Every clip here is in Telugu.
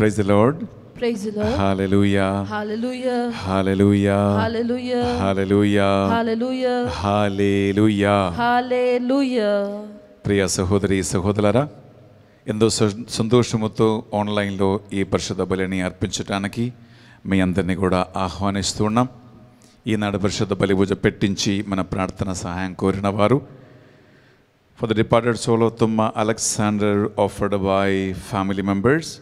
Praise the Lord. Praise the Lord. Hallelujah. Hallelujah. Hallelujah. Hallelujah. Hallelujah. Hallelujah. Hallelujah. Hallelujah. ప్రియ సహోదరి సహోదరులారా ఎంతో సంతోషముతో ఆన్లైన్లో ఈ పరిషత్ బలిని అర్పించడానికి మీ అందరినీ కూడా ఆహ్వానిస్తూ ఉన్నాం ఈనాడు పరిషత్ బలి పూజ పెట్టించి మన ప్రార్థన సహాయం కోరిన వారు for the departed soul Thumma Alexander offered by family members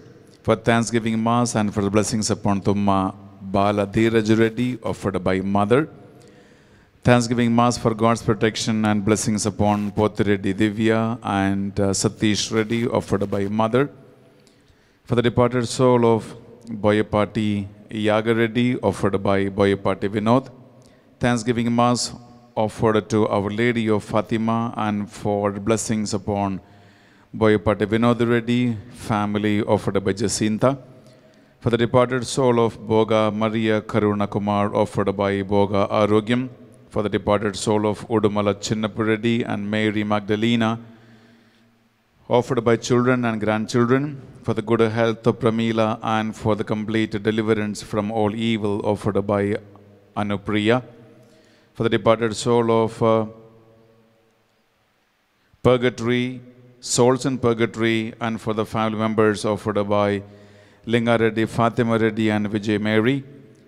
for Thanksgiving Mass and for the blessings upon Tumma Bala Reddy offered by Mother. Thanksgiving Mass for God's protection and blessings upon Potireddy Divya and uh, Satish Reddy offered by Mother. For the departed soul of Boyapati Reddy offered by Boyapati Vinod. Thanksgiving Mass offered to Our Lady of Fatima and for blessings upon Boyapati Vinod Reddy, family offered by Jacinta. For the departed soul of Boga Maria Karuna Kumar, offered by Boga Arogyam. For the departed soul of Udumala Chinnapureddy and Mary Magdalena, offered by children and grandchildren. For the good health of Pramila and for the complete deliverance from all evil, offered by Anupriya. For the departed soul of uh, Purgatory, souls in purgatory and for the family members offered by Linga Reddy, Fatima Reddy and Vijay Mary,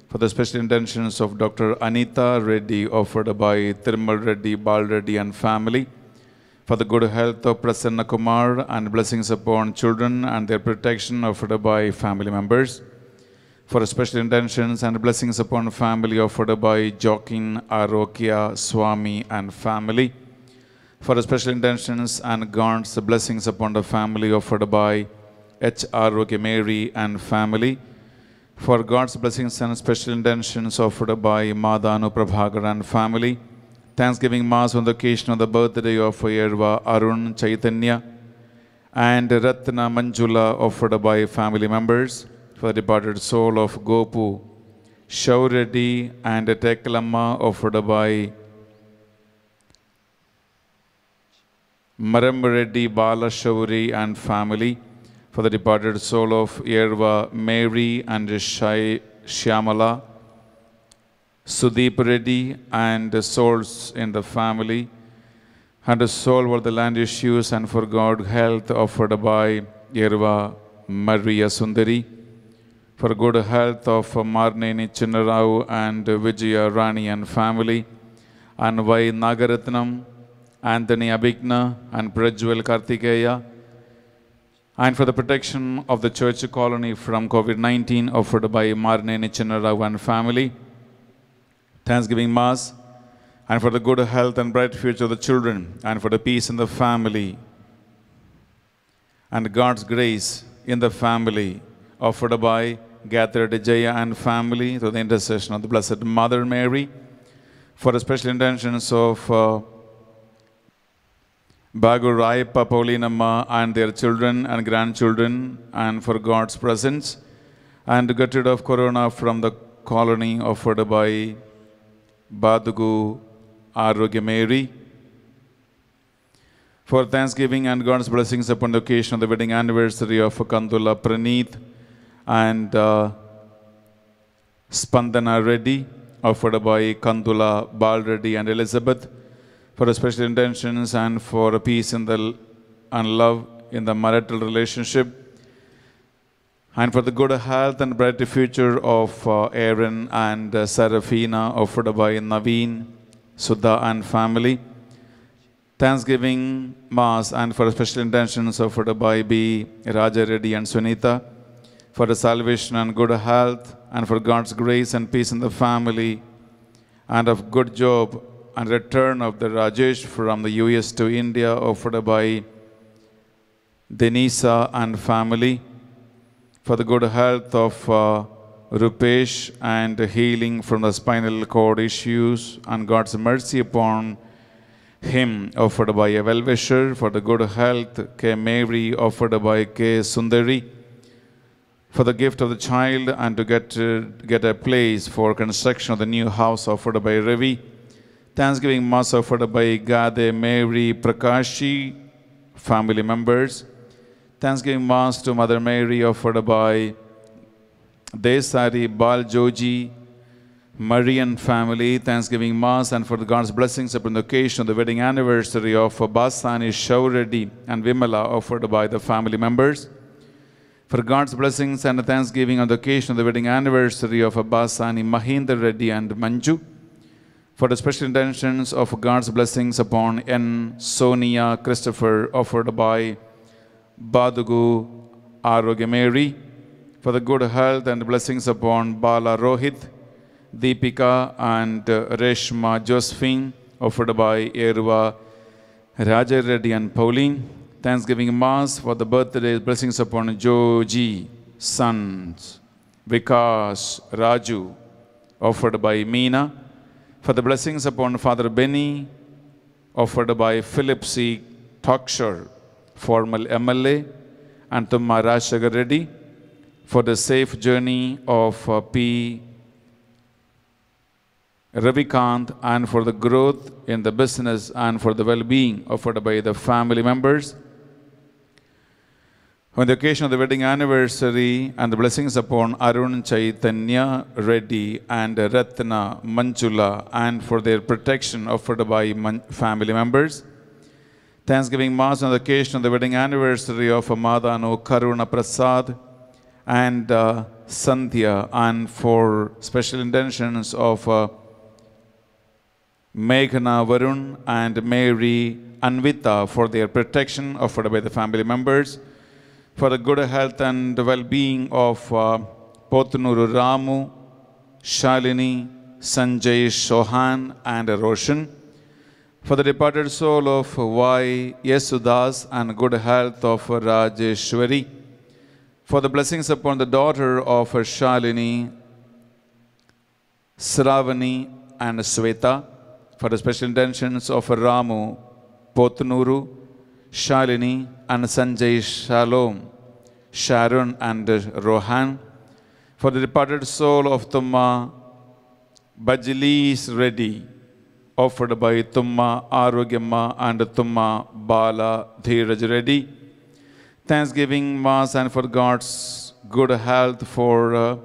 for the special intentions of Dr. Anita Reddy offered by Thirmal Reddy, Bal Reddy and family, for the good health of Prasanna Kumar and blessings upon children and their protection offered by family members, for special intentions and blessings upon family offered by Jokin, Arokya, Swami and family, for special intentions and God's blessings upon the family offered by H.R. Okay, Mary and family. For God's blessings and special intentions offered by Madhanu Prabhakar and family. Thanksgiving Mass on the occasion of the birthday of Yerva Arun Chaitanya and Ratna Manjula offered by family members for the departed soul of Gopu Shauradi and Teklamma offered by Marambareddy Balashauri and family, for the departed soul of Yerva Mary and Shai Shyamala, Sudeep Reddy and souls in the family, and the soul for the land issues and for God health offered by Yerva Maria Sundari, for good health of Marneni Chinnarao and Vijaya Rani and family, and by Nagaratnam, Anthony Abigna and Prajwal Kartikeya, and for the protection of the church colony from COVID-19 offered by Marne Nichanarao and family. Thanksgiving Mass, and for the good health and bright future of the children, and for the peace in the family, and God's grace in the family offered by gathered Jaya and family through the intercession of the Blessed Mother Mary, for the special intentions of uh, Baguraipa Paulinamma and their children and grandchildren and for God's presence and to get rid of corona from the colony of by Badugu Arogyameri. For thanksgiving and God's blessings upon the occasion of the wedding anniversary of Kandula Praneeth and uh, Spandana Reddy offered by Kandula Bal Reddy and Elizabeth for special intentions and for peace in the, and love in the marital relationship and for the good health and bright future of uh, Aaron and uh, Serafina offered by Naveen, Sudha and family. Thanksgiving Mass and for special intentions offered by B. Raja Reddy and Sunita for the salvation and good health and for God's grace and peace in the family and of good job and return of the Rajesh from the US to India offered by Denisa and family for the good health of uh, Rupesh and healing from the spinal cord issues and God's mercy upon him offered by a well-wisher for the good health K. Mary offered by K. Sundari for the gift of the child and to get, uh, get a place for construction of the new house offered by Ravi Thanksgiving Mass offered by Gade Mary Prakashi, family members. Thanksgiving Mass to Mother Mary offered by Desari Baljoji, Marian family. Thanksgiving Mass and for the God's blessings upon the occasion of the wedding anniversary of Basani Shauradi and Vimala offered by the family members. For God's blessings and thanksgiving on the occasion of the wedding anniversary of Abbasani Mahinda Reddy and Manju for the special intentions of God's blessings upon N. Sonia Christopher, offered by Badugu Arogemeri, for the good health and blessings upon Bala Rohit, Deepika, and Reshma Josephine, offered by Erva Rajay and Pauline. Thanksgiving Mass for the birthday blessings upon Joji, sons, Vikas, Raju, offered by Meena for the blessings upon Father Benny, offered by Philip C. Tokshar, former MLA, and to Rajshagar Reddy, for the safe journey of uh, P. Ravikant and for the growth in the business and for the well-being offered by the family members. On the occasion of the wedding anniversary and the blessings upon Arun Chaitanya Reddy and Ratna Manchula and for their protection offered by family members. Thanksgiving Mass on the occasion of the wedding anniversary of Madhano Karuna Prasad and uh, Sandhya and for special intentions of uh, Meghana Varun and Mary Anvita for their protection offered by the family members for the good health and well-being of uh, Potnuru Ramu, Shalini, Sanjay Sohan and Roshan. For the departed soul of Y. Yesudas and good health of Rajeshwari. For the blessings upon the daughter of Shalini, Sravani and Sweta. For the special intentions of Ramu, Potnuru, Shalini, and Sanjay Shalom, Sharon and Rohan. For the departed soul of Tumma, Bajali is ready, offered by Tumma Arogyamma and Tumma Bala Dhiraj Thanksgiving Mass and for God's good health for uh,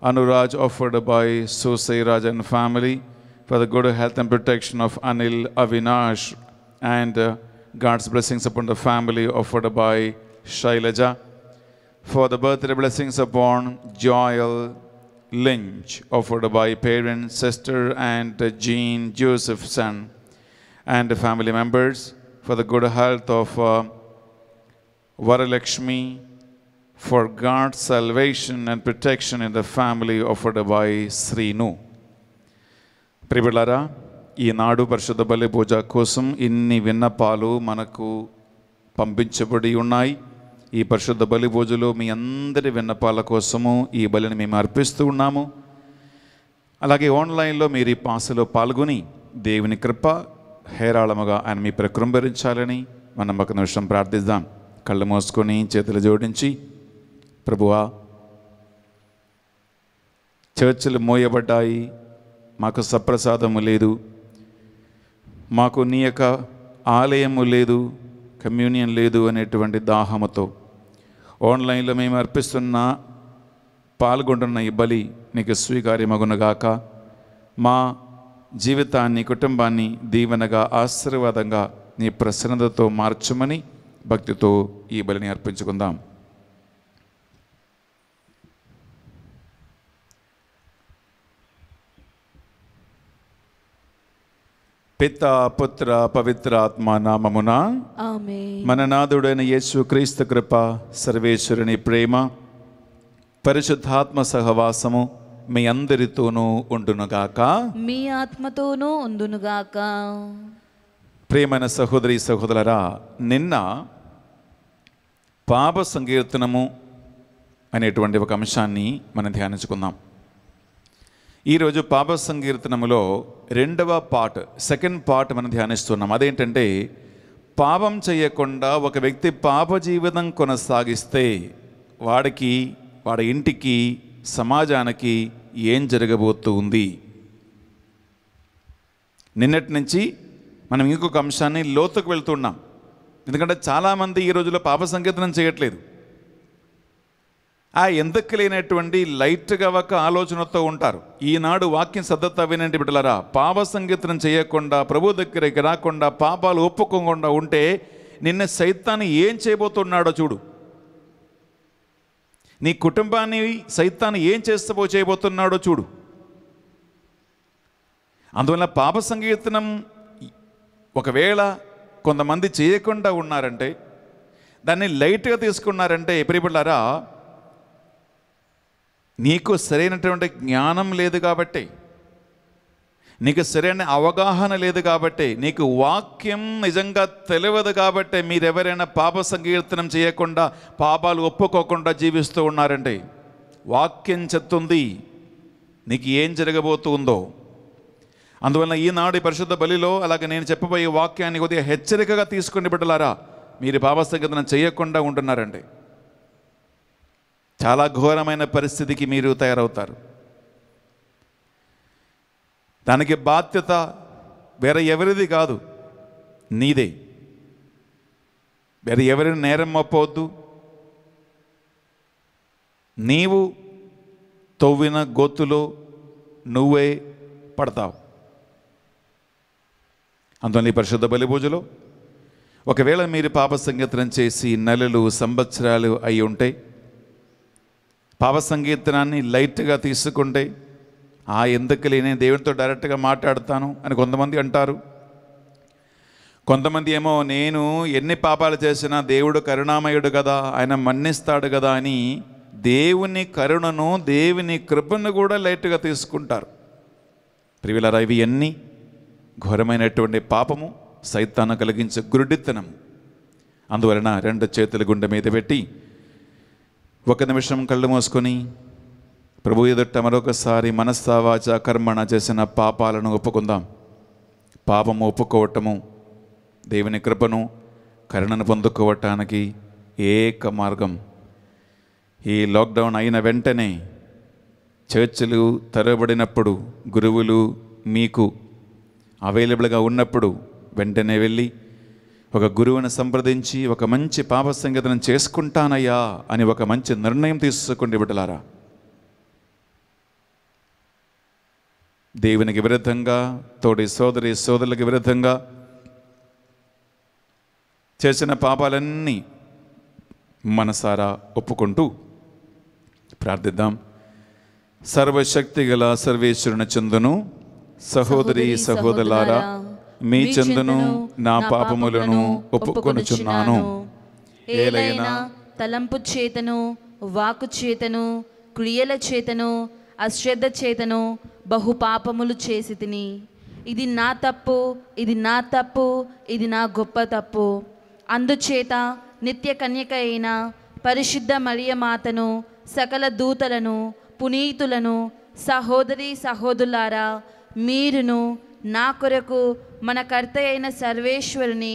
Anuraj offered by Susai Raj and family for the good health and protection of Anil Avinash and uh, God's blessings upon the family offered by Shailaja. For the birthday blessings upon Joel Lynch offered by parents, sister and Jean Josephson and family members. For the good health of uh, Varalakshmi. For God's salvation and protection in the family offered by Srinu. Privilara. ఈనాడు పరిశుద్ధ బలి పూజ కోసం ఇన్ని విన్నపాలు మనకు పంపించబడి ఉన్నాయి ఈ పరిశుద్ధ బలి పూజలో మీ అందరి విన్నపాల కోసము ఈ బలిని మేము అర్పిస్తూ ఉన్నాము అలాగే ఆన్లైన్లో మీరు ఈ పాసలో పాల్గొని దేవుని కృప హేరాళముగా ఆయన మీ ప్రకృంభరించాలని మనం ఒక నిమిషం ప్రార్థిద్దాం కళ్ళు మోసుకొని చేతులు జోడించి ప్రభువా చర్చలు మోయబడ్డాయి మాకు సప్రసాదము లేదు మాకు నీ యొక్క ఆలయము లేదు కమ్యూనియన్ లేదు అనేటువంటి దాహముతో ఆన్లైన్లో మేము అర్పిస్తున్న పాల్గొంటున్న ఈ బలి నీకు స్వీకార్యమగునగాక మా జీవితాన్ని కుటుంబాన్ని దీవెనగా ఆశీర్వాదంగా నీ ప్రసన్నతతో మార్చమని భక్తితో ఈ బలిని అర్పించుకుందాం పిత పుత్ర పవిత్ర ఆత్మ నామమున మన నాథుడైన యేసు క్రీస్తు కృప సర్వేశ్వరుని ప్రేమ పరిశుద్ధాత్మ సహవాసము మీ అందరితోనూ ఉండునుగాక మీ ఆత్మతోనూ ఉండునుగాక ప్రేమైన సహోదరి సహోదరరా నిన్న పాప సంకీర్తనము అనేటువంటి ఒక అంశాన్ని మనం ధ్యానించుకుందాం ఈరోజు పాప సంకీర్తనములో రెండవ పార్ట్ సెకండ్ పార్ట్ మనం ధ్యానిస్తున్నాం అదేంటంటే పాపం చేయకుండా ఒక వ్యక్తి పాప జీవితం కొనసాగిస్తే వాడికి వాడి ఇంటికి సమాజానికి ఏం జరగబోతుంది నిన్నటి నుంచి మనం ఇంకొక అంశాన్ని లోతుకు వెళ్తున్నాం ఎందుకంటే చాలామంది ఈ రోజుల్లో పాప సంకీర్తనం చేయట్లేదు ఆ ఎందుకు లేనటువంటి లైట్గా ఒక ఆలోచనతో ఉంటారు ఈనాడు వాక్యం సద్దత వినండి బిడ్డలరా పాప సంగీతం చేయకుండా ప్రభు దగ్గరికి రాకుండా పాపాలు ఒప్పుకోకుండా ఉంటే నిన్న సైతాన్ని ఏం చేయబోతున్నాడో చూడు నీ కుటుంబాన్ని సైతాన్ని ఏం చేస్తబో చేయబోతున్నాడో చూడు అందువల్ల పాప సంకీర్తనం ఒకవేళ కొంతమంది చేయకుండా ఉన్నారంటే దాన్ని లైట్గా తీసుకున్నారంటే ఎప్పుడు నీకు సరైనటువంటి జ్ఞానం లేదు కాబట్టి నీకు సరైన అవగాహన లేదు కాబట్టి నీకు వాక్యం నిజంగా తెలియదు కాబట్టి మీరెవరైనా పాప సంకీర్తనం చేయకుండా పాపాలు ఒప్పుకోకుండా జీవిస్తూ ఉన్నారండి వాక్యం చెత్తుంది నీకు ఏం జరగబోతుందో అందువల్ల ఈనాడు పరిశుద్ధ బలిలో అలాగే నేను చెప్పబోయే వాక్యాన్ని కొద్దిగా హెచ్చరికగా తీసుకుని బిడ్డలారా మీరు పాప సంకీర్తనం చేయకుండా ఉంటున్నారండి చాలా ఘోరమైన పరిస్థితికి మీరు తయారవుతారు దానికి బాధ్యత వేరే ఎవరిది కాదు నీదే వేరే ఎవరిని నేరం మోపవద్దు నీవు తవ్విన గొత్తులో నువ్వే పడతావు అందువల్ల పరిశుద్ధ బలిపూజలో ఒకవేళ మీరు పాప సంగీతం చేసి నెలలు సంవత్సరాలు అయి ఉంటే పాప సంగీర్తనాన్ని లైట్గా తీసుకుంటే ఆ ఎందుకు లేనే దేవునితో డైరెక్ట్గా మాట్లాడతాను అని కొంతమంది అంటారు కొంతమంది ఏమో నేను ఎన్ని పాపాలు చేసినా దేవుడు కరుణామయుడు కదా ఆయన మన్నిస్తాడు కదా అని దేవుని కరుణను దేవుని కృపను కూడా లైట్గా తీసుకుంటారు ప్రివిలరా ఇవి అన్నీ ఘోరమైనటువంటి పాపము సైతాన్ని కలిగించే గురుడిత్తనము అందువలన రెండు చేతుల గుండె మీద పెట్టి ఒక నిమిషం కళ్ళు మోసుకొని ప్రభు ఎదుట మరొకసారి మనస్తావాచ కర్మణ చేసిన పాపాలను ఒప్పుకుందాం పాపము ఒప్పుకోవటము దేవుని కృపను కరుణను పొందుకోవటానికి ఏక మార్గం ఈ లాక్డౌన్ అయిన వెంటనే చర్చిలు తెరవబడినప్పుడు గురువులు మీకు అవైలబుల్గా ఉన్నప్పుడు వెంటనే వెళ్ళి ఒక గురువుని సంప్రదించి ఒక మంచి పాప సంగతనం చేసుకుంటానయ్యా అని ఒక మంచి నిర్ణయం తీసుకుంటే బిడ్డలారా దేవునికి విరుద్ధంగా తోటి సోదరి సోదరులకి విరుద్ధంగా చేసిన పాపాలన్నీ మనసారా ఒప్పుకుంటూ ప్రార్థిద్దాం సర్వశక్తి గల సర్వేశ్వరుని చెందును సహోదరి సహోదరులారా మీ చెందును నా పాపములను ఒప్పుకొనుచున్నాను ఏలైనా తలంపు చేతను వాకు చేతను క్రియల చేతను అశ్రద్ధ చేతను బహు పాపములు చేసి తిని ఇది నా తప్పు ఇది నా తప్పు ఇది నా గొప్ప తప్పు అందుచేత నిత్య కన్యక అయిన పరిశుద్ధ మరియమాతను సకల దూతలను పునీతులను సహోదరి సహోదరులారా మీరును నా కొరకు మన కర్త అయిన సర్వేశ్వరుని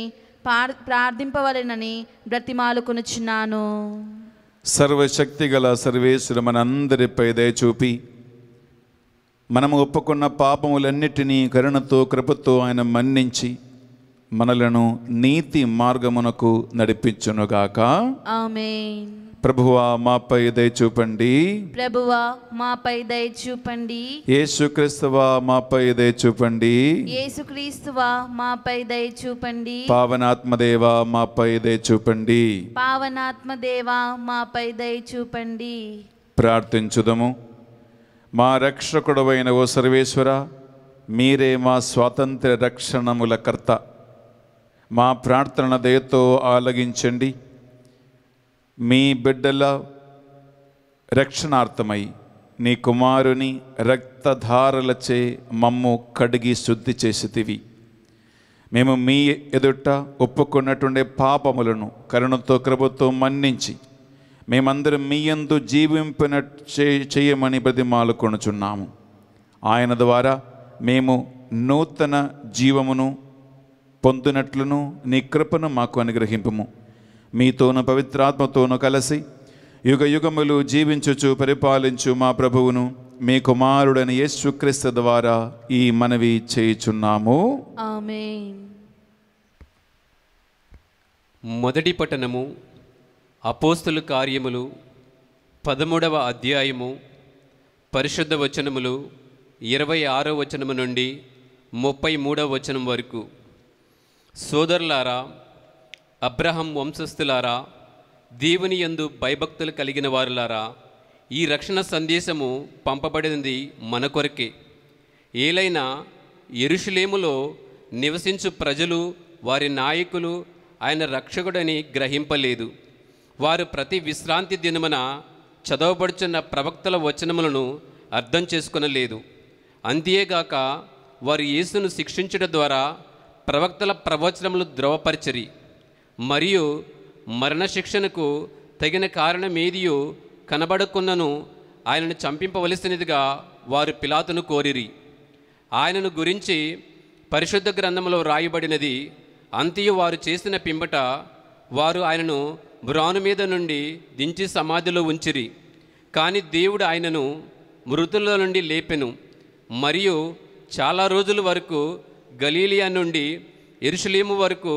ప్రార్థింపవలెనని బ్రతిమాలుకొనుచున్నాను సర్వశక్తి గల సర్వేశ్వరు మనందరిపై దయచూపి చూపి మనము ఒప్పుకున్న పాపములన్నిటినీ కరుణతో కృపతో ఆయన మన్నించి మనలను నీతి మార్గమునకు నడిపించునుగాక ఆమె ప్రభువా మాపై దయ చూపండి ప్రభువా మాపై దయ చూపండి యేసుక్రీస్తువా మాపై దయ చూపండి యేసుక్రీస్తువా మాపై దయ చూపండి పావనాత్మదేవా మాపై దయ చూపండి పావనాత్మదేవా మాపై దయ చూపండి ప్రార్థించుదము మా రక్షకుడవైన ఓ సర్వేశ్వర మీరే మా స్వాతంత్ర రక్షణముల కర్త మా ప్రార్థన దయతో ఆలగించండి మీ బిడ్డల రక్షణార్థమై నీ కుమారుని రక్తధారలచే మమ్ము కడిగి శుద్ధి తివి మేము మీ ఎదుట ఒప్పుకున్నటువంటి పాపములను కరుణతో కృపతో మన్నించి మేమందరం మీ యందు జీవింపిన చేయమని బ్రతిమాలు కొనుచున్నాము ఆయన ద్వారా మేము నూతన జీవమును పొందినట్లును నీ కృపను మాకు అనుగ్రహింపము మీతోను పవిత్రాత్మతోను కలిసి యుగ యుగములు జీవించుచు పరిపాలించు మా ప్రభువును మీ కుమారుడైన యేసుక్రీస్తు ద్వారా ఈ మనవి చేయుచున్నాము మొదటి పట్టణము అపోస్తుల కార్యములు పదమూడవ అధ్యాయము పరిశుద్ధ వచనములు ఇరవై ఆరో వచనము నుండి ముప్పై మూడవ వచనం వరకు సోదరులారా అబ్రహం వంశస్థులారా దేవుని యందు భయభక్తులు కలిగిన వారులారా ఈ రక్షణ సందేశము పంపబడింది మన కొరకే ఏలైనా ఎరుషులేములో నివసించు ప్రజలు వారి నాయకులు ఆయన రక్షకుడని గ్రహింపలేదు వారు ప్రతి విశ్రాంతి దినమున చదవబడుచున్న ప్రవక్తల వచనములను అర్థం చేసుకునలేదు అంతేగాక వారు యేసును శిక్షించడం ద్వారా ప్రవక్తల ప్రవచనములు ద్రవపరిచరి మరియు మరణశిక్షణకు తగిన కారణం కనబడకున్నను ఆయనను చంపింపవలసినదిగా వారు పిలాతును కోరిరి ఆయనను గురించి పరిశుద్ధ గ్రంథంలో రాయబడినది అంతియు వారు చేసిన పింబట వారు ఆయనను బ్రాను మీద నుండి దించి సమాధిలో ఉంచిరి కానీ దేవుడు ఆయనను మృతుల నుండి లేపెను మరియు చాలా రోజుల వరకు గలీలియా నుండి ఇరుషులీము వరకు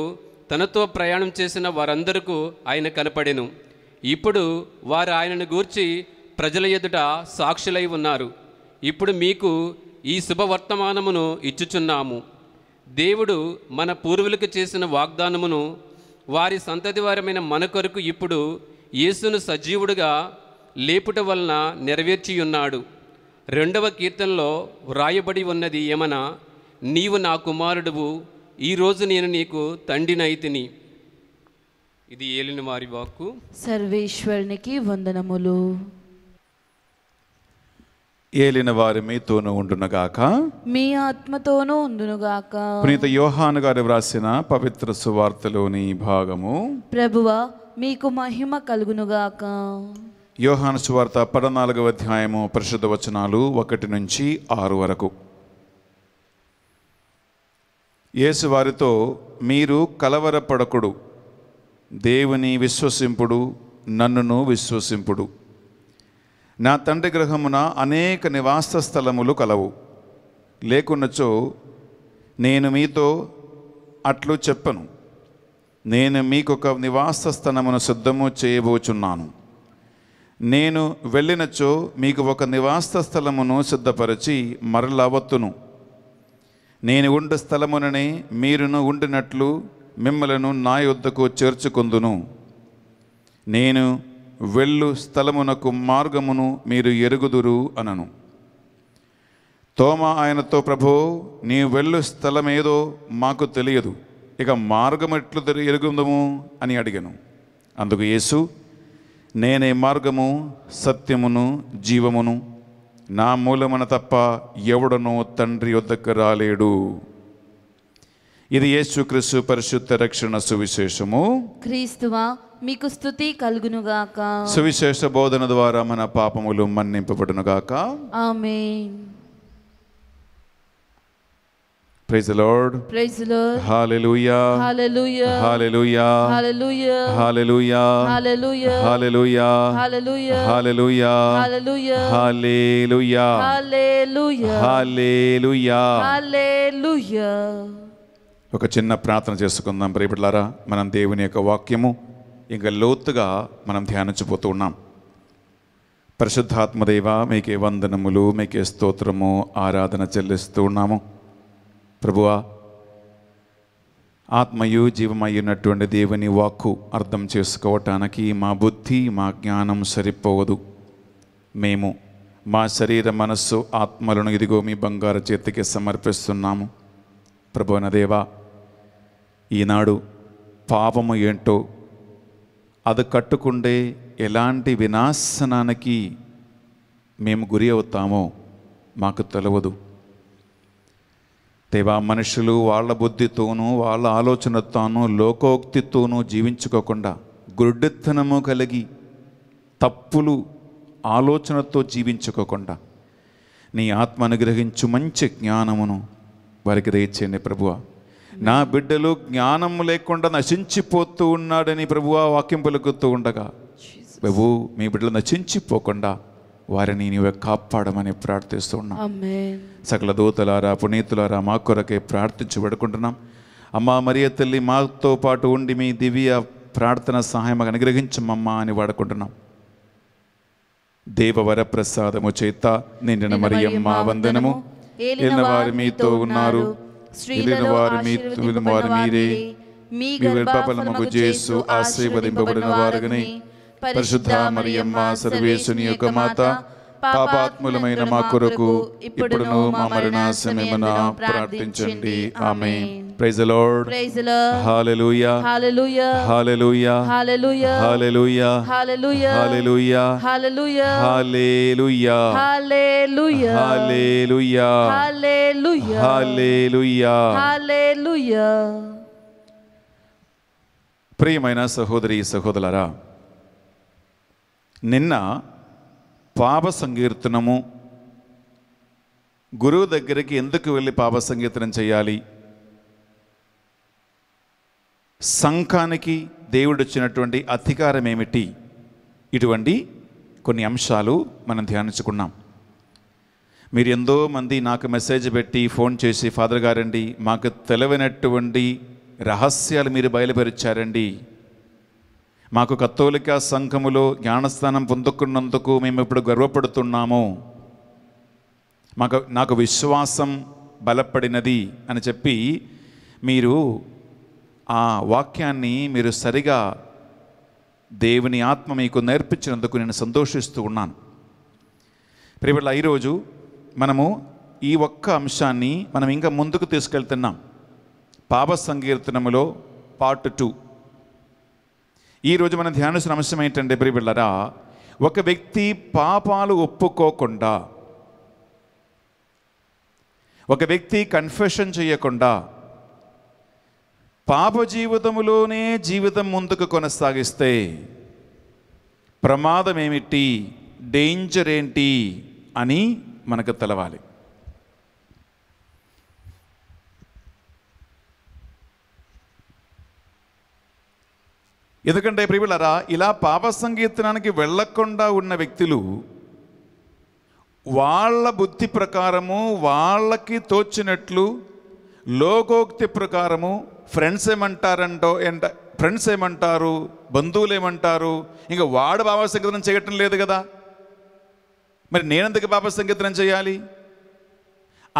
తనతో ప్రయాణం చేసిన వారందరకు ఆయన కనపడెను ఇప్పుడు వారు ఆయనను గూర్చి ప్రజల ఎదుట సాక్షులై ఉన్నారు ఇప్పుడు మీకు ఈ శుభవర్తమానమును ఇచ్చుచున్నాము దేవుడు మన పూర్వులకు చేసిన వాగ్దానమును వారి సంతతివారమైన మన కొరకు ఇప్పుడు యేసును సజీవుడుగా లేపుట వలన నెరవేర్చి ఉన్నాడు రెండవ కీర్తనలో వ్రాయబడి ఉన్నది ఏమన నీవు నా కుమారుడువు ఈరోజు నేను నీకు తండినైతిని ఇది ఏలిన వారి వాక్కు సర్వేశ్వరునికి వందనములు ఏలిన వారి మీతోనూ ఉండునుగాక మీ ఆత్మతోనూ ఉండునుగాక ప్రీత యోహాను గారు వ్రాసిన పవిత్ర సువార్తలోని భాగము ప్రభువ మీకు మహిమ కలుగునుగాక యోహాను సువార్త పదనాలుగవ అధ్యాయము పరిశుద్ధ వచనాలు ఒకటి నుంచి ఆరు వరకు యేసు వారితో మీరు కలవరపడకుడు దేవుని విశ్వసింపుడు నన్నును విశ్వసింపుడు నా తండ్రి గ్రహమున అనేక నివాస స్థలములు కలవు లేకున్నచో నేను మీతో అట్లు చెప్పను నేను మీకొక నివాస స్థలమును సిద్ధము చేయబోచున్నాను నేను వెళ్ళినచో మీకు ఒక నివాస స్థలమును సిద్ధపరిచి మరలవత్తును నేను ఉండు స్థలముననే మీరును ఉండినట్లు మిమ్మలను నా యొద్దకు చేర్చుకుందును నేను వెళ్ళు స్థలమునకు మార్గమును మీరు ఎరుగుదురు అనను తోమ ఆయనతో ప్రభో నీ వెళ్ళు స్థలమేదో మాకు తెలియదు ఇక మార్గం ఎట్లు ఎరుగుందము అని అడిగాను అందుకు యేసు నేనే మార్గము సత్యమును జీవమును నా మూలమున తప్ప ఎవడనో తండ్రి వద్దకు రాలేడు ఇది యేసుక్రీస్తు పరిశుద్ధ రక్షణ సువిశేషము క్రీస్తువా మీకు స్థుతి కలుగునుగాక సువిశేష బోధన ద్వారా మన పాపములు మన్నింపబడునుగాక ఆమె ప్రైజ్ లార్డ్ ప్రైజ్ లార్డ్ హల్లెలూయా హల్లెలూయా హల్లెలూయా హల్లెలూయా హల్లెలూయా హల్లెలూయా హల్లెలూయా హల్లెలూయా హల్లెలూయా హల్లెలూయా హల్లెలూయా హల్లెలూయా హల్లెలూయా ఒక చిన్న ప్రార్థన చేసుకుందాం ప్రియపట్లారా మనం దేవుని యొక్క వాక్యము ఇంకా లోతుగా మనం ధ్యానించిపోతూ ఉన్నాం పరిశుద్ధాత్మదేవ మీకే వందనములు మీకే స్తోత్రము ఆరాధన చెల్లిస్తూ ఉన్నాము ప్రభువా ఆత్మయు జీవమయ్యున్నటువంటి దేవుని వాక్కు అర్థం చేసుకోవటానికి మా బుద్ధి మా జ్ఞానం సరిపోవదు మేము మా శరీర మనస్సు ఆత్మలను ఇదిగో మీ బంగారు చేతికి సమర్పిస్తున్నాము దేవా ఈనాడు పాపము ఏంటో అది కట్టుకుండే ఎలాంటి వినాశనానికి మేము గురి అవుతామో మాకు తెలవదు దేవా మనుషులు వాళ్ళ బుద్ధితోనూ వాళ్ళ ఆలోచనతోనూ లోకోక్తితోనూ జీవించుకోకుండా గుడ్డిత్తనము కలిగి తప్పులు ఆలోచనతో జీవించుకోకుండా నీ ఆత్మ అనుగ్రహించు మంచి జ్ఞానమును వారికి దయచేయండి ప్రభువ నా బిడ్డలు జ్ఞానము లేకుండా నశించిపోతూ ఉన్నాడని ప్రభువా వాక్యం పలుకుతూ ఉండగా ప్రభు మీ బిడ్డలు నశించిపోకుండా వారిని నీవే కాపాడమని ప్రార్థిస్తున్నాం సకల దూతలారా పునీతులారా మా కొరకే ప్రార్థించి పెడుకుంటున్నాం అమ్మ మరియ తల్లి మాతో పాటు ఉండి మీ దివ్య ప్రార్థన సహాయం అనుగ్రహించమమ్మా అని వాడుకుంటున్నాం దేవవర ప్రసాదము చేత నిండిన మరియమ్మ వందనము ఏలిన వారు మీతో ఉన్నారు స్త్రీలిన వారు మీతో వారు మీరే మీ గర్భఫలముకు చేస్తూ ఆశీర్వదింపబడిన వారుగని పరిశుద్ధ మరియమ్మ సర్వేశుని యొక్క మాత పాపాత్ములమైన మా కొరకు ఇప్పుడును మా మరణ సమయమున ప్రార్థించండి ఆమె ప్రైజ్ లార్డ్ ప్రైజ్ హల్లెలూయా హల్లెలూయా హల్లెలూయా హల్లెలూయా హల్లెలూయా హల్లెలూయా హల్లెలూయా హల్లెలూయా హల్లెలూయా హల్లెలూయా హల్లెలూయా హల్లెలూయా హల్లెలూయా ప్రియమైన సహోదరి సహోదరులారా నిన్న పాప సంకీర్తనము గురువు దగ్గరికి ఎందుకు వెళ్ళి పాప సంకీర్తనం చేయాలి సంఘానికి దేవుడిచ్చినటువంటి అధికారం ఏమిటి ఇటువంటి కొన్ని అంశాలు మనం ధ్యానించుకున్నాం మీరు ఎంతో మంది నాకు మెసేజ్ పెట్టి ఫోన్ చేసి ఫాదర్ గారండి మాకు తెలివైనటువంటి రహస్యాలు మీరు బయలుపరిచారండి మాకు కత్తోలిక సంఘములో జ్ఞానస్థానం పొందుకున్నందుకు మేము ఇప్పుడు గర్వపడుతున్నాము మాకు నాకు విశ్వాసం బలపడినది అని చెప్పి మీరు ఆ వాక్యాన్ని మీరు సరిగా దేవుని ఆత్మ మీకు నేర్పించినందుకు నేను సంతోషిస్తూ ఉన్నాను ప్రియబిడ్డ ఈరోజు మనము ఈ ఒక్క అంశాన్ని మనం ఇంకా ముందుకు తీసుకెళ్తున్నాం పాప సంకీర్తనములో పార్ట్ టూ ఈరోజు మన ధ్యానించిన అంశం ఏంటంటే ప్రియబిళ్ళరా ఒక వ్యక్తి పాపాలు ఒప్పుకోకుండా ఒక వ్యక్తి కన్ఫెషన్ చేయకుండా పాప జీవితంలోనే జీవితం ముందుకు కొనసాగిస్తే ప్రమాదం ఏమిటి డేంజర్ ఏంటి అని మనకు తెలవాలి ఎందుకంటే ప్రియులరా ఇలా పాప సంకీర్తనానికి వెళ్లకుండా ఉన్న వ్యక్తులు వాళ్ళ బుద్ధి ప్రకారము వాళ్ళకి తోచినట్లు లోకోక్తి ప్రకారము ఫ్రెండ్స్ ఏమంటారంటో ఏంట ఫ్రెండ్స్ ఏమంటారు బంధువులు ఏమంటారు ఇంకా వాడు పాప సంగీతనం చేయటం లేదు కదా మరి నేనెందుకు పాప సంగీతం చేయాలి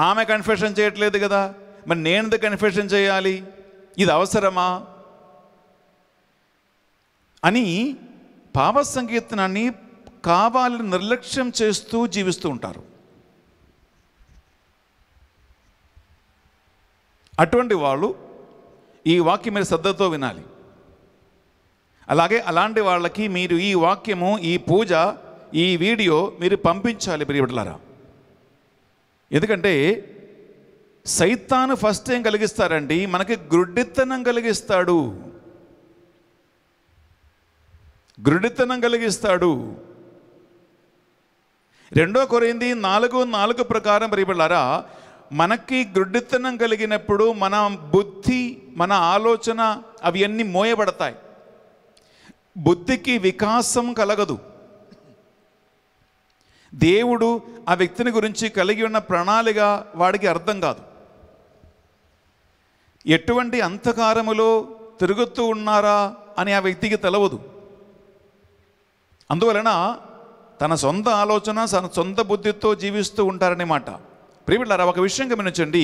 ఆమె కన్ఫెషన్ చేయట్లేదు కదా మరి నేనెందుకు కన్ఫెషన్ చేయాలి ఇది అవసరమా అని పాప సంకీర్తనాన్ని కావాలని నిర్లక్ష్యం చేస్తూ జీవిస్తూ ఉంటారు అటువంటి వాళ్ళు ఈ వాక్యం మీరు శ్రద్ధతో వినాలి అలాగే అలాంటి వాళ్ళకి మీరు ఈ వాక్యము ఈ పూజ ఈ వీడియో మీరు పంపించాలి ప్రియబిడ్డలారా ఎందుకంటే సైతాను ఫస్ట్ ఏం కలిగిస్తారండి మనకి గ్రుడ్డిత్తనం కలిగిస్తాడు గృఢితనం కలిగిస్తాడు రెండో కొరింది నాలుగు నాలుగు ప్రకారం రేపళ్ళారా మనకి గృఢితనం కలిగినప్పుడు మన బుద్ధి మన ఆలోచన అవి అన్నీ మోయబడతాయి బుద్ధికి వికాసం కలగదు దేవుడు ఆ వ్యక్తిని గురించి కలిగి ఉన్న ప్రణాళిక వాడికి అర్థం కాదు ఎటువంటి అంధకారములో తిరుగుతూ ఉన్నారా అని ఆ వ్యక్తికి తెలవదు అందువలన తన సొంత ఆలోచన తన సొంత బుద్ధితో జీవిస్తూ ఉంటారనమాట ప్రియులారా ఒక విషయం గమనించండి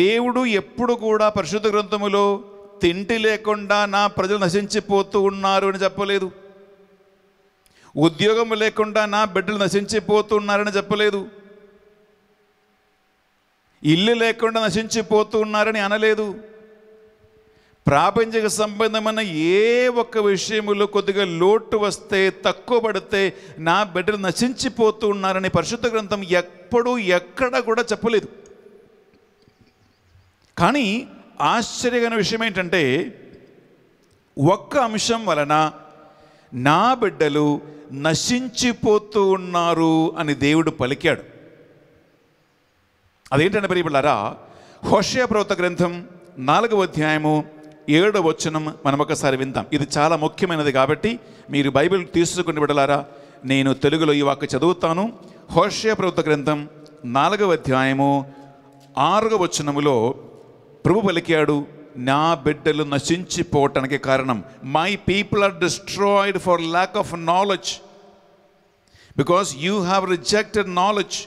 దేవుడు ఎప్పుడు కూడా పరిశుద్ధ గ్రంథములో తిండి లేకుండా నా ప్రజలు నశించిపోతూ ఉన్నారు అని చెప్పలేదు ఉద్యోగం లేకుండా నా బిడ్డలు నశించిపోతూ ఉన్నారని చెప్పలేదు ఇల్లు లేకుండా నశించిపోతూ ఉన్నారని అనలేదు ప్రాపంచిక సంబంధమైన ఏ ఒక్క విషయంలో కొద్దిగా లోటు వస్తే తక్కువ పడితే నా బిడ్డలు నశించిపోతూ ఉన్నారని పరిశుద్ధ గ్రంథం ఎప్పుడూ ఎక్కడ కూడా చెప్పలేదు కానీ ఆశ్చర్యకరమైన విషయం ఏంటంటే ఒక్క అంశం వలన నా బిడ్డలు నశించిపోతూ ఉన్నారు అని దేవుడు పలికాడు అదేంటంటే మరి హోషయ ప్రవత గ్రంథం నాలుగవ అధ్యాయము ఏడు వచనం మనం ఒకసారి విందాం ఇది చాలా ముఖ్యమైనది కాబట్టి మీరు బైబిల్ తీసుకుని విడలారా నేను తెలుగులో ఈ వాక్య చదువుతాను హోషయ ప్రభుత్వ గ్రంథం నాలుగవ అధ్యాయము ఆరవ వచనములో ప్రభు పలికాడు నా బిడ్డలు నశించిపోవటానికి కారణం my people are destroyed for lack of knowledge because you have rejected knowledge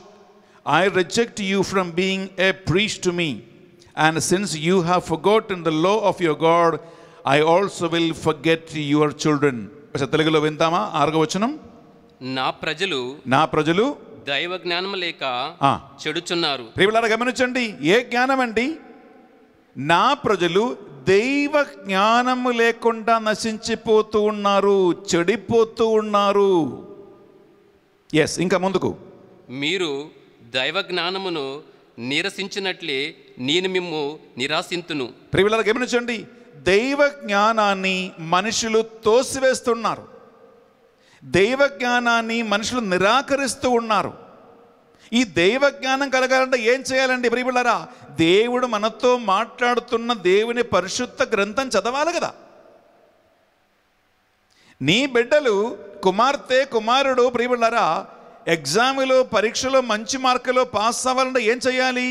I reject you from being a preach to me and since you have forgot in the law of your God I also will forget your children తెలుగులో వింటామా ఆరగవచనం నా ప్రజలు నా ప్రజలు దైవ జ్ఞానం లేక చెడుచున్నారు ప్రియులారా గమనించండి ఏ జ్ఞానం అండి నా ప్రజలు దైవ జ్ఞానము లేకుండా నశించిపోతూ ఉన్నారు చెడిపోతూ ఉన్నారు ఎస్ ఇంకా ముందుకు మీరు దైవ జ్ఞానమును నిరసించినట్లే నేను మిమ్ము నిరాశింతును ప్రియుల గమనించండి దైవ జ్ఞానాన్ని మనుషులు తోసివేస్తున్నారు దైవ జ్ఞానాన్ని మనుషులు నిరాకరిస్తూ ఉన్నారు ఈ దైవ జ్ఞానం కలగాలంటే ఏం చేయాలండి ప్రియులరా దేవుడు మనతో మాట్లాడుతున్న దేవుని పరిశుద్ధ గ్రంథం చదవాలి కదా నీ బిడ్డలు కుమార్తె కుమారుడు ప్రియులరా ఎగ్జామ్లో పరీక్షలో మంచి మార్కులో పాస్ అవ్వాలంటే ఏం చేయాలి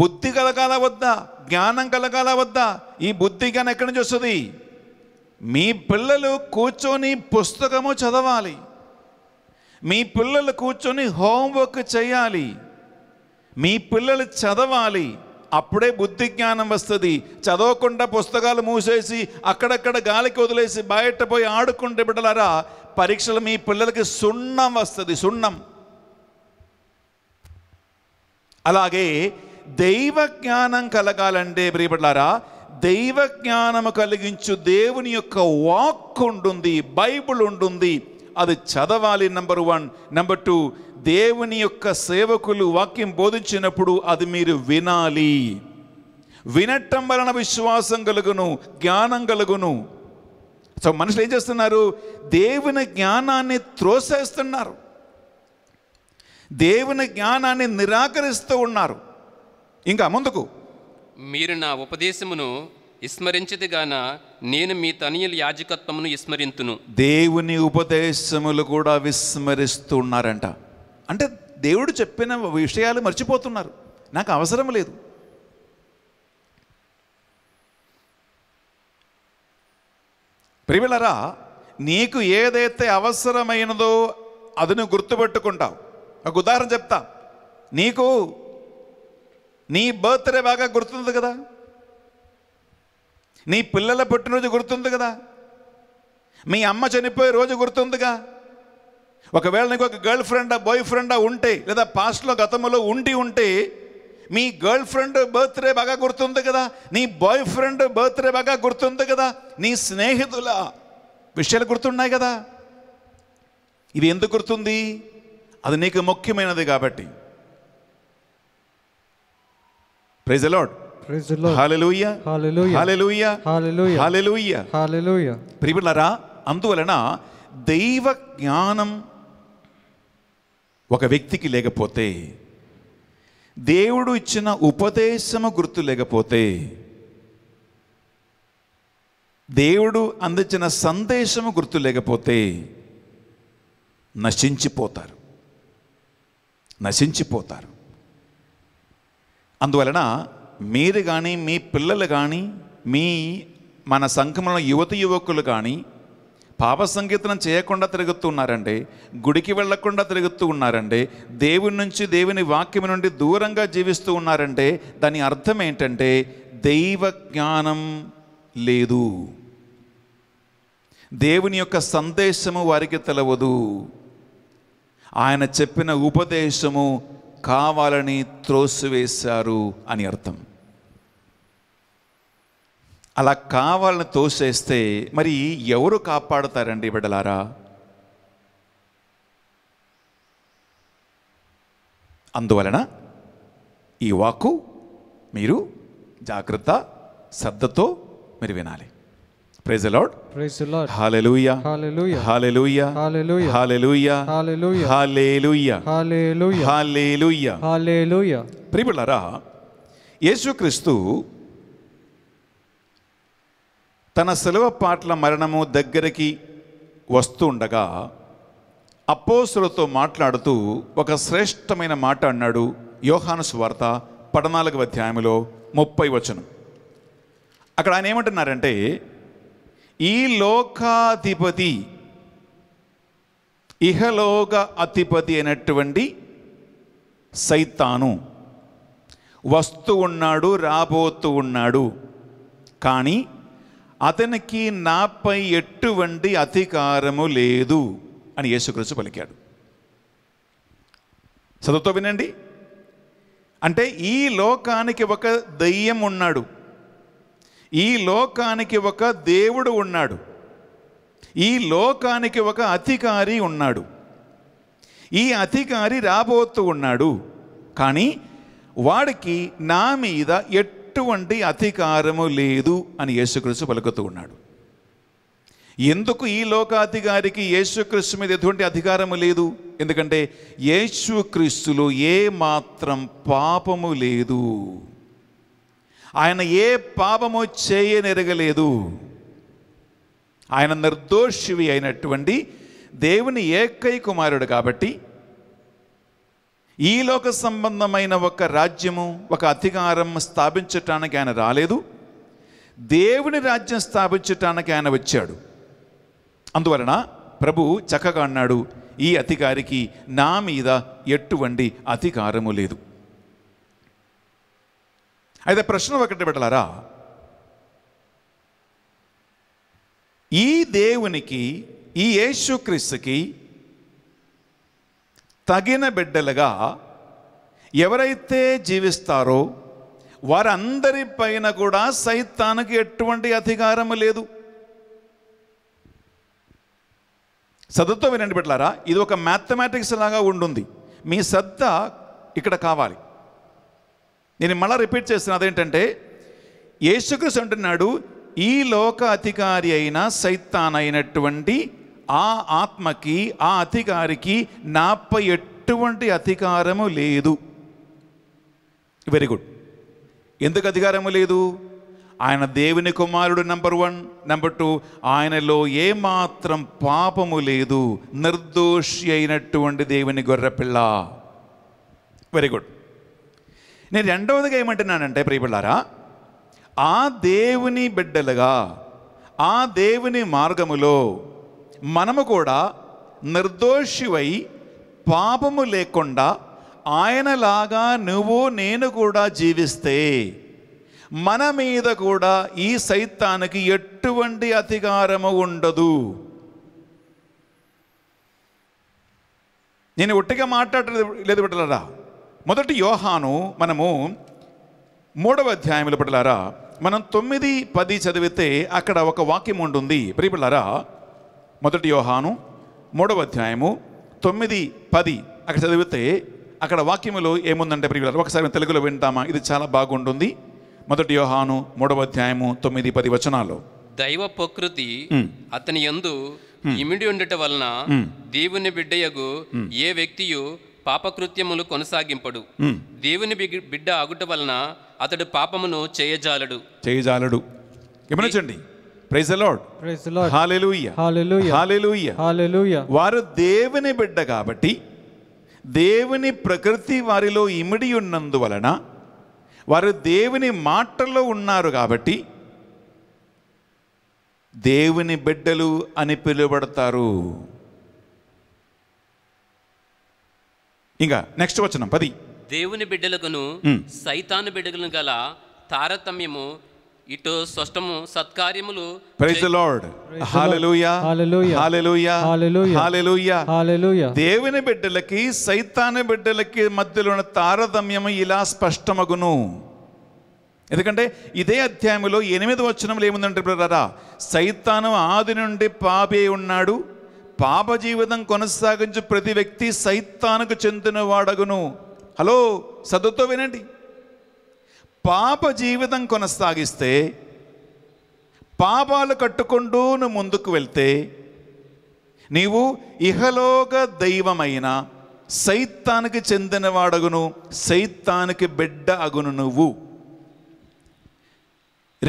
బుద్ధి కలగాల వద్దా జ్ఞానం కలగాల వద్దా ఈ బుద్ధి జ్ఞానం ఎక్కడి నుంచి వస్తుంది మీ పిల్లలు కూర్చొని పుస్తకము చదవాలి మీ పిల్లలు కూర్చొని హోంవర్క్ చేయాలి మీ పిల్లలు చదవాలి అప్పుడే బుద్ధి జ్ఞానం వస్తుంది చదవకుండా పుస్తకాలు మూసేసి అక్కడక్కడ గాలికి వదిలేసి బయట పోయి ఆడుకుంటే బిడ్డలారా పరీక్షలు మీ పిల్లలకి సున్నం వస్తుంది సున్నం అలాగే దైవ జ్ఞానం కలగాలంటే ప్రియబడ్డారా దైవ జ్ఞానము కలిగించు దేవుని యొక్క వాక్ ఉంటుంది బైబుల్ ఉంటుంది అది చదవాలి నెంబర్ వన్ నెంబర్ టూ దేవుని యొక్క సేవకులు వాక్యం బోధించినప్పుడు అది మీరు వినాలి వినటం వలన విశ్వాసం కలుగును జ్ఞానం కలుగును సో మనుషులు ఏం చేస్తున్నారు దేవుని జ్ఞానాన్ని త్రోసేస్తున్నారు దేవుని జ్ఞానాన్ని నిరాకరిస్తూ ఉన్నారు ఇంకా ముందుకు మీరు నా ఉపదేశమును విస్మరించదిగాన నేను మీ తనియుల యాజకత్వమును విస్మరింతును దేవుని ఉపదేశములు కూడా విస్మరిస్తున్నారంట అంటే దేవుడు చెప్పిన విషయాలు మర్చిపోతున్నారు నాకు అవసరం లేదు ప్రిమిలరా నీకు ఏదైతే అవసరమైనదో అది గుర్తుపెట్టుకుంటావు ఒక ఉదాహరణ చెప్తా నీకు నీ బర్త్డే బాగా గుర్తుంది కదా నీ పిల్లల పుట్టినరోజు గుర్తుంది కదా మీ అమ్మ చనిపోయే రోజు గుర్తుందిగా ఒకవేళ నీకు ఒక గర్ల్ ఫ్రెండా బాయ్ ఫ్రెండా ఉంటే లేదా పాస్ట్లో గతంలో ఉండి ఉంటే మీ గర్ల్ ఫ్రెండ్ బర్త్డే బాగా గుర్తుంది కదా నీ బాయ్ ఫ్రెండ్ బర్త్డే బాగా గుర్తుంది కదా నీ స్నేహితుల విషయాలు గుర్తున్నాయి కదా ఇది ఎందుకు గుర్తుంది అది నీకు ముఖ్యమైనది కాబట్టి ప్రైజ్ అలాడ్ అందువలన దైవ జ్ఞానం ఒక వ్యక్తికి లేకపోతే దేవుడు ఇచ్చిన ఉపదేశము గుర్తు లేకపోతే దేవుడు అందించిన సందేశము గుర్తు లేకపోతే నశించిపోతారు నశించిపోతారు అందువలన మీరు కానీ మీ పిల్లలు కానీ మీ మన సంఘంలో యువతి యువకులు కానీ పాప సంకీర్తనం చేయకుండా తిరుగుతూ ఉన్నారండి గుడికి వెళ్లకుండా తిరుగుతూ ఉన్నారండి దేవుని నుంచి దేవుని వాక్యం నుండి దూరంగా జీవిస్తూ ఉన్నారంటే దాని అర్థం ఏంటంటే దైవ జ్ఞానం లేదు దేవుని యొక్క సందేశము వారికి తెలవదు ఆయన చెప్పిన ఉపదేశము కావాలని త్రోసివేశారు అని అర్థం అలా కావాలని తోసేస్తే మరి ఎవరు కాపాడుతారండి బిడ్డలారా అందువలన ఈ వాకు మీరు జాగ్రత్త శ్రద్ధతో మీరు వినాలి ప్రైజ్ లార్డ్ యేసుక్రీస్తు తన సెలవు పాట్ల మరణము దగ్గరికి వస్తుండగా అపోసులతో మాట్లాడుతూ ఒక శ్రేష్టమైన మాట అన్నాడు యోహాను వార్త పద్నాలుగు అధ్యాయంలో ముప్పై వచనం అక్కడ ఆయన ఏమంటున్నారంటే ఈ లోకాధిపతి ఇహలోక అధిపతి అయినటువంటి సైతాను వస్తూ ఉన్నాడు రాబోతూ ఉన్నాడు కానీ అతనికి నాపై ఎటువంటి అధికారము లేదు అని యేసుక్రీస్తు పలికాడు చదువుతో వినండి అంటే ఈ లోకానికి ఒక దయ్యం ఉన్నాడు ఈ లోకానికి ఒక దేవుడు ఉన్నాడు ఈ లోకానికి ఒక అధికారి ఉన్నాడు ఈ అధికారి రాబోతు ఉన్నాడు కానీ వాడికి నా మీద ఎట్ ఎటువంటి అధికారము లేదు అని యేసుక్రీస్తు పలుకుతూ ఉన్నాడు ఎందుకు ఈ లోకాధికారికి యేసుక్రీస్తు మీద ఎటువంటి అధికారము లేదు ఎందుకంటే యేసుక్రీస్తులో ఏ మాత్రం పాపము లేదు ఆయన ఏ పాపము చేయనెరగలేదు ఆయన నిర్దోషివి అయినటువంటి దేవుని ఏకై కుమారుడు కాబట్టి ఈ లోక సంబంధమైన ఒక రాజ్యము ఒక అధికారం స్థాపించటానికి ఆయన రాలేదు దేవుని రాజ్యం స్థాపించటానికి ఆయన వచ్చాడు అందువలన ప్రభు చక్కగా అన్నాడు ఈ అధికారికి నా మీద ఎటువంటి అధికారము లేదు అయితే ప్రశ్న ఒకటి పెట్టలారా ఈ దేవునికి ఈ యేసుక్రీస్తుకి తగిన బిడ్డలుగా ఎవరైతే జీవిస్తారో వారందరి పైన కూడా సైతానికి ఎటువంటి అధికారము లేదు సద్దుతో వినండి పెట్టారా ఇది ఒక మ్యాథమెటిక్స్ లాగా ఉండుంది మీ సద్ద ఇక్కడ కావాలి నేను మళ్ళీ రిపీట్ చేస్తున్నా అదేంటంటే యేసుక్రీస్తు అంటున్నాడు ఈ లోక అధికారి అయిన సైతాన్ అయినటువంటి ఆ ఆత్మకి ఆ అధికారికి నాపై ఎటువంటి అధికారము లేదు వెరీ గుడ్ ఎందుకు అధికారము లేదు ఆయన దేవుని కుమారుడు నంబర్ వన్ నెంబర్ టూ ఆయనలో ఏమాత్రం పాపము లేదు నిర్దోషి అయినటువంటి దేవుని గొర్రెపిల్ల వెరీ గుడ్ నేను రెండవదిగా ఏమంటున్నానంటే ప్రియపిల్లారా ఆ దేవుని బిడ్డలుగా ఆ దేవుని మార్గములో మనము కూడా నిర్దోషివై పాపము లేకుండా ఆయనలాగా నువ్వు నేను కూడా జీవిస్తే మన మీద కూడా ఈ సైతానికి ఎటువంటి అధికారము ఉండదు నేను ఒట్టిగా మాట్లాడలేదు లేదు బిడ్డలారా మొదటి యోహాను మనము మూడవ అధ్యాయంలో పెట్టలారా మనం తొమ్మిది పది చదివితే అక్కడ ఒక వాక్యం ఉంటుంది ప్రియబిళ్ళారా మొదటి యోహాను మూడవ అధ్యాయము తొమ్మిది పది అక్కడ చదివితే అక్కడ వాక్యములో ఏముందంటే ప్రియులారు ఒకసారి తెలుగులో వింటామా ఇది చాలా బాగుంటుంది మొదటి యోహాను మూడవ అధ్యాయము తొమ్మిది పది వచనాలు దైవ ప్రకృతి అతని యందు ఇమిడి ఉండట వలన దేవుని బిడ్డయగు ఏ వ్యక్తియు పాపకృత్యములు కొనసాగింపడు దేవుని బిడ్డ ఆగుట వలన అతడు పాపమును చేయజాలడు చేయజాలడు గమనించండి ప్రైజ్ లార్డ్ ప్రైజ్ లార్డ్ హల్లెలూయా హల్లెలూయా హల్లెలూయా హల్లెలూయా వారు దేవుని బిడ్డ కాబట్టి దేవుని ప్రకృతి వారిలో ఇమిడి ఉన్నందువలన వారు దేవుని మాటల్లో ఉన్నారు కాబట్టి దేవుని బిడ్డలు అని పిలువబడతారు ఇంకా నెక్స్ట్ వచ్చిన పది దేవుని బిడ్డలకును సైతాను బిడ్డలను గల తారతమ్యము ఇటు స్పష్టము సత్కార్యములు praise the Lord hallelujah hallelujah hallelujah hallelujah దేవుని బిడ్డలకి సైతాను బిడ్డలకి మధ్యలో ఉన్న తారతమ్యము ఇలా స్పష్టమగును ఎందుకంటే ఇదే అధ్యాయంలో ఎనిమిది వచనంలో ఏముందంటే బ్రదరా సైతాను ఆది నుండి పాపే ఉన్నాడు పాప జీవితం కొనసాగించే ప్రతి వ్యక్తి సైతానుకు చెందిన వాడగును హలో సదుతో వినండి పాప జీవితం కొనసాగిస్తే పాపాలు కట్టుకుంటూ నువ్వు ముందుకు వెళ్తే నీవు ఇహలోక దైవమైన సైతానికి చెందినవాడగును సైతానికి బిడ్డ అగును నువ్వు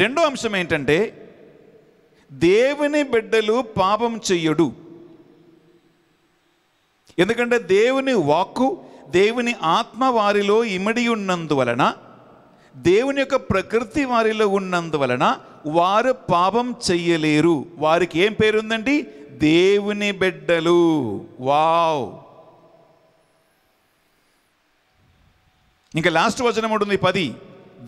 రెండో అంశం ఏంటంటే దేవుని బిడ్డలు పాపం చెయ్యడు ఎందుకంటే దేవుని వాక్కు దేవుని ఆత్మ వారిలో ఇమిడి ఉన్నందువలన దేవుని యొక్క ప్రకృతి వారిలో ఉన్నందువలన వారు పాపం చెయ్యలేరు వారికి ఏం పేరుందండి దేవుని బిడ్డలు వావ్ ఇంకా లాస్ట్ వచనం ఉంటుంది పది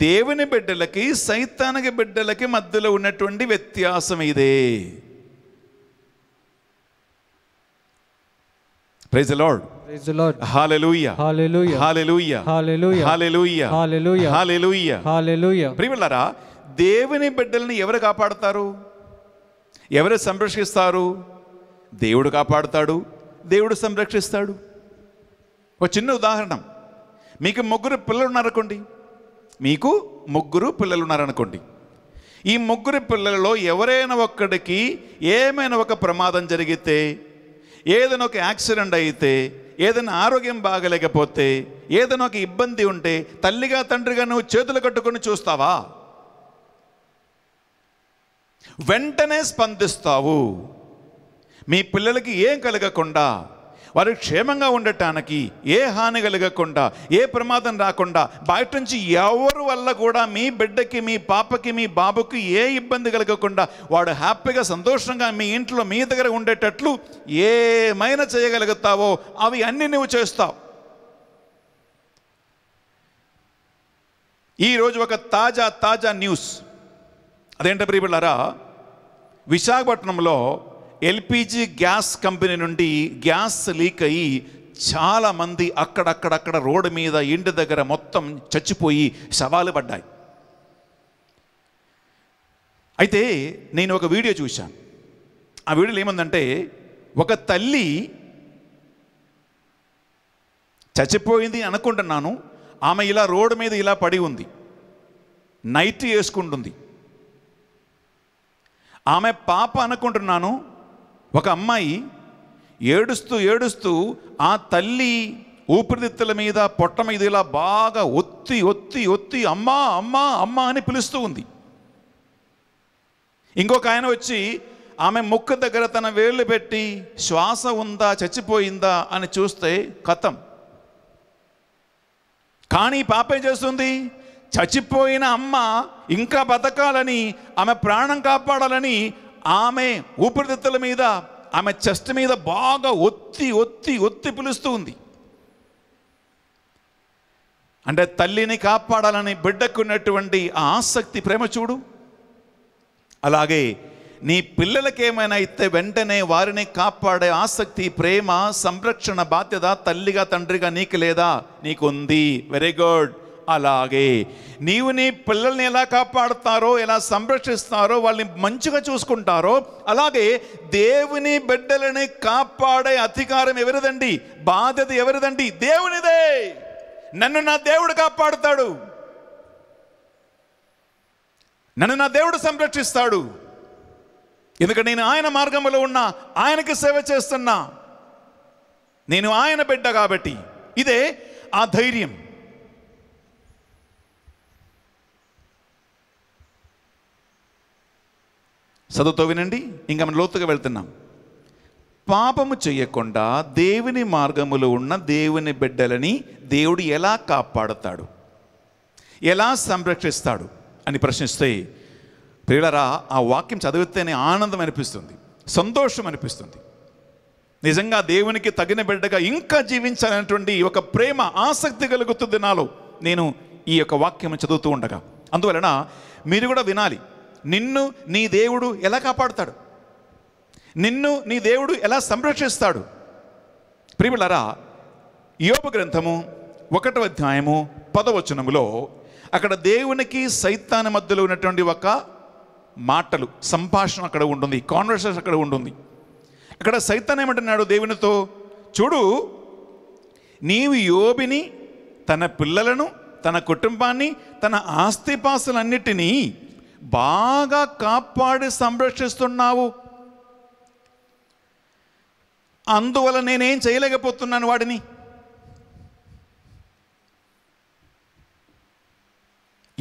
దేవుని బిడ్డలకి సైతానిక బిడ్డలకి మధ్యలో ఉన్నటువంటి వ్యత్యాసం ఇదే ప్రైజ్ లార్డ్ ప్రియులారా దేవుని బిడ్డల్ని ఎవరు కాపాడుతారు ఎవరు సంరక్షిస్తారు దేవుడు కాపాడుతాడు దేవుడు సంరక్షిస్తాడు ఒక చిన్న ఉదాహరణ మీకు ముగ్గురు పిల్లలు ఉన్నారనుకోండి మీకు ముగ్గురు పిల్లలు ఉన్నారనుకోండి ఈ ముగ్గురు పిల్లలలో ఎవరైనా ఒక్కడికి ఏమైనా ఒక ప్రమాదం జరిగితే ఏదైనా ఒక యాక్సిడెంట్ అయితే ఏదైనా ఆరోగ్యం బాగలేకపోతే ఏదైనా ఒక ఇబ్బంది ఉంటే తల్లిగా తండ్రిగా నువ్వు చేతులు కట్టుకొని చూస్తావా వెంటనే స్పందిస్తావు మీ పిల్లలకి ఏం కలగకుండా వారు క్షేమంగా ఉండటానికి ఏ హాని కలగకుండా ఏ ప్రమాదం రాకుండా బయట నుంచి ఎవరు వల్ల కూడా మీ బిడ్డకి మీ పాపకి మీ బాబుకి ఏ ఇబ్బంది కలగకుండా వాడు హ్యాపీగా సంతోషంగా మీ ఇంట్లో మీ దగ్గర ఉండేటట్లు ఏమైనా చేయగలుగుతావో అవి అన్నీ నువ్వు చేస్తావు ఈరోజు ఒక తాజా తాజా న్యూస్ అదేంటే ప్రియపిల్లారా విశాఖపట్నంలో ఎల్పిజి గ్యాస్ కంపెనీ నుండి గ్యాస్ లీక్ అయ్యి చాలామంది అక్కడక్కడక్కడ రోడ్డు మీద ఇంటి దగ్గర మొత్తం చచ్చిపోయి సవాలు పడ్డాయి అయితే నేను ఒక వీడియో చూశాను ఆ వీడియోలో ఏముందంటే ఒక తల్లి చచ్చిపోయింది అనుకుంటున్నాను ఆమె ఇలా రోడ్డు మీద ఇలా పడి ఉంది నైట్ వేసుకుంటుంది ఆమె పాప అనుకుంటున్నాను ఒక అమ్మాయి ఏడుస్తూ ఏడుస్తూ ఆ తల్లి ఊపిరితిత్తుల మీద పొట్ట మీద ఇలా బాగా ఒత్తి ఒత్తి ఒత్తి అమ్మా అమ్మా అమ్మా అని పిలుస్తూ ఉంది ఇంకొక ఆయన వచ్చి ఆమె ముక్కు దగ్గర తన వేళ్ళు పెట్టి శ్వాస ఉందా చచ్చిపోయిందా అని చూస్తే కథం కానీ పాపే చేస్తుంది చచ్చిపోయిన అమ్మ ఇంకా బతకాలని ఆమె ప్రాణం కాపాడాలని ఆమె ఊపిరితిత్తుల మీద ఆమె చెస్ట్ మీద బాగా ఒత్తి ఒత్తి ఒత్తి పిలుస్తూ ఉంది అంటే తల్లిని కాపాడాలని బిడ్డకున్నటువంటి ఆ ఆసక్తి ప్రేమ చూడు అలాగే నీ పిల్లలకేమైనా అయితే వెంటనే వారిని కాపాడే ఆసక్తి ప్రేమ సంరక్షణ బాధ్యత తల్లిగా తండ్రిగా నీకు లేదా నీకుంది వెరీ గుడ్ అలాగే నీవు నీ పిల్లల్ని ఎలా కాపాడుతారో ఎలా సంరక్షిస్తారో వాళ్ళని మంచిగా చూసుకుంటారో అలాగే దేవుని బిడ్డలని కాపాడే అధికారం ఎవరిదండి బాధ్యత ఎవరిదండి దేవునిదే నన్ను నా దేవుడు కాపాడుతాడు నన్ను నా దేవుడు సంరక్షిస్తాడు ఎందుకంటే నేను ఆయన మార్గంలో ఉన్నా ఆయనకి సేవ చేస్తున్నా నేను ఆయన బిడ్డ కాబట్టి ఇదే ఆ ధైర్యం చదువుతో వినండి ఇంకా మనం లోతుగా వెళ్తున్నాం పాపము చేయకుండా దేవుని మార్గములో ఉన్న దేవుని బిడ్డలని దేవుడు ఎలా కాపాడుతాడు ఎలా సంరక్షిస్తాడు అని ప్రశ్నిస్తే ప్రియులరా ఆ వాక్యం చదివితేనే ఆనందం అనిపిస్తుంది సంతోషం అనిపిస్తుంది నిజంగా దేవునికి తగిన బిడ్డగా ఇంకా జీవించాలనేటువంటి ఒక ప్రేమ ఆసక్తి కలుగుతుంది నాలో నేను ఈ యొక్క వాక్యం చదువుతూ ఉండగా అందువలన మీరు కూడా వినాలి నిన్ను నీ దేవుడు ఎలా కాపాడుతాడు నిన్ను నీ దేవుడు ఎలా సంరక్షిస్తాడు ప్రియులరా యోగ గ్రంథము ఒకటవ అధ్యాయము పదవచనములో అక్కడ దేవునికి సైతాన మధ్యలో ఉన్నటువంటి ఒక మాటలు సంభాషణ అక్కడ ఉంటుంది కాన్వర్సేషన్ అక్కడ ఉంటుంది అక్కడ సైతాన్ ఏమంటున్నాడు దేవునితో చూడు నీవు యోబిని తన పిల్లలను తన కుటుంబాన్ని తన ఆస్తిపాసులన్నిటినీ బాగా కాపాడి సంరక్షిస్తున్నావు అందువల్ల నేనేం చేయలేకపోతున్నాను వాడిని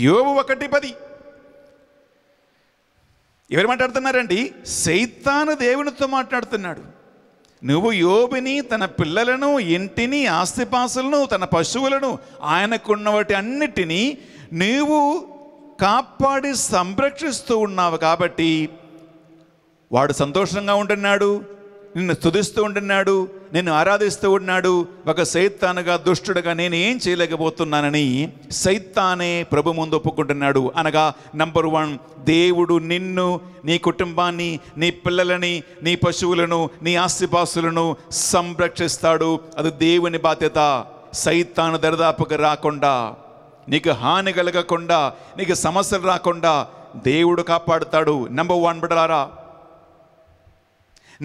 యోగు ఒకటి పది ఎవరు మాట్లాడుతున్నారండి సైతాను దేవునితో మాట్లాడుతున్నాడు నువ్వు యోబిని తన పిల్లలను ఇంటిని ఆస్తిపాసులను తన పశువులను ఆయనకున్న వాటి అన్నిటినీ నీవు కాపాడి సంరక్షిస్తూ ఉన్నావు కాబట్టి వాడు సంతోషంగా ఉంటున్నాడు నిన్ను స్థుతిస్తూ ఉంటున్నాడు నిన్ను ఆరాధిస్తూ ఉన్నాడు ఒక సైతానుగా దుష్టుడుగా నేను ఏం చేయలేకపోతున్నానని సైతానే ప్రభు ముందు ఒప్పుకుంటున్నాడు అనగా నంబర్ వన్ దేవుడు నిన్ను నీ కుటుంబాన్ని నీ పిల్లలని నీ పశువులను నీ ఆస్తిపాసులను సంరక్షిస్తాడు అది దేవుని బాధ్యత సైతాను దరిదాపుగా రాకుండా నీకు హాని కలగకుండా నీకు సమస్యలు రాకుండా దేవుడు కాపాడుతాడు నెంబర్ వన్ బిడలారా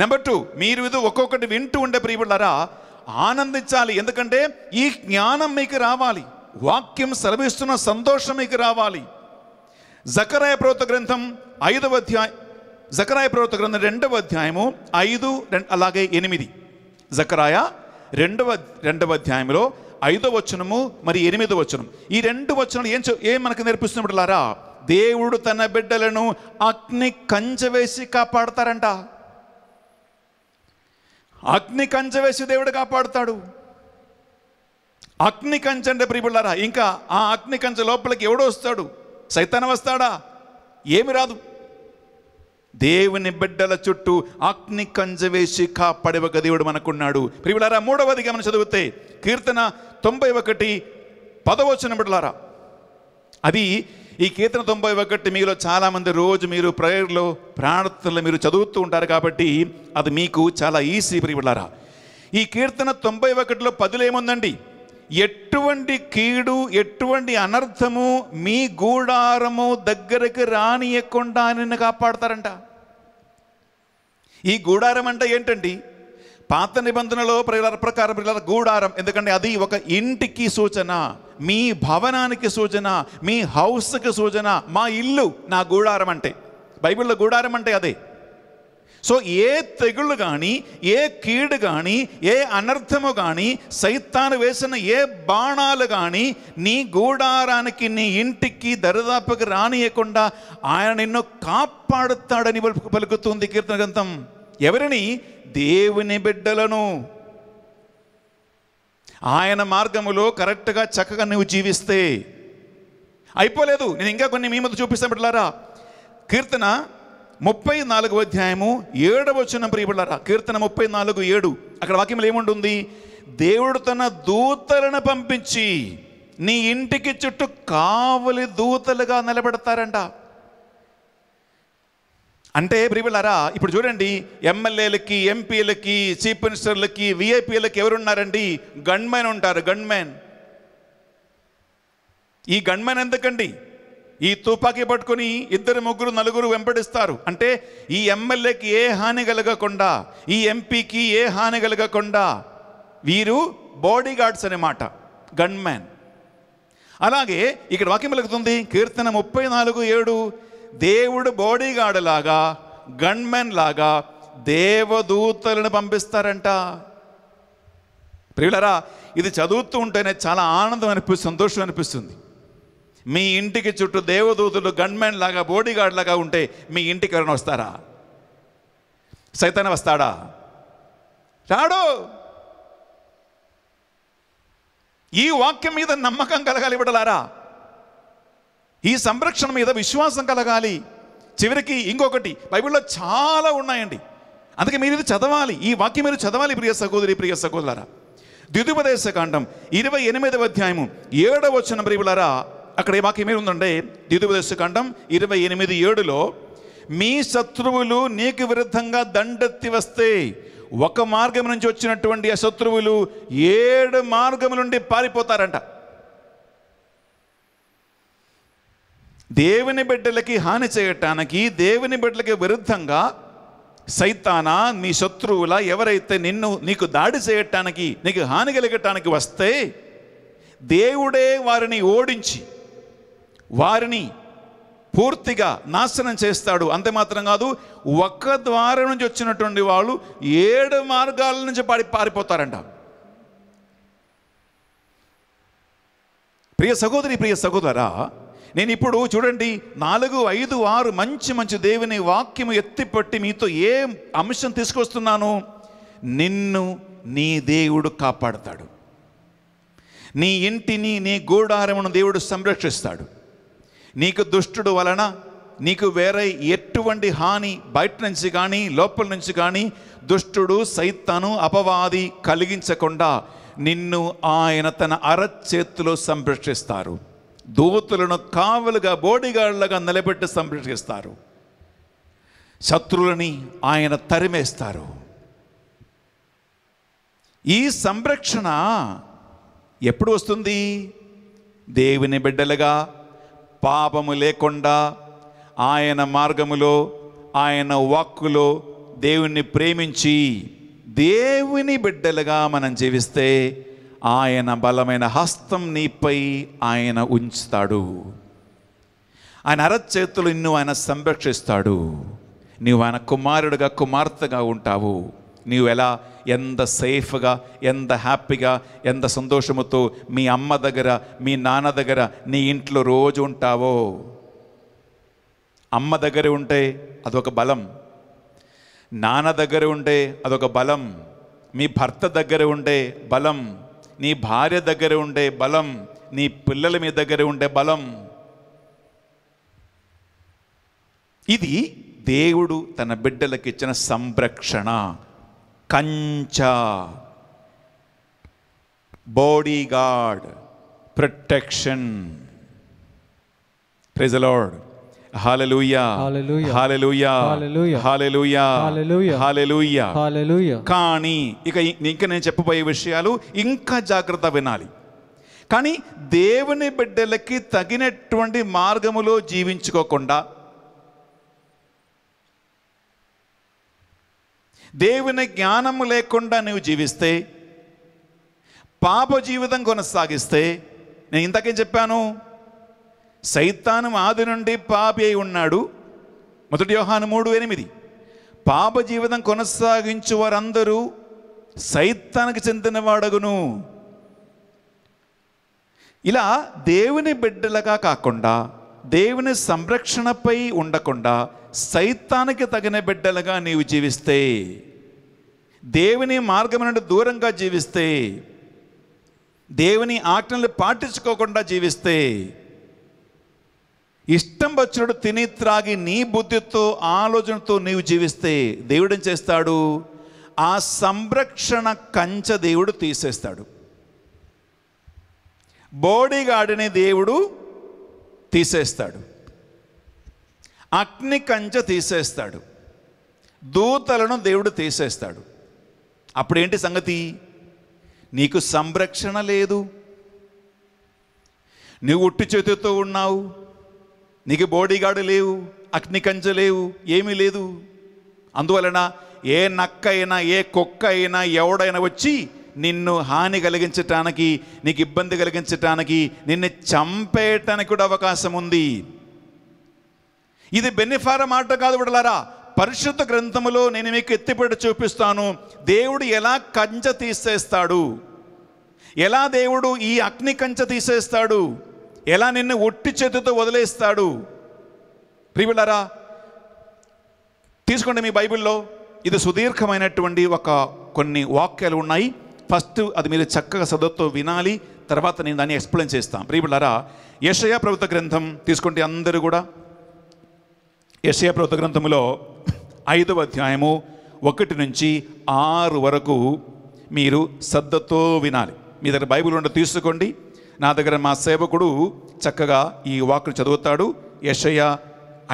నెంబర్ టూ మీరు ఇది ఒక్కొక్కటి వింటూ ఉండే ప్రియులారా ఆనందించాలి ఎందుకంటే ఈ జ్ఞానం మీకు రావాలి వాక్యం సెలవిస్తున్న సంతోషం మీకు రావాలి జకరాయ ప్రవృత గ్రంథం ఐదవ అధ్యాయం జకరాయ ప్రవర్త గ్రంథం రెండవ అధ్యాయము ఐదు అలాగే ఎనిమిది జకరాయ రెండవ రెండవ అధ్యాయంలో ఐదో వచనము మరి ఎనిమిదో వచనం ఈ రెండు వచనాలు ఏం ఏం మనకు నేర్పిస్తున్నప్పుడు లారా దేవుడు తన బిడ్డలను అగ్ని కంచె వేసి కాపాడతారంట అగ్ని కంచ వేసి దేవుడు కాపాడుతాడు అగ్ని కంచె అంటే ప్రియులారా ఇంకా ఆ అగ్ని కంచె లోపలికి ఎవడో వస్తాడు సైతానం వస్తాడా ఏమి రాదు దేవుని బిడ్డల చుట్టూ అగ్ని కంచె వేసి కాపాడే ఒక దేవుడు మనకున్నాడు ప్రియులారా మూడవదిగా మనం చదివితే కీర్తన తొంభై ఒకటి పదవచనం బిడ్డలారా అది ఈ కీర్తన తొంభై ఒకటి మీలో చాలామంది రోజు మీరు ప్రేయర్లో ప్రార్థనలు మీరు చదువుతూ ఉంటారు కాబట్టి అది మీకు చాలా ఈజీ ప్రియబిడ్డారా ఈ కీర్తన తొంభై ఒకటిలో పదులేముందండి ఎటువంటి కీడు ఎటువంటి అనర్థము మీ గూడారము దగ్గరకు రానియకుండా నిన్ను కాపాడతారంట ఈ గూడారం అంటే ఏంటండి పాత నిబంధనలో ప్రజల ప్రకారం ప్రజల గూడారం ఎందుకంటే అది ఒక ఇంటికి సూచన మీ భవనానికి సూచన మీ హౌస్కి సూచన మా ఇల్లు నా గూడారం అంటే బైబిల్లో గూడారం అంటే అదే సో ఏ తెగుళ్ళు కానీ ఏ కీడు కానీ ఏ అనర్థము కానీ సైతాను వేసిన ఏ బాణాలు కానీ నీ గూడారానికి నీ ఇంటికి దరిదాపుకి రానియకుండా ఆయన నిన్ను కాపాడుతాడని పలుకుతుంది కీర్తన గ్రంథం ఎవరిని దేవుని బిడ్డలను ఆయన మార్గములో కరెక్ట్గా చక్కగా నువ్వు జీవిస్తే అయిపోలేదు నేను ఇంకా కొన్ని మీ ముందు చూపిస్తాను బిడ్డలారా కీర్తన ముప్పై నాలుగు అధ్యాయము ఏడవ వచ్చిన ప్రియబిడ్డారా కీర్తన ముప్పై నాలుగు ఏడు అక్కడ వాక్యంలో ఏముంటుంది దేవుడు తన దూతలను పంపించి నీ ఇంటికి చుట్టూ కావలి దూతలుగా నిలబెడతారంట అంటే ప్రియులారా ఇప్పుడు చూడండి ఎమ్మెల్యేలకి ఎంపీలకి చీఫ్ మినిస్టర్లకి విఐపీలకి ఎవరున్నారండి గన్మెన్ ఉంటారు గన్మెన్ ఈ గన్మెన్ ఎందుకండి ఈ తుపాకీ పట్టుకుని ఇద్దరు ముగ్గురు నలుగురు వెంపడిస్తారు అంటే ఈ ఎమ్మెల్యేకి ఏ హాని కలగకుండా ఈ ఎంపీకి ఏ హాని కలగకుండా వీరు బాడీ గార్డ్స్ అనమాట గన్మెన్ అలాగే ఇక్కడ వాక్యం వెలుగుతుంది కీర్తన ముప్పై నాలుగు ఏడు దేవుడు బాడీగార్డ్ లాగా గన్మెన్ లాగా దేవదూతలను పంపిస్తారంట ప్రియులరా ఇది చదువుతూ ఉంటేనే చాలా ఆనందం అనిపిస్తుంది సంతోషం అనిపిస్తుంది మీ ఇంటికి చుట్టూ దేవదూతులు గన్మెన్ లాగా బాడీగార్డ్ లాగా ఉంటే మీ ఇంటికి ఎవరైనా వస్తారా సైతాన్ని వస్తాడా రాడు ఈ వాక్యం మీద నమ్మకం కలగాలి విడలారా ఈ సంరక్షణ మీద విశ్వాసం కలగాలి చివరికి ఇంకొకటి బైబిల్లో చాలా ఉన్నాయండి అందుకే మీరు ఇది చదవాలి ఈ వాక్యం మీరు చదవాలి ప్రియ సహోదరి ప్రియ సహోదరా ద్వితీయోపదేశ కాండం ఇరవై ఎనిమిదవ అధ్యాయము ఏడవ వచ్చిన ప్రియులారా అక్కడ ఏ వాక్యం ఏముందంటే ద్వితీయోపదేశ కాండం ఇరవై ఎనిమిది ఏడులో మీ శత్రువులు నీకు విరుద్ధంగా దండెత్తి వస్తే ఒక మార్గం నుంచి వచ్చినటువంటి ఆ శత్రువులు ఏడు మార్గం నుండి పారిపోతారంట దేవుని బిడ్డలకి హాని చేయటానికి దేవుని బిడ్డలకి విరుద్ధంగా సైతానా నీ శత్రువుల ఎవరైతే నిన్ను నీకు దాడి చేయటానికి నీకు హాని కలగటానికి వస్తే దేవుడే వారిని ఓడించి వారిని పూర్తిగా నాశనం చేస్తాడు అంతే మాత్రం కాదు ఒక్క ద్వారం నుంచి వచ్చినటువంటి వాళ్ళు ఏడు మార్గాల నుంచి పాడి పారిపోతారంట ప్రియ సహోదరి ప్రియ సహోదరా నేను ఇప్పుడు చూడండి నాలుగు ఐదు ఆరు మంచి మంచి దేవుని వాక్యము ఎత్తిపట్టి మీతో ఏ అంశం తీసుకొస్తున్నాను నిన్ను నీ దేవుడు కాపాడతాడు నీ ఇంటిని నీ గూడారమును దేవుడు సంరక్షిస్తాడు నీకు దుష్టుడు వలన నీకు వేరే ఎటువంటి హాని బయట నుంచి కానీ లోపల నుంచి కానీ దుష్టుడు సైతను అపవాది కలిగించకుండా నిన్ను ఆయన తన అరచేతిలో సంరక్షిస్తారు దూతులను కావలుగా బోడిగాళ్లుగా నిలబెట్టి సంరక్షిస్తారు శత్రువులని ఆయన తరిమేస్తారు ఈ సంరక్షణ ఎప్పుడు వస్తుంది దేవుని బిడ్డలుగా పాపము లేకుండా ఆయన మార్గములో ఆయన వాక్కులో దేవుణ్ణి ప్రేమించి దేవుని బిడ్డలుగా మనం జీవిస్తే ఆయన బలమైన హస్తం నీపై ఆయన ఉంచుతాడు ఆయన అరచేతులు నిన్ను ఆయన సంరక్షిస్తాడు నీవు ఆయన కుమారుడుగా కుమార్తెగా ఉంటావు నీవు ఎలా ఎంత సేఫ్గా ఎంత హ్యాపీగా ఎంత సంతోషముతో మీ అమ్మ దగ్గర మీ నాన్న దగ్గర నీ ఇంట్లో రోజు ఉంటావో అమ్మ దగ్గర ఉంటే అదొక బలం నాన్న దగ్గర ఉంటే అదొక బలం మీ భర్త దగ్గర ఉండే బలం నీ భార్య దగ్గర ఉండే బలం నీ పిల్లల మీ దగ్గర ఉండే బలం ఇది దేవుడు తన బిడ్డలకు ఇచ్చిన సంరక్షణ కంచ బాడీ గార్డ్ ప్రొటెక్షన్ ప్రిజలోడ్ కానీ ఇక ఇంకా నేను చెప్పబోయే విషయాలు ఇంకా జాగ్రత్త వినాలి కానీ దేవుని బిడ్డలకి తగినటువంటి మార్గములో జీవించుకోకుండా దేవుని జ్ఞానము లేకుండా నువ్వు జీవిస్తే పాప జీవితం కొనసాగిస్తే నేను ఇంతకేం చెప్పాను సైతాను ఆది నుండి పాపి అయి ఉన్నాడు మొదటి యోహాను మూడు ఎనిమిది పాప జీవితం కొనసాగించు వారందరూ సైతానికి చెందినవాడగును ఇలా దేవుని బిడ్డలుగా కాకుండా దేవుని సంరక్షణపై ఉండకుండా సైతానికి తగిన బిడ్డలుగా నీవు జీవిస్తే దేవుని మార్గం నుండి దూరంగా జీవిస్తే దేవుని ఆజ్ఞలు పాటించుకోకుండా జీవిస్తే ఇష్టం వచ్చినట్టు తిని త్రాగి నీ బుద్ధితో ఆలోచనతో నీవు జీవిస్తే దేవుడు ఏం చేస్తాడు ఆ సంరక్షణ కంచె దేవుడు తీసేస్తాడు బోడీగాడిని దేవుడు తీసేస్తాడు అగ్ని కంచె తీసేస్తాడు దూతలను దేవుడు తీసేస్తాడు అప్పుడేంటి సంగతి నీకు సంరక్షణ లేదు నువ్వు ఉట్టి చేతితో ఉన్నావు నీకు బోడీగాడు లేవు కంచె లేవు ఏమీ లేదు అందువలన ఏ నక్క అయినా ఏ కుక్క అయినా ఎవడైనా వచ్చి నిన్ను హాని కలిగించటానికి నీకు ఇబ్బంది కలిగించటానికి నిన్ను చంపేయటానికి కూడా అవకాశం ఉంది ఇది బెన్నిఫార మాట కాదు విడలారా పరిశుద్ధ గ్రంథములో నేను మీకు ఎత్తిపెట్టి చూపిస్తాను దేవుడు ఎలా కంచె తీసేస్తాడు ఎలా దేవుడు ఈ అగ్ని కంచె తీసేస్తాడు ఎలా నిన్ను ఒట్టి చేతితో వదిలేస్తాడు ప్రియులరా తీసుకోండి మీ బైబిల్లో ఇది సుదీర్ఘమైనటువంటి ఒక కొన్ని వాక్యాలు ఉన్నాయి ఫస్ట్ అది మీరు చక్కగా చదువుతో వినాలి తర్వాత నేను దాన్ని ఎక్స్ప్లెయిన్ చేస్తాను ప్రియులరా యషయా ప్రభుత్వ గ్రంథం తీసుకోండి అందరూ కూడా యషయా ప్రభుత్వ గ్రంథంలో ఐదవ అధ్యాయము ఒకటి నుంచి ఆరు వరకు మీరు సద్దతో వినాలి మీ దగ్గర బైబిల్ ఉండ తీసుకోండి నా దగ్గర మా సేవకుడు చక్కగా ఈ వాకులు చదువుతాడు యషయ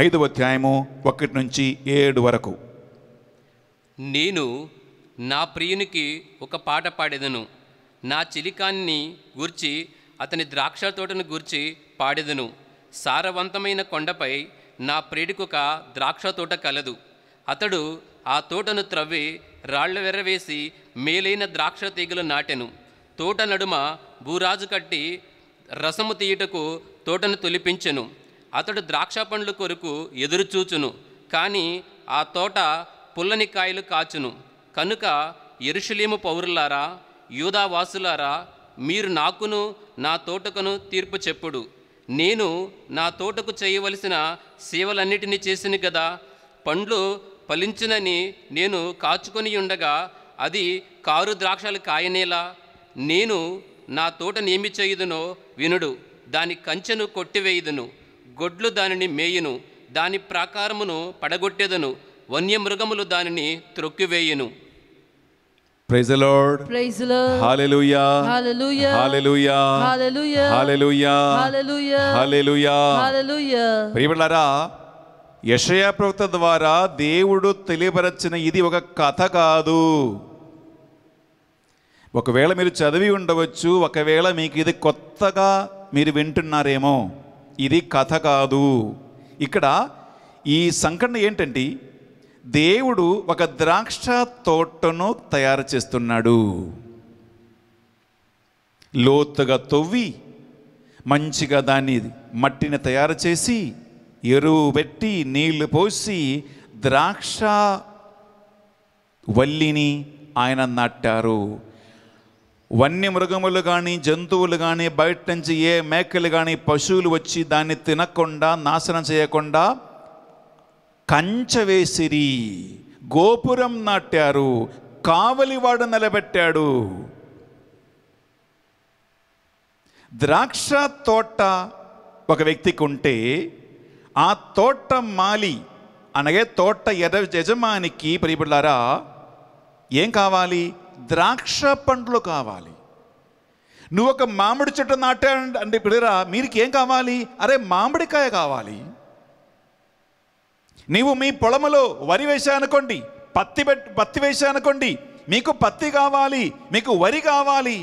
ఐదవ అధ్యాయము ఒకటి నుంచి ఏడు వరకు నేను నా ప్రియునికి ఒక పాట పాడేదను నా చిలికాన్ని గూర్చి అతని ద్రాక్ష తోటను గూర్చి పాడేదను సారవంతమైన కొండపై నా ప్రియుడికొక ద్రాక్ష తోట కలదు అతడు ఆ తోటను త్రవ్వి రాళ్ల వెర్రవేసి మేలైన ద్రాక్ష తీగలు నాటెను తోట నడుమ భూరాజు కట్టి రసము తీయుటకు తోటను తొలిపించెను అతడు ద్రాక్ష పండ్ల కొరకు ఎదురుచూచును కానీ ఆ తోట పుల్లని కాయలు కాచును కనుక ఎరుషులేము పౌరులారా యూదావాసులారా మీరు నాకును నా తోటకును తీర్పు చెప్పుడు నేను నా తోటకు చేయవలసిన సేవలన్నిటినీ చేసిన కదా పండ్లు ఫలించునని నేను కాచుకొని ఉండగా అది కారు ద్రాక్షలు కాయనేలా నేను నా తోట నేమి చేయుదునో వినుడు దాని కంచెను కొట్టివేయుదును గొడ్లు దానిని మేయును దాని ప్రాకారమును పడగొట్టేదను వన్యమృగములు దానిని త్రొక్కివేయును ప్రైజ్ లార్డ్ ప్రైజ్ లార్డ్ హల్లెలూయా హల్లెలూయా హల్లెలూయా హల్లెలూయా హల్లెలూయా హల్లెలూయా హల్లెలూయా హల్లెలూయా ప్రియలారా యెషయా ప్రవక్త ద్వారా దేవుడు తెలియపరచిన ఇది ఒక కథ కాదు ఒకవేళ మీరు చదివి ఉండవచ్చు ఒకవేళ మీకు ఇది కొత్తగా మీరు వింటున్నారేమో ఇది కథ కాదు ఇక్కడ ఈ సంఘటన ఏంటంటే దేవుడు ఒక ద్రాక్ష తోటను తయారు చేస్తున్నాడు లోతుగా తొవ్వి మంచిగా దాన్ని మట్టిని తయారు చేసి ఎరువు పెట్టి నీళ్లు పోసి ద్రాక్ష వల్లిని ఆయన నాటారు వన్యమృగములు కానీ జంతువులు కానీ బయట నుంచి ఏ మేకలు కానీ పశువులు వచ్చి దాన్ని తినకుండా నాశనం చేయకుండా కంచె వేసిరి గోపురం నాటారు కావలివాడు నిలబెట్టాడు ద్రాక్ష తోట ఒక వ్యక్తికి ఉంటే ఆ తోట మాలి అనగే తోట యజమానికి ప్రియపడారా ఏం కావాలి ద్రాక్ష పండ్లు కావాలి నువ్వు ఒక మామిడి చెట్టు నాటా అంటే పిల్లరా మీరికి ఏం కావాలి అరే మామిడికాయ కావాలి నీవు మీ పొలములో వరి అనుకోండి పత్తి పెట్ పత్తి అనుకోండి మీకు పత్తి కావాలి మీకు వరి కావాలి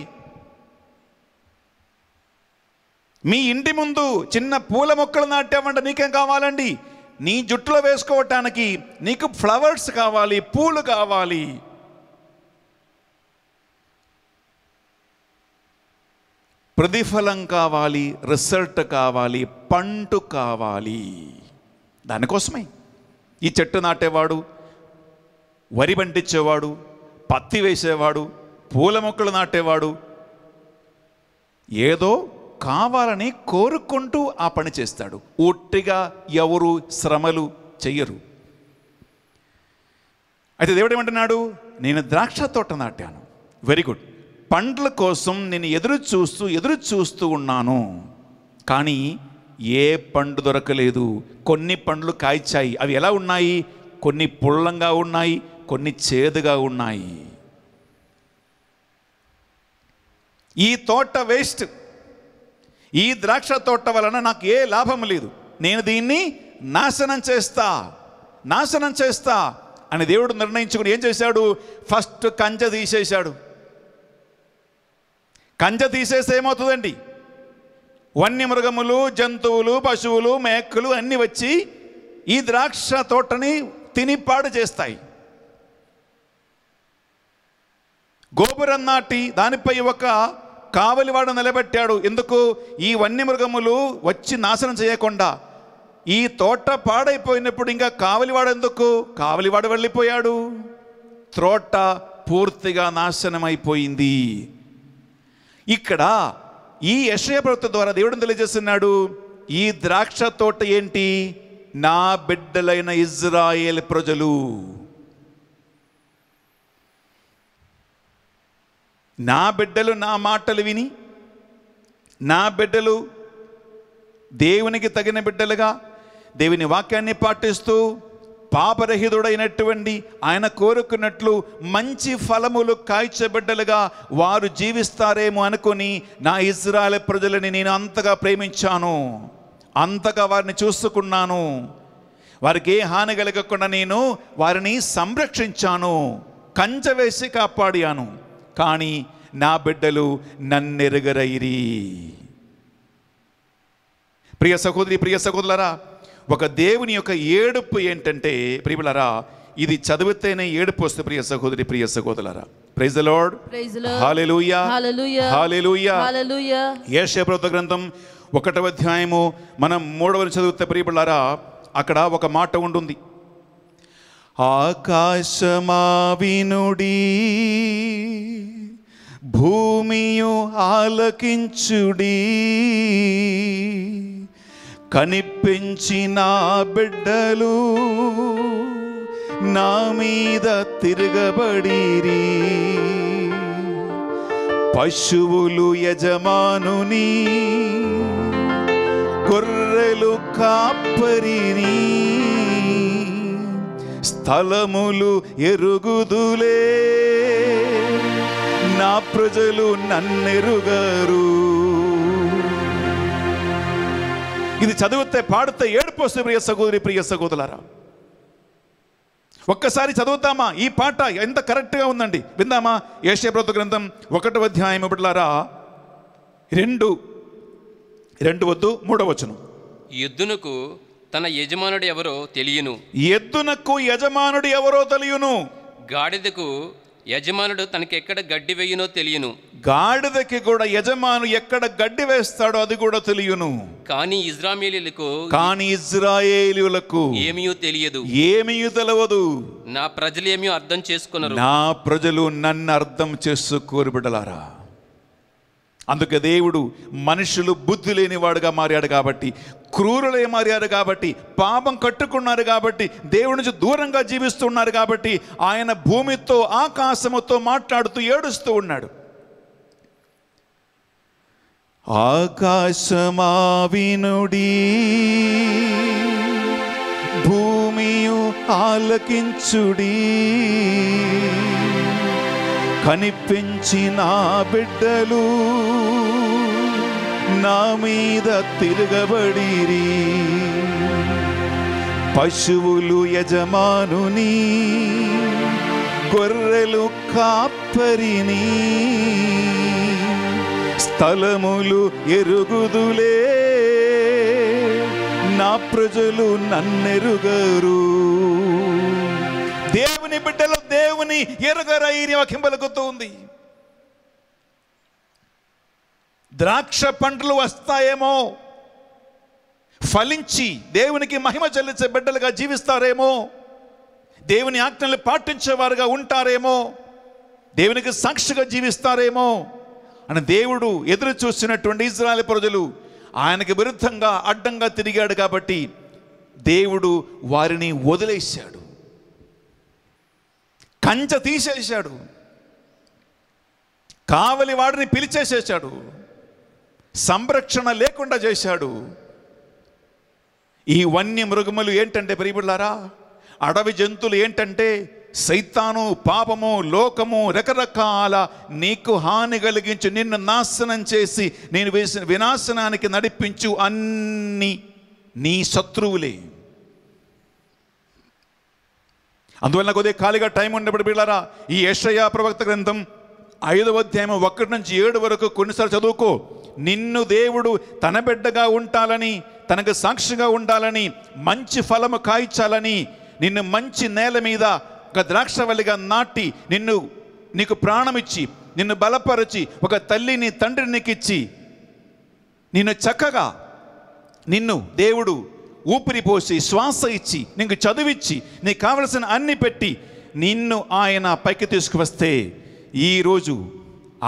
మీ ఇంటి ముందు చిన్న పూల మొక్కలు నాటామంటే నీకేం కావాలండి నీ జుట్టులో వేసుకోవటానికి నీకు ఫ్లవర్స్ కావాలి పూలు కావాలి ప్రతిఫలం కావాలి రిసల్ట్ కావాలి పంటు కావాలి దానికోసమే ఈ చెట్టు నాటేవాడు వరి పండించేవాడు పత్తి వేసేవాడు పూల మొక్కలు నాటేవాడు ఏదో కావాలని కోరుకుంటూ ఆ పని చేస్తాడు ఒట్టిగా ఎవరు శ్రమలు చెయ్యరు అయితే దేవుడు ఏమంటున్నాడు నేను ద్రాక్ష తోట నాటాను వెరీ గుడ్ పండ్ల కోసం నేను ఎదురు చూస్తూ ఎదురు చూస్తూ ఉన్నాను కానీ ఏ పండు దొరకలేదు కొన్ని పండ్లు కాయిచ్చాయి అవి ఎలా ఉన్నాయి కొన్ని పుల్లంగా ఉన్నాయి కొన్ని చేదుగా ఉన్నాయి ఈ తోట వేస్ట్ ఈ ద్రాక్ష తోట వలన నాకు ఏ లాభం లేదు నేను దీన్ని నాశనం చేస్తా నాశనం చేస్తా అని దేవుడు నిర్ణయించుకుని ఏం చేశాడు ఫస్ట్ కంచె తీసేశాడు కంజ తీసేస్తే ఏమవుతుందండి వన్యమృగములు జంతువులు పశువులు మేకలు అన్నీ వచ్చి ఈ ద్రాక్ష తోటని తినిపాడు చేస్తాయి గోపురం నాటి దానిపై ఒక కావలివాడు నిలబెట్టాడు ఎందుకు ఈ వన్యమృగములు వచ్చి నాశనం చేయకుండా ఈ తోట పాడైపోయినప్పుడు ఇంకా కావలివాడు ఎందుకు కావలివాడు వెళ్ళిపోయాడు త్రోట పూర్తిగా నాశనమైపోయింది ఇక్కడ ఈ యశయ ప్రవక్త ద్వారా దేవుడు తెలియజేస్తున్నాడు ఈ ద్రాక్ష తోట ఏంటి నా బిడ్డలైన ఇజ్రాయేల్ ప్రజలు నా బిడ్డలు నా మాటలు విని నా బిడ్డలు దేవునికి తగిన బిడ్డలుగా దేవుని వాక్యాన్ని పాటిస్తూ పాపరహితుడైనటువంటి ఆయన కోరుకున్నట్లు మంచి ఫలములు కాய்చబిడ్డలుగా వారు జీవిస్తారేమో అనుకుని నా ఇజ్రాయల్ ప్రజలని నేను అంతగా ప్రేమించాను అంతగా వారిని చూసుకున్నాను వారికి ఏ హాని కలగకుండా నేను వారిని సంరక్షించాను కంచె వేసి కాపాడాను కానీ నా బిడ్డలు నన్నెరుగరైరి ప్రియ సహోదరి ప్రియ సహోదరులరా ఒక దేవుని యొక్క ఏడుపు ఏంటంటే ప్రియులరా ఇది చదివితేనే ఏడుపు వస్తే ప్రియ సహోదరి ప్రియ సహోదరులరా ప్రైజ్ లార్డ్ హాలెలూయా హాలెలూయా యేషయ ప్రభుత్వ గ్రంథం ఒకటవ అధ్యాయము మనం మూడవ చదివితే ప్రియులరా అక్కడ ఒక మాట ఉంటుంది ఆకాశమా వినుడి భూమియు ఆలకించుడీ కనిపించిన బిడ్డలు నా మీద తిరగబడిరి పశువులు యజమానుని గొర్రెలు కాపరి స్థలములు ఎరుగుదులే నా ప్రజలు నన్నెరుగరు ఇది చదివితే పాడితే ఏడుపు వస్తుంది ప్రియ సహోదరి ప్రియ సహోదరులారా ఒక్కసారి చదువుతామా ఈ పాట ఎంత కరెక్ట్గా ఉందండి విందామా ఏషయప్రత గ్రంథం ఒకటో అధ్యాయం ఇప్పట్లారా రెండు రెండు వద్దు మూడవచ్చును ఎద్దునకు తన యజమానుడు ఎవరో తెలియను ఎద్దునకు యజమానుడు ఎవరో తెలియను గాడిదకు యజమానుడు తనకి ఎక్కడ గడ్డి వేయునో తెలియను గాడిదకి కూడా యజమాను ఎక్కడ గడ్డి వేస్తాడో అది కూడా తెలియను కానీ ఇజ్రాయేలీలకు కానీ ఇజ్రాయేలీలకు ఏమీ తెలియదు ఏమీ తెలియదు నా ప్రజలు ఏమీ అర్థం చేసుకున్నారు నా ప్రజలు నన్ను అర్థం చేసుకోరు బిడ్డలారా అందుకే దేవుడు మనుషులు బుద్ధి లేనివాడుగా మారాడు కాబట్టి క్రూరులే మారాడు కాబట్టి పాపం కట్టుకున్నారు కాబట్టి దేవుడి నుంచి దూరంగా జీవిస్తున్నారు కాబట్టి ఆయన భూమితో ఆకాశముతో మాట్లాడుతూ ఏడుస్తూ ఉన్నాడు వినుడి భూమియు ఆలకించుడీ కనిపించిన బిడ్డలు నా మీద తిరగబడిరి పశువులు యజమానుని గొర్రెలు కాపరిని స్థలములు ఎరుగుదులే నా ప్రజలు నన్నెరుగరు దేవుని బిడ్డలు దేవుని ఎరగరైర్యం అఖింపలుగుతూ ఉంది ద్రాక్ష పంటలు వస్తాయేమో ఫలించి దేవునికి మహిమ చెల్లించే బిడ్డలుగా జీవిస్తారేమో దేవుని ఆజ్ఞలు పాటించేవారుగా ఉంటారేమో దేవునికి సాక్షిగా జీవిస్తారేమో అని దేవుడు ఎదురు చూస్తున్నటువంటి ఇజ్రాయల్ ప్రజలు ఆయనకి విరుద్ధంగా అడ్డంగా తిరిగాడు కాబట్టి దేవుడు వారిని వదిలేశాడు కంచె తీసేసాడు కావలి వాడిని పిలిచేసేసాడు సంరక్షణ లేకుండా చేశాడు ఈ వన్య మృగములు ఏంటంటే ప్రియబిళ్ళారా అడవి జంతువులు ఏంటంటే సైతాను పాపము లోకము రకరకాల నీకు హాని కలిగించి నిన్ను నాశనం చేసి నేను వేసిన వినాశనానికి నడిపించు అన్ని నీ శత్రువులే అందువల్ల నాకు ఖాళీగా టైం ఉండేప్పుడు బిళ్ళారా ఈ యశయ ప్రవక్త గ్రంథం ఐదవ అధ్యాయం ఒకటి నుంచి ఏడు వరకు కొన్నిసార్లు చదువుకో నిన్ను దేవుడు తన బిడ్డగా ఉంటాలని తనకు సాక్షిగా ఉండాలని మంచి ఫలము కాయించాలని నిన్ను మంచి నేల మీద ఒక ద్రాక్షవల్లిగా నాటి నిన్ను నీకు ప్రాణమిచ్చి నిన్ను బలపరచి ఒక తల్లిని తండ్రినికిచ్చి నిన్ను చక్కగా నిన్ను దేవుడు ఊపిరి పోసి శ్వాస ఇచ్చి నీకు చదివిచ్చి నీకు కావలసిన అన్ని పెట్టి నిన్ను ఆయన పైకి తీసుకువస్తే ఈరోజు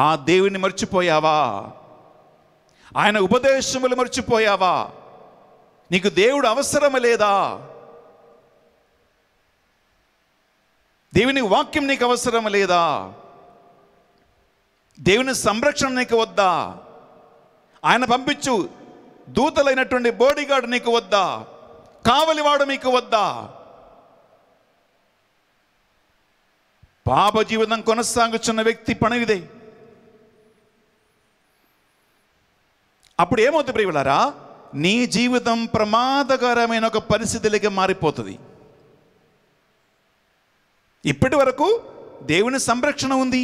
ఆ దేవుని మర్చిపోయావా ఆయన ఉపదేశములు మర్చిపోయావా నీకు దేవుడు అవసరం లేదా దేవుని వాక్యం నీకు అవసరం లేదా దేవుని సంరక్షణ నీకు వద్దా ఆయన పంపించు దూతలైనటువంటి బోడీగార్డ్ నీకు వద్దా కావలివాడు మీకు వద్దా పాప జీవితం కొనసాగుతున్న వ్యక్తి పనివిదే అప్పుడు ఏమవుతుంది ప్రియులారా నీ జీవితం ప్రమాదకరమైన ఒక పరిస్థితిలోకి మారిపోతుంది ఇప్పటి వరకు దేవుని సంరక్షణ ఉంది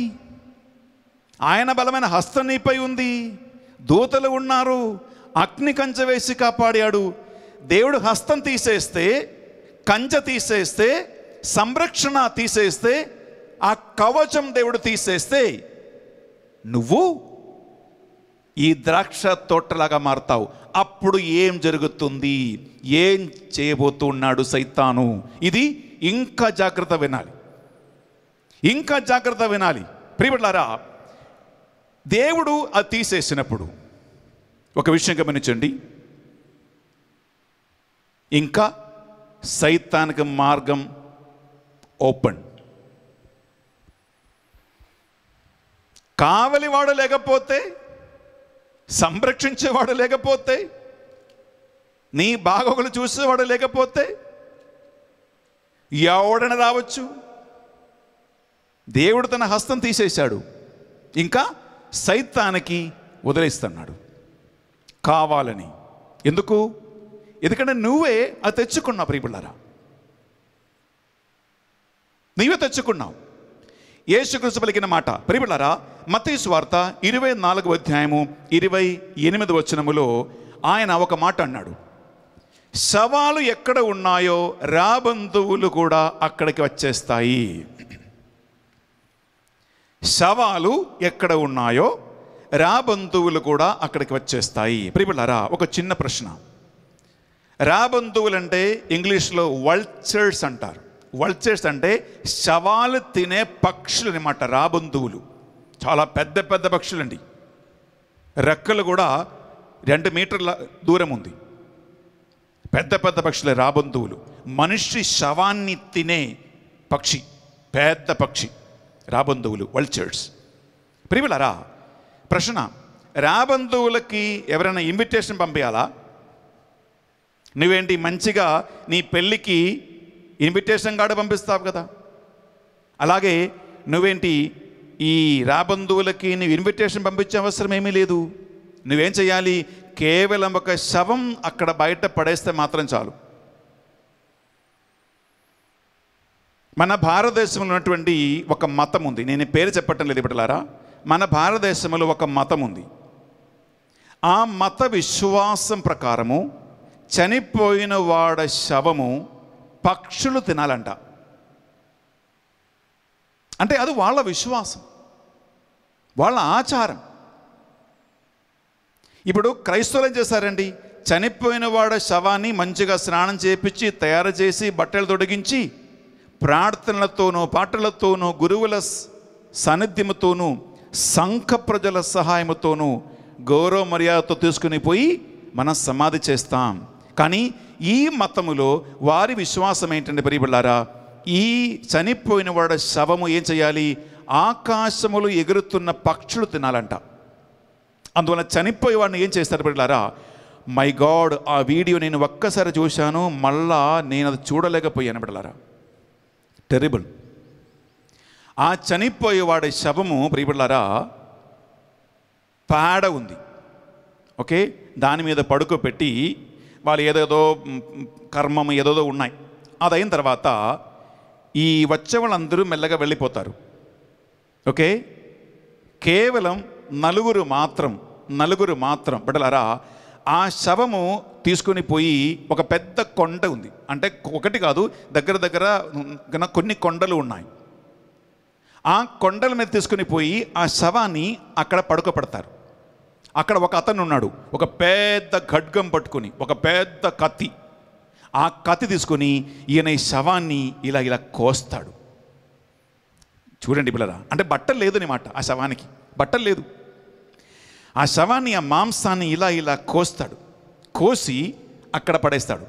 ఆయన బలమైన హస్తం నీపై ఉంది దూతలు ఉన్నారు అగ్ని కంచె వేసి కాపాడాడు దేవుడు హస్తం తీసేస్తే కంచె తీసేస్తే సంరక్షణ తీసేస్తే ఆ కవచం దేవుడు తీసేస్తే నువ్వు ఈ ద్రాక్ష తోటలాగా మారుతావు అప్పుడు ఏం జరుగుతుంది ఏం చేయబోతున్నాడు సైతాను ఇది ఇంకా జాగ్రత్త వినాలి ఇంకా జాగ్రత్త వినాలి ప్రియబట్లారా దేవుడు అది తీసేసినప్పుడు ఒక విషయం గమనించండి ఇంకా సైతానిక మార్గం ఓపెన్ కావలివాడు లేకపోతే సంరక్షించేవాడు లేకపోతే నీ బాగోగులు చూసేవాడు లేకపోతే ఎవడన రావచ్చు దేవుడు తన హస్తం తీసేశాడు ఇంకా సైతానికి వదిలేస్తున్నాడు కావాలని ఎందుకు ఎందుకంటే నువ్వే అది తెచ్చుకున్నావు ప్రియపుళ్ళారా నీవే తెచ్చుకున్నావు ఏసుకృష్ణ పలికిన మాట ప్రియపుళ్ళారా మతీ వార్త ఇరవై నాలుగు అధ్యాయము ఇరవై ఎనిమిది వచనములో ఆయన ఒక మాట అన్నాడు సవాలు ఎక్కడ ఉన్నాయో రాబంధువులు కూడా అక్కడికి వచ్చేస్తాయి సవాలు ఎక్కడ ఉన్నాయో రాబంధువులు కూడా అక్కడికి వచ్చేస్తాయి ప్రిబులరా ఒక చిన్న ప్రశ్న రాబంధువులు అంటే ఇంగ్లీష్లో వల్చర్స్ అంటారు వల్చర్స్ అంటే శవాలు తినే పక్షులు అనమాట రాబంధువులు చాలా పెద్ద పెద్ద పక్షులు అండి రెక్కలు కూడా రెండు మీటర్ల దూరం ఉంది పెద్ద పెద్ద పక్షులు రాబంధువులు మనిషి శవాన్ని తినే పక్షి పెద్ద పక్షి రాబంధువులు వల్చర్స్ ప్రియులరా ప్రశ్న రాబంధువులకి ఎవరైనా ఇన్విటేషన్ పంపించాలా నువ్వేంటి మంచిగా నీ పెళ్ళికి ఇన్విటేషన్ కార్డు పంపిస్తావు కదా అలాగే నువ్వేంటి ఈ రాబంధువులకి నువ్వు ఇన్విటేషన్ పంపించే అవసరం ఏమీ లేదు నువ్వేం చేయాలి కేవలం ఒక శవం అక్కడ బయట పడేస్తే మాత్రం చాలు మన భారతదేశంలో ఉన్నటువంటి ఒక మతం ఉంది నేను పేరు చెప్పటం లేదు ఇప్పటిలారా మన భారతదేశంలో ఒక మతం ఉంది ఆ మత విశ్వాసం ప్రకారము చనిపోయిన వాడ శవము పక్షులు తినాలంట అంటే అది వాళ్ళ విశ్వాసం వాళ్ళ ఆచారం ఇప్పుడు క్రైస్తవులు ఏం చేశారండి చనిపోయిన వాడ శవాన్ని మంచిగా స్నానం చేపించి తయారు చేసి బట్టలు తొడిగించి ప్రార్థనలతోనూ పాటలతోనూ గురువుల సాన్నిధ్యముతోనూ సంఘ ప్రజల సహాయంతోనూ గౌరవ మర్యాదతో తీసుకుని పోయి మనం సమాధి చేస్తాం కానీ ఈ మతములో వారి విశ్వాసం ఏంటంటే పరిబడ్డారా ఈ చనిపోయిన వాడ శవము ఏం చేయాలి ఆకాశములు ఎగురుతున్న పక్షులు తినాలంట అందువల్ల చనిపోయే వాడిని ఏం చేస్తారు పిల్లలారా మై గాడ్ ఆ వీడియో నేను ఒక్కసారి చూశాను మళ్ళా నేను అది చూడలేకపోయాను పిల్లలారా టెరిబుల్ ఆ చనిపోయేవాడి శవము ప్రియపడలారా పాడ ఉంది ఓకే దాని మీద పడుకోపెట్టి వాళ్ళు ఏదేదో కర్మము ఏదోదో ఉన్నాయి అదైన తర్వాత ఈ వచ్చే వాళ్ళందరూ మెల్లగా వెళ్ళిపోతారు ఓకే కేవలం నలుగురు మాత్రం నలుగురు మాత్రం బిడ్డలారా ఆ శవము తీసుకొని పోయి ఒక పెద్ద కొండ ఉంది అంటే ఒకటి కాదు దగ్గర దగ్గర కొన్ని కొండలు ఉన్నాయి ఆ కొండల మీద తీసుకుని పోయి ఆ శవాన్ని అక్కడ పడుకోబెడతారు అక్కడ ఒక అతను ఉన్నాడు ఒక పెద్ద ఖడ్గం పట్టుకుని ఒక పెద్ద కత్తి ఆ కత్తి తీసుకుని ఈయన ఈ శవాన్ని ఇలా ఇలా కోస్తాడు చూడండి పిల్లరా అంటే బట్టలు లేదని మాట ఆ శవానికి బట్టలు లేదు ఆ శవాన్ని ఆ మాంసాన్ని ఇలా ఇలా కోస్తాడు కోసి అక్కడ పడేస్తాడు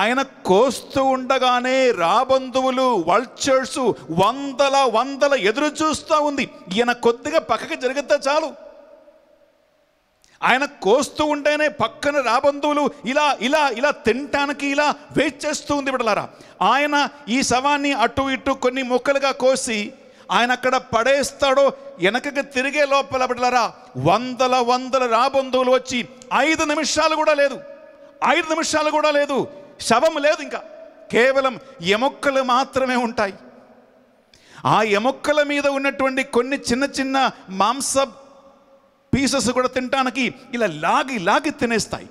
ఆయన కోస్తూ ఉండగానే రాబంధువులు వల్చర్స్ వందల వందల ఎదురు చూస్తూ ఉంది ఈయన కొద్దిగా పక్కకి జరిగితే చాలు ఆయన కోస్తూ ఉంటేనే పక్కన రాబంధువులు ఇలా ఇలా ఇలా తినటానికి ఇలా వెయిట్ చేస్తూ ఉంది బిడలారా ఆయన ఈ శవాన్ని అటు ఇటు కొన్ని ముక్కలుగా కోసి ఆయన అక్కడ పడేస్తాడో వెనకకి తిరిగే లోపల బిడ్డలారా వందల వందల రాబంధువులు వచ్చి ఐదు నిమిషాలు కూడా లేదు ఐదు నిమిషాలు కూడా లేదు శవం లేదు ఇంకా కేవలం ఎముక్కలు మాత్రమే ఉంటాయి ఆ ఎముక్కల మీద ఉన్నటువంటి కొన్ని చిన్న చిన్న మాంస పీసెస్ కూడా తినటానికి ఇలా లాగి లాగి తినేస్తాయి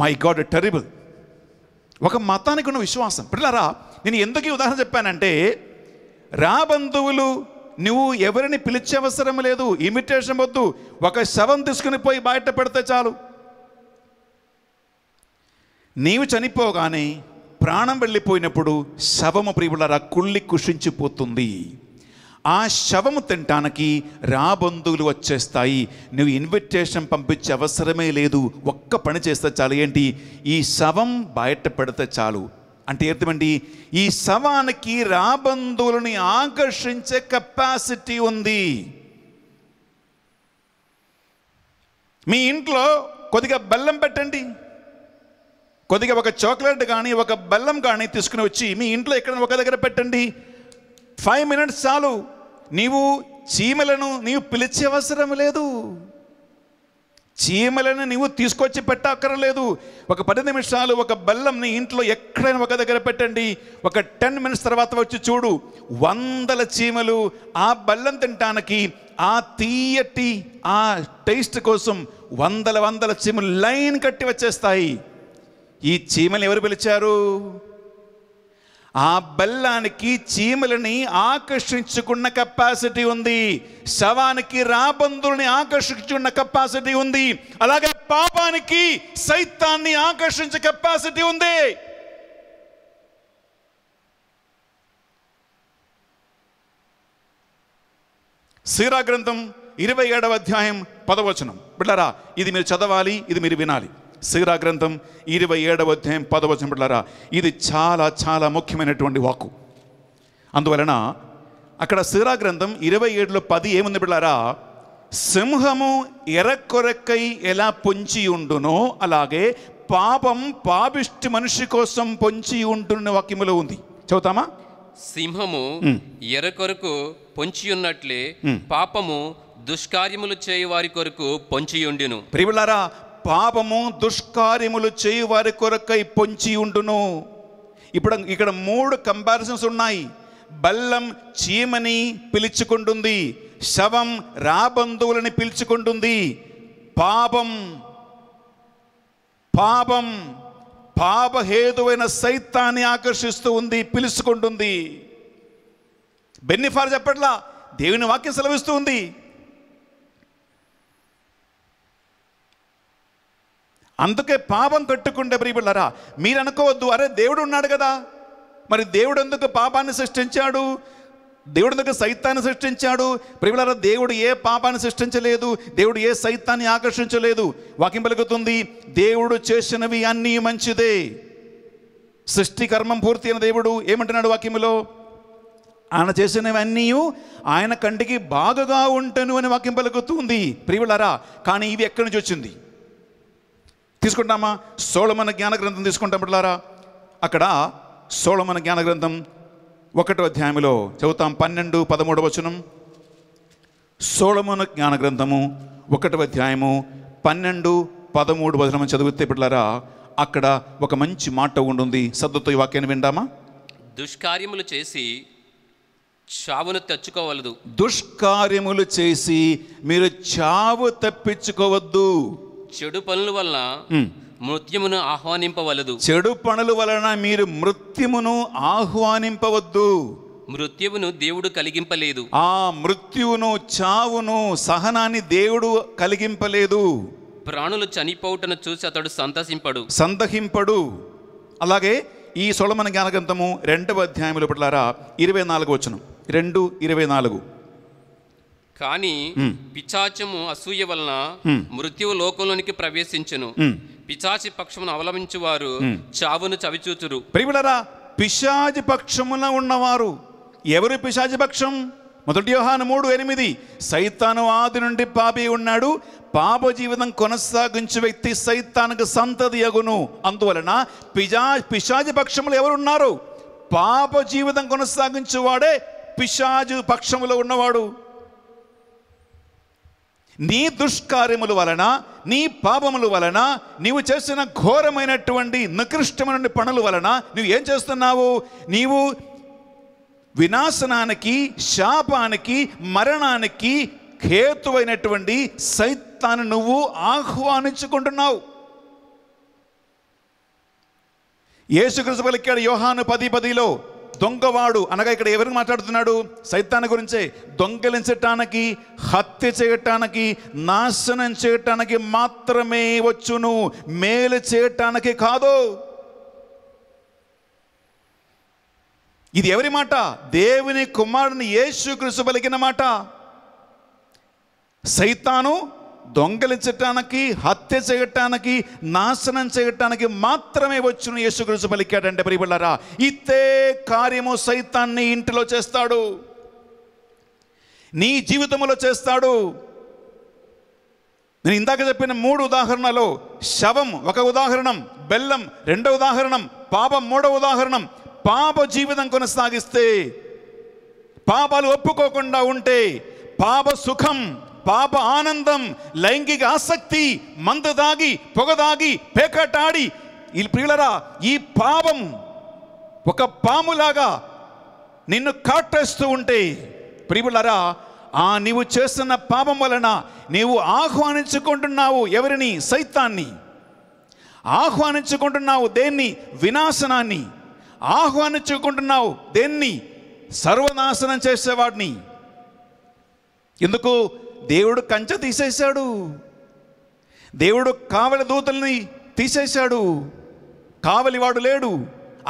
మై గాడ్ టెరిబుల్ ఒక మతానికి ఉన్న విశ్వాసం పిల్లరా నేను ఎందుకు ఉదాహరణ చెప్పానంటే రా బంధువులు నువ్వు ఎవరిని పిలిచే అవసరం లేదు ఇమిటేషన్ వద్దు ఒక శవం తీసుకుని పోయి బయట పెడితే చాలు నీవు చనిపోగానే ప్రాణం వెళ్ళిపోయినప్పుడు శవము ప్రియులరా కుళ్ళి కుషించిపోతుంది ఆ శవము తినటానికి రాబంధువులు వచ్చేస్తాయి నువ్వు ఇన్విటేషన్ పంపించే అవసరమే లేదు ఒక్క పని చేస్తే చాలు ఏంటి ఈ శవం బయట పెడితే చాలు అంటే ఏర్థమండి ఈ శవానికి రాబంధువులని ఆకర్షించే కెపాసిటీ ఉంది మీ ఇంట్లో కొద్దిగా బెల్లం పెట్టండి కొద్దిగా ఒక చాక్లెట్ కానీ ఒక బెల్లం కానీ తీసుకుని వచ్చి మీ ఇంట్లో ఎక్కడ ఒక దగ్గర పెట్టండి ఫైవ్ మినిట్స్ చాలు నీవు చీమలను నీవు పిలిచే అవసరం లేదు చీమలను నీవు తీసుకొచ్చి లేదు ఒక పది నిమిషాలు ఒక నీ ఇంట్లో ఎక్కడైనా ఒక దగ్గర పెట్టండి ఒక టెన్ మినిట్స్ తర్వాత వచ్చి చూడు వందల చీమలు ఆ బెల్లం తినటానికి ఆ తీయటి ఆ టేస్ట్ కోసం వందల వందల చీమలు లైన్ కట్టి వచ్చేస్తాయి ఈ చీమలు ఎవరు పిలిచారు ఆ బెల్లానికి చీమలని ఆకర్షించుకున్న కెపాసిటీ ఉంది శవానికి రాబందుల్ని ఆకర్షించుకున్న కెపాసిటీ ఉంది అలాగే పాపానికి సైతాన్ని ఆకర్షించే కెపాసిటీ ఉంది సీరా గ్రంథం ఇరవై ఏడవ అధ్యాయం పదవచనం బిడ్డరా ఇది మీరు చదవాలి ఇది మీరు వినాలి సీరా గ్రంథం ఇరవై ఏడవ అధ్యాయం పదవచనం బిడ్డారా ఇది చాలా చాలా ముఖ్యమైనటువంటి వాకు అందువలన అక్కడ సీరా గ్రంథం ఇరవై ఏడులో పది ఏముంది పిల్లారా సింహము ఎరకొరకై ఎలా పొంచి ఉండునో అలాగే పాపం పాపిష్టి మనిషి కోసం పొంచి ఉంటున్న వాక్యములో ఉంది చదువుతామా సింహము ఎరకొరకు పొంచి ఉన్నట్లే పాపము దుష్కార్యములు చేయవారి కొరకు పొంచి ఉండిను ప్రియులారా పాపము దుష్కార్యములు చేయు వారి కొరకై పొంచి ఉండును ఇప్పుడు ఇక్కడ మూడు కంపారిజన్స్ ఉన్నాయి బల్లం చీమని పిలుచుకుంటుంది శవం రాబంధువులని పిలుచుకుంటుంది పాపం పాపం పాపహేతువైన సైతాన్ని ఆకర్షిస్తూ ఉంది పిలుచుకుంటుంది బెన్నిఫార్ చెప్పట్లా దేవుని వాక్యం సెలవిస్తూ ఉంది అందుకే పాపం కట్టుకుంటే ప్రియబిళ్ళరా మీరు అనుకోవద్దు అరే దేవుడు ఉన్నాడు కదా మరి దేవుడు ఎందుకు పాపాన్ని సృష్టించాడు దేవుడు ఎందుకు సైతాన్ని సృష్టించాడు ప్రియులరా దేవుడు ఏ పాపాన్ని సృష్టించలేదు దేవుడు ఏ సైతాన్ని ఆకర్షించలేదు వాక్యం పలుకుతుంది దేవుడు చేసినవి అన్నీ మంచిదే సృష్టి కర్మం పూర్తి అయిన దేవుడు ఏమంటున్నాడు వాక్యములో ఆయన చేసినవన్నీ ఆయన కంటికి బాగుగా ఉంటను అని వాక్యం పలుకుతుంది ప్రియులరా కానీ ఇవి ఎక్కడి నుంచి వచ్చింది తీసుకుంటామా సోళమన జ్ఞాన గ్రంథం తీసుకుంటాం బిడ్డారా అక్కడ సోళమన జ్ఞాన గ్రంథం ఒకటో అధ్యాయంలో చదువుతాం పన్నెండు పదమూడవ వచనం సోళమన జ్ఞాన గ్రంథము ఒకటో అధ్యాయము పన్నెండు పదమూడు వచనం చదివితే పిల్లారా అక్కడ ఒక మంచి మాట ఉంటుంది సద్దుతో ఈ వాక్యాన్ని విందామా దుష్కార్యములు చేసి చావును తెచ్చుకోవలదు దుష్కార్యములు చేసి మీరు చావు తప్పించుకోవద్దు చెడు పనుల వల్ల మృత్యుమును ఆహ్వానింపవలదు చెడు పనుల వలన మీరు మృత్యుమును ఆహ్వానింపవద్దు మృత్యువును దేవుడు కలిగింపలేదు ఆ మృత్యువును చావును సహనాన్ని దేవుడు కలిగింపలేదు ప్రాణులు చనిపోవుటను చూసి అతడు సంతసింపడు సంతహింపడు అలాగే ఈ సొలమన జ్ఞానగ్రంథము రెండవ అధ్యాయంలో పట్లారా ఇరవై నాలుగు వచ్చును రెండు ఇరవై నాలుగు కానీ పిచాచము అసూయ వలన మృత్యువు లోకంలోనికి ప్రవేశించను పిచాచి పక్షమును అవలంబించేవారు చావును చవిచూచురు ప్రియులరా పిశాచి పక్షమున ఉన్నవారు ఎవరు పిశాచి పక్షం మొదటి యోహాను మూడు ఎనిమిది సైతాను ఆది నుండి పాపి ఉన్నాడు పాప జీవితం కొనసాగించు వ్యక్తి సైతానికి సంతతి అగును అందువలన పిజా పిశాజి పక్షములు ఉన్నారు పాప జీవితం వాడే పిశాజు పక్షములో ఉన్నవాడు నీ దుష్కార్యముల వలన నీ పాపముల వలన నీవు చేసిన ఘోరమైనటువంటి నికృష్టమైన పనుల వలన నువ్వు ఏం చేస్తున్నావు నీవు వినాశనానికి శాపానికి మరణానికి హేతువైనటువంటి సైతాన్ని నువ్వు ఆహ్వానించుకుంటున్నావు యేసుకృష్ణ పలికాడు యోహాను పది పదిలో దొంగవాడు అనగా ఇక్కడ ఎవరికి మాట్లాడుతున్నాడు సైతాన్ని గురించే దొంగలించటానికి హత్య చేయటానికి నాశనం చేయటానికి మాత్రమే వచ్చును మేలు చేయటానికి కాదు ఇది ఎవరి మాట దేవుని కుమారుని యేసు కృషి పలికిన మాట సైతాను దొంగలించటానికి హత్య చేయటానికి నాశనం చేయటానికి మాత్రమే వచ్చిన యేసుక్రీస్తు పలికాడంటే ప్రియబిళ్ళారా ఇతే కార్యము సైతాన్ని ఇంటిలో చేస్తాడు నీ జీవితంలో చేస్తాడు నేను ఇందాక చెప్పిన మూడు ఉదాహరణలో శవం ఒక ఉదాహరణం బెల్లం రెండో ఉదాహరణం పాపం మూడో ఉదాహరణం పాప జీవితం కొనసాగిస్తే పాపాలు ఒప్పుకోకుండా ఉంటే పాప సుఖం పాప ఆనందం లైంగిక ఆసక్తి మందు దాగి పొగదాగి పేకటాడి ఈ ప్రియులరా ఈ పాపం ఒక పాములాగా నిన్ను కాటేస్తూ ఉంటే ప్రియులరా ఆ నీవు చేస్తున్న పాపం వలన నీవు ఆహ్వానించుకుంటున్నావు ఎవరిని సైతాన్ని ఆహ్వానించుకుంటున్నావు దేన్ని వినాశనాన్ని ఆహ్వానించుకుంటున్నావు దేన్ని సర్వనాశనం చేసేవాడిని ఎందుకు దేవుడు కంచె తీసేశాడు దేవుడు కావలి దూతల్ని తీసేశాడు కావలివాడు లేడు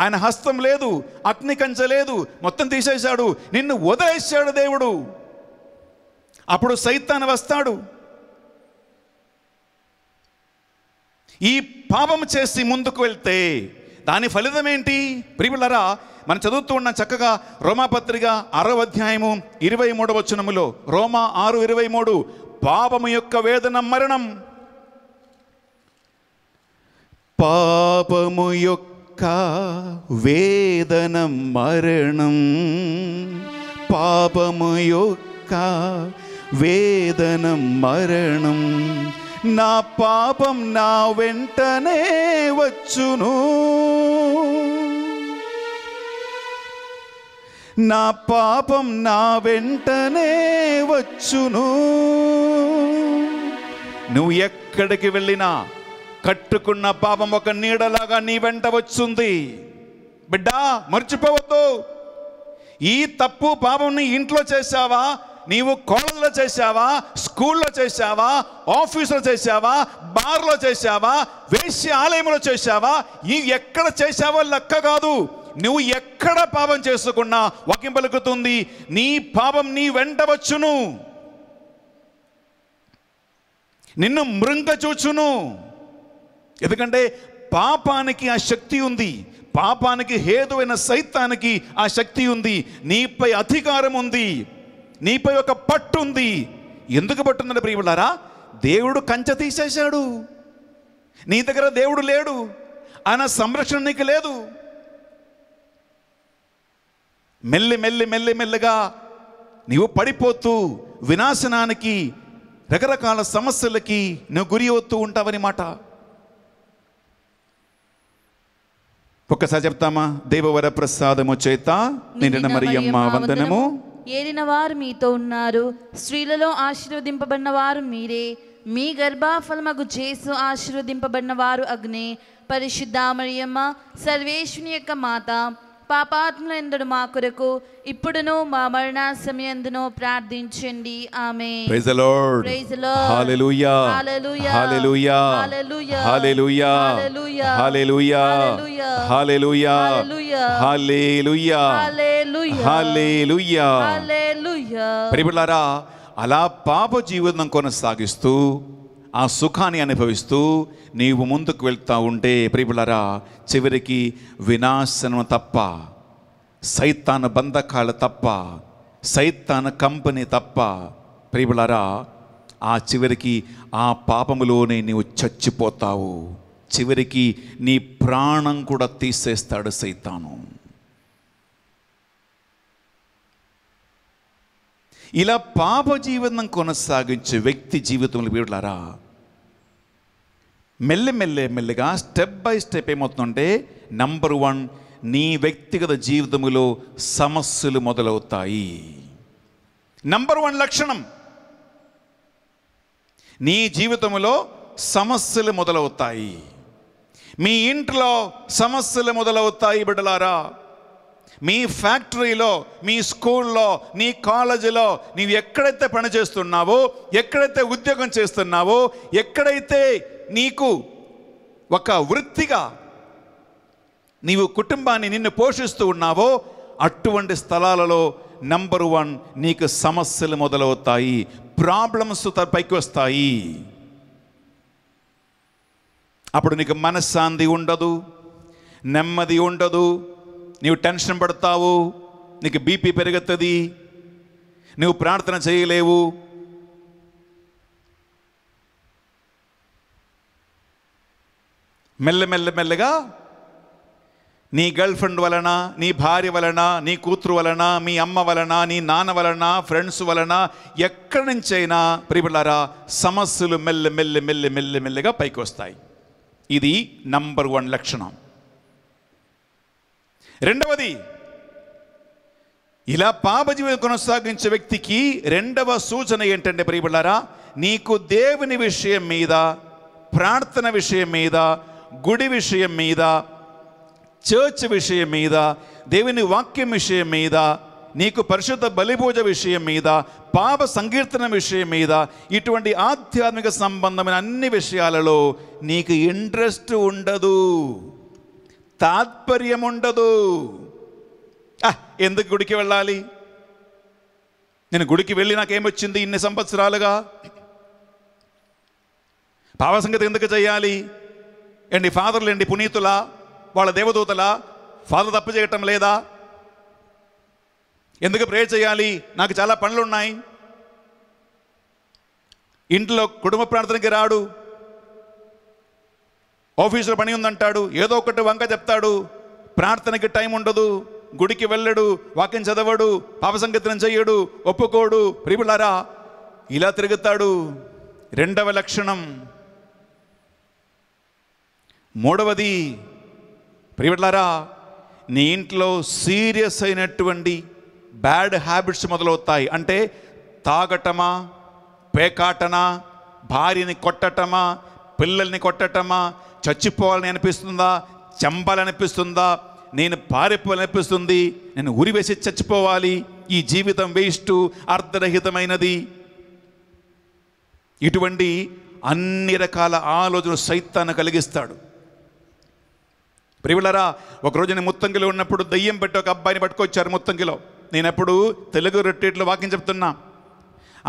ఆయన హస్తం లేదు అగ్ని కంచె లేదు మొత్తం తీసేశాడు నిన్ను వదిలేశాడు దేవుడు అప్పుడు సైతాన్ వస్తాడు ఈ పాపం చేసి ముందుకు వెళ్తే దాని ఫలితం ఏంటి ప్రియులరా మనం చదువుతూ ఉన్న చక్కగా రోమాపత్రిక ఆరో అధ్యాయము ఇరవై మూడవ వచనములో రోమా ఆరు ఇరవై మూడు పాపము యొక్క వేదన మరణం పాపము యొక్క వేదన మరణం పాపము యొక్క వేదన మరణం నా పాపం నా వెంటనే వచ్చును నా పాపం నా వెంటనే వచ్చును నువ్వు ఎక్కడికి వెళ్ళినా కట్టుకున్న పాపం ఒక నీడలాగా నీ వెంట వచ్చుంది బిడ్డా మర్చిపోవద్దు ఈ తప్పు పాపం నీ ఇంట్లో చేశావా నీవు కాలేజీలో చేసావా స్కూల్లో చేసావా ఆఫీసులో చేసావా బార్లో చేసావా వేశ్య ఆలయంలో చేసావా ఈ ఎక్కడ చేసావో లెక్క కాదు నువ్వు ఎక్కడ పాపం చేసుకున్నా వాక్యం నీ పాపం నీ వెంటవచ్చును నిన్ను మృంగ చూచును ఎందుకంటే పాపానికి ఆ శక్తి ఉంది పాపానికి హేతువైన సైతానికి ఆ శక్తి ఉంది నీపై అధికారం ఉంది నీపై ఒక పట్టు ఉంది ఎందుకు పట్టుందని ప్రియులారా దేవుడు కంచె తీసేశాడు నీ దగ్గర దేవుడు లేడు ఆయన సంరక్షణ నీకు లేదు మెల్లి మెల్లి మెల్లి మెల్లిగా నీవు పడిపోతూ వినాశనానికి రకరకాల సమస్యలకి నువ్వు గురి అవుతూ ఉంటావని మాట ఒక్కసారి చెప్తామా దేవవర ప్రసాదము చేత నిన్న మరియమ్మ వందనము ఏలిన వారు మీతో ఉన్నారు స్త్రీలలో ఆశీర్వదింపబడిన వారు మీరే మీ గర్భాఫలమగు చేసు ఆశీర్వదింపబడిన వారు అగ్ని పరిశుద్ధ సర్వేశ్వని యొక్క మాత పాపాత్ములందుడు మా కొరకు ఇప్పుడును మా మరణ సమయందును ప్రార్థించండి ఆమె praise the Lord praise the Lord హల్లెలూయా హల్లెలూయా హల్లెలూయా హల్లెలూయా హల్లెలూయా హల్లెలూయా హల్లెలూయా హల్లెలూయా ప్రియలారా అలా పాప జీవితం కొనసాగిస్తూ ఆ సుఖాన్ని అనుభవిస్తూ నీవు ముందుకు వెళ్తూ ఉంటే ప్రిపులరా చివరికి వినాశనం తప్ప సైతాన బంధకాలు తప్ప సైతాన కంపెనీ తప్ప ప్రిపులరా ఆ చివరికి ఆ పాపములోనే నీవు చచ్చిపోతావు చివరికి నీ ప్రాణం కూడా తీసేస్తాడు సైతాను ఇలా పాప జీవితం కొనసాగించే వ్యక్తి జీవితంలో వీడులారా మెల్లె మెల్లె మెల్లెగా స్టెప్ బై స్టెప్ ఏమవుతుందంటే నంబర్ వన్ నీ వ్యక్తిగత జీవితంలో సమస్యలు మొదలవుతాయి నంబర్ వన్ లక్షణం నీ జీవితంలో సమస్యలు మొదలవుతాయి మీ ఇంట్లో సమస్యలు మొదలవుతాయి బిడ్డలారా మీ ఫ్యాక్టరీలో మీ స్కూల్లో నీ కాలేజీలో నీవు ఎక్కడైతే పనిచేస్తున్నావో ఎక్కడైతే ఉద్యోగం చేస్తున్నావో ఎక్కడైతే నీకు ఒక వృత్తిగా నీవు కుటుంబాన్ని నిన్ను పోషిస్తూ ఉన్నావో అటువంటి స్థలాలలో నెంబర్ వన్ నీకు సమస్యలు మొదలవుతాయి ప్రాబ్లమ్స్ పైకి వస్తాయి అప్పుడు నీకు మనశ్శాంతి ఉండదు నెమ్మది ఉండదు నీవు టెన్షన్ పడతావు నీకు బీపీ పెరుగుతుంది నువ్వు ప్రార్థన చేయలేవు మెల్లమెల్లమెల్లగా నీ గర్ల్ ఫ్రెండ్ వలన నీ భార్య వలన నీ కూతురు వలన మీ అమ్మ వలన నీ నాన్న వలన ఫ్రెండ్స్ వలన ఎక్కడి నుంచైనా ప్రిబిళ్ళారా సమస్యలు మెల్ల మెల్లె మెల్లె మెల్లె పైకి వస్తాయి ఇది నంబర్ వన్ లక్షణం రెండవది ఇలా పాప జీవితం కొనసాగించే వ్యక్తికి రెండవ సూచన ఏంటంటే ప్రియబిళ్ళారా నీకు దేవుని విషయం మీద ప్రార్థన విషయం మీద గుడి విషయం మీద చర్చ్ విషయం మీద దేవుని వాక్యం విషయం మీద నీకు పరిశుద్ధ బలిపూజ విషయం మీద పాప సంకీర్తన విషయం మీద ఇటువంటి ఆధ్యాత్మిక సంబంధమైన అన్ని విషయాలలో నీకు ఇంట్రెస్ట్ ఉండదు తాత్పర్యం ఉండదు ఎందుకు గుడికి వెళ్ళాలి నేను గుడికి వెళ్ళి నాకేమొచ్చింది ఇన్ని సంవత్సరాలుగా పావసంగతి ఎందుకు చేయాలి ఎండి ఫాదర్లు ఎండి పునీతుల వాళ్ళ దేవదూతల ఫాదర్ తప్పు చేయటం లేదా ఎందుకు ప్రేయర్ చేయాలి నాకు చాలా పనులున్నాయి ఇంట్లో కుటుంబ ప్రార్థనకి రాడు ఆఫీసులో పని ఉందంటాడు ఏదో ఒకటి వంక చెప్తాడు ప్రార్థనకి టైం ఉండదు గుడికి వెళ్ళడు వాక్యం చదవడు పాప సంగీతం చేయడు ఒప్పుకోడు ప్రిపులారా ఇలా తిరుగుతాడు రెండవ లక్షణం మూడవది ప్రియులారా నీ ఇంట్లో సీరియస్ అయినటువంటి బ్యాడ్ హ్యాబిట్స్ మొదలవుతాయి అంటే తాగటమా పేకాటనా భార్యని కొట్టటమా పిల్లల్ని కొట్టటమా చచ్చిపోవాలని అనిపిస్తుందా చంపాలనిపిస్తుందా నేను పారిపోవాలనిపిస్తుంది నేను ఉరి వేసి చచ్చిపోవాలి ఈ జీవితం వేస్ట్ అర్ధరహితమైనది ఇటువంటి అన్ని రకాల ఆలోచన సైతాన్ని కలిగిస్తాడు ప్రియులరా ఒకరోజు నేను ముత్తంగిలో ఉన్నప్పుడు దయ్యం పెట్టి ఒక అబ్బాయిని పట్టుకొచ్చారు ముత్తంగిలో నేను అప్పుడు తెలుగు రెట్టిట్లో వాక్యం చెప్తున్నా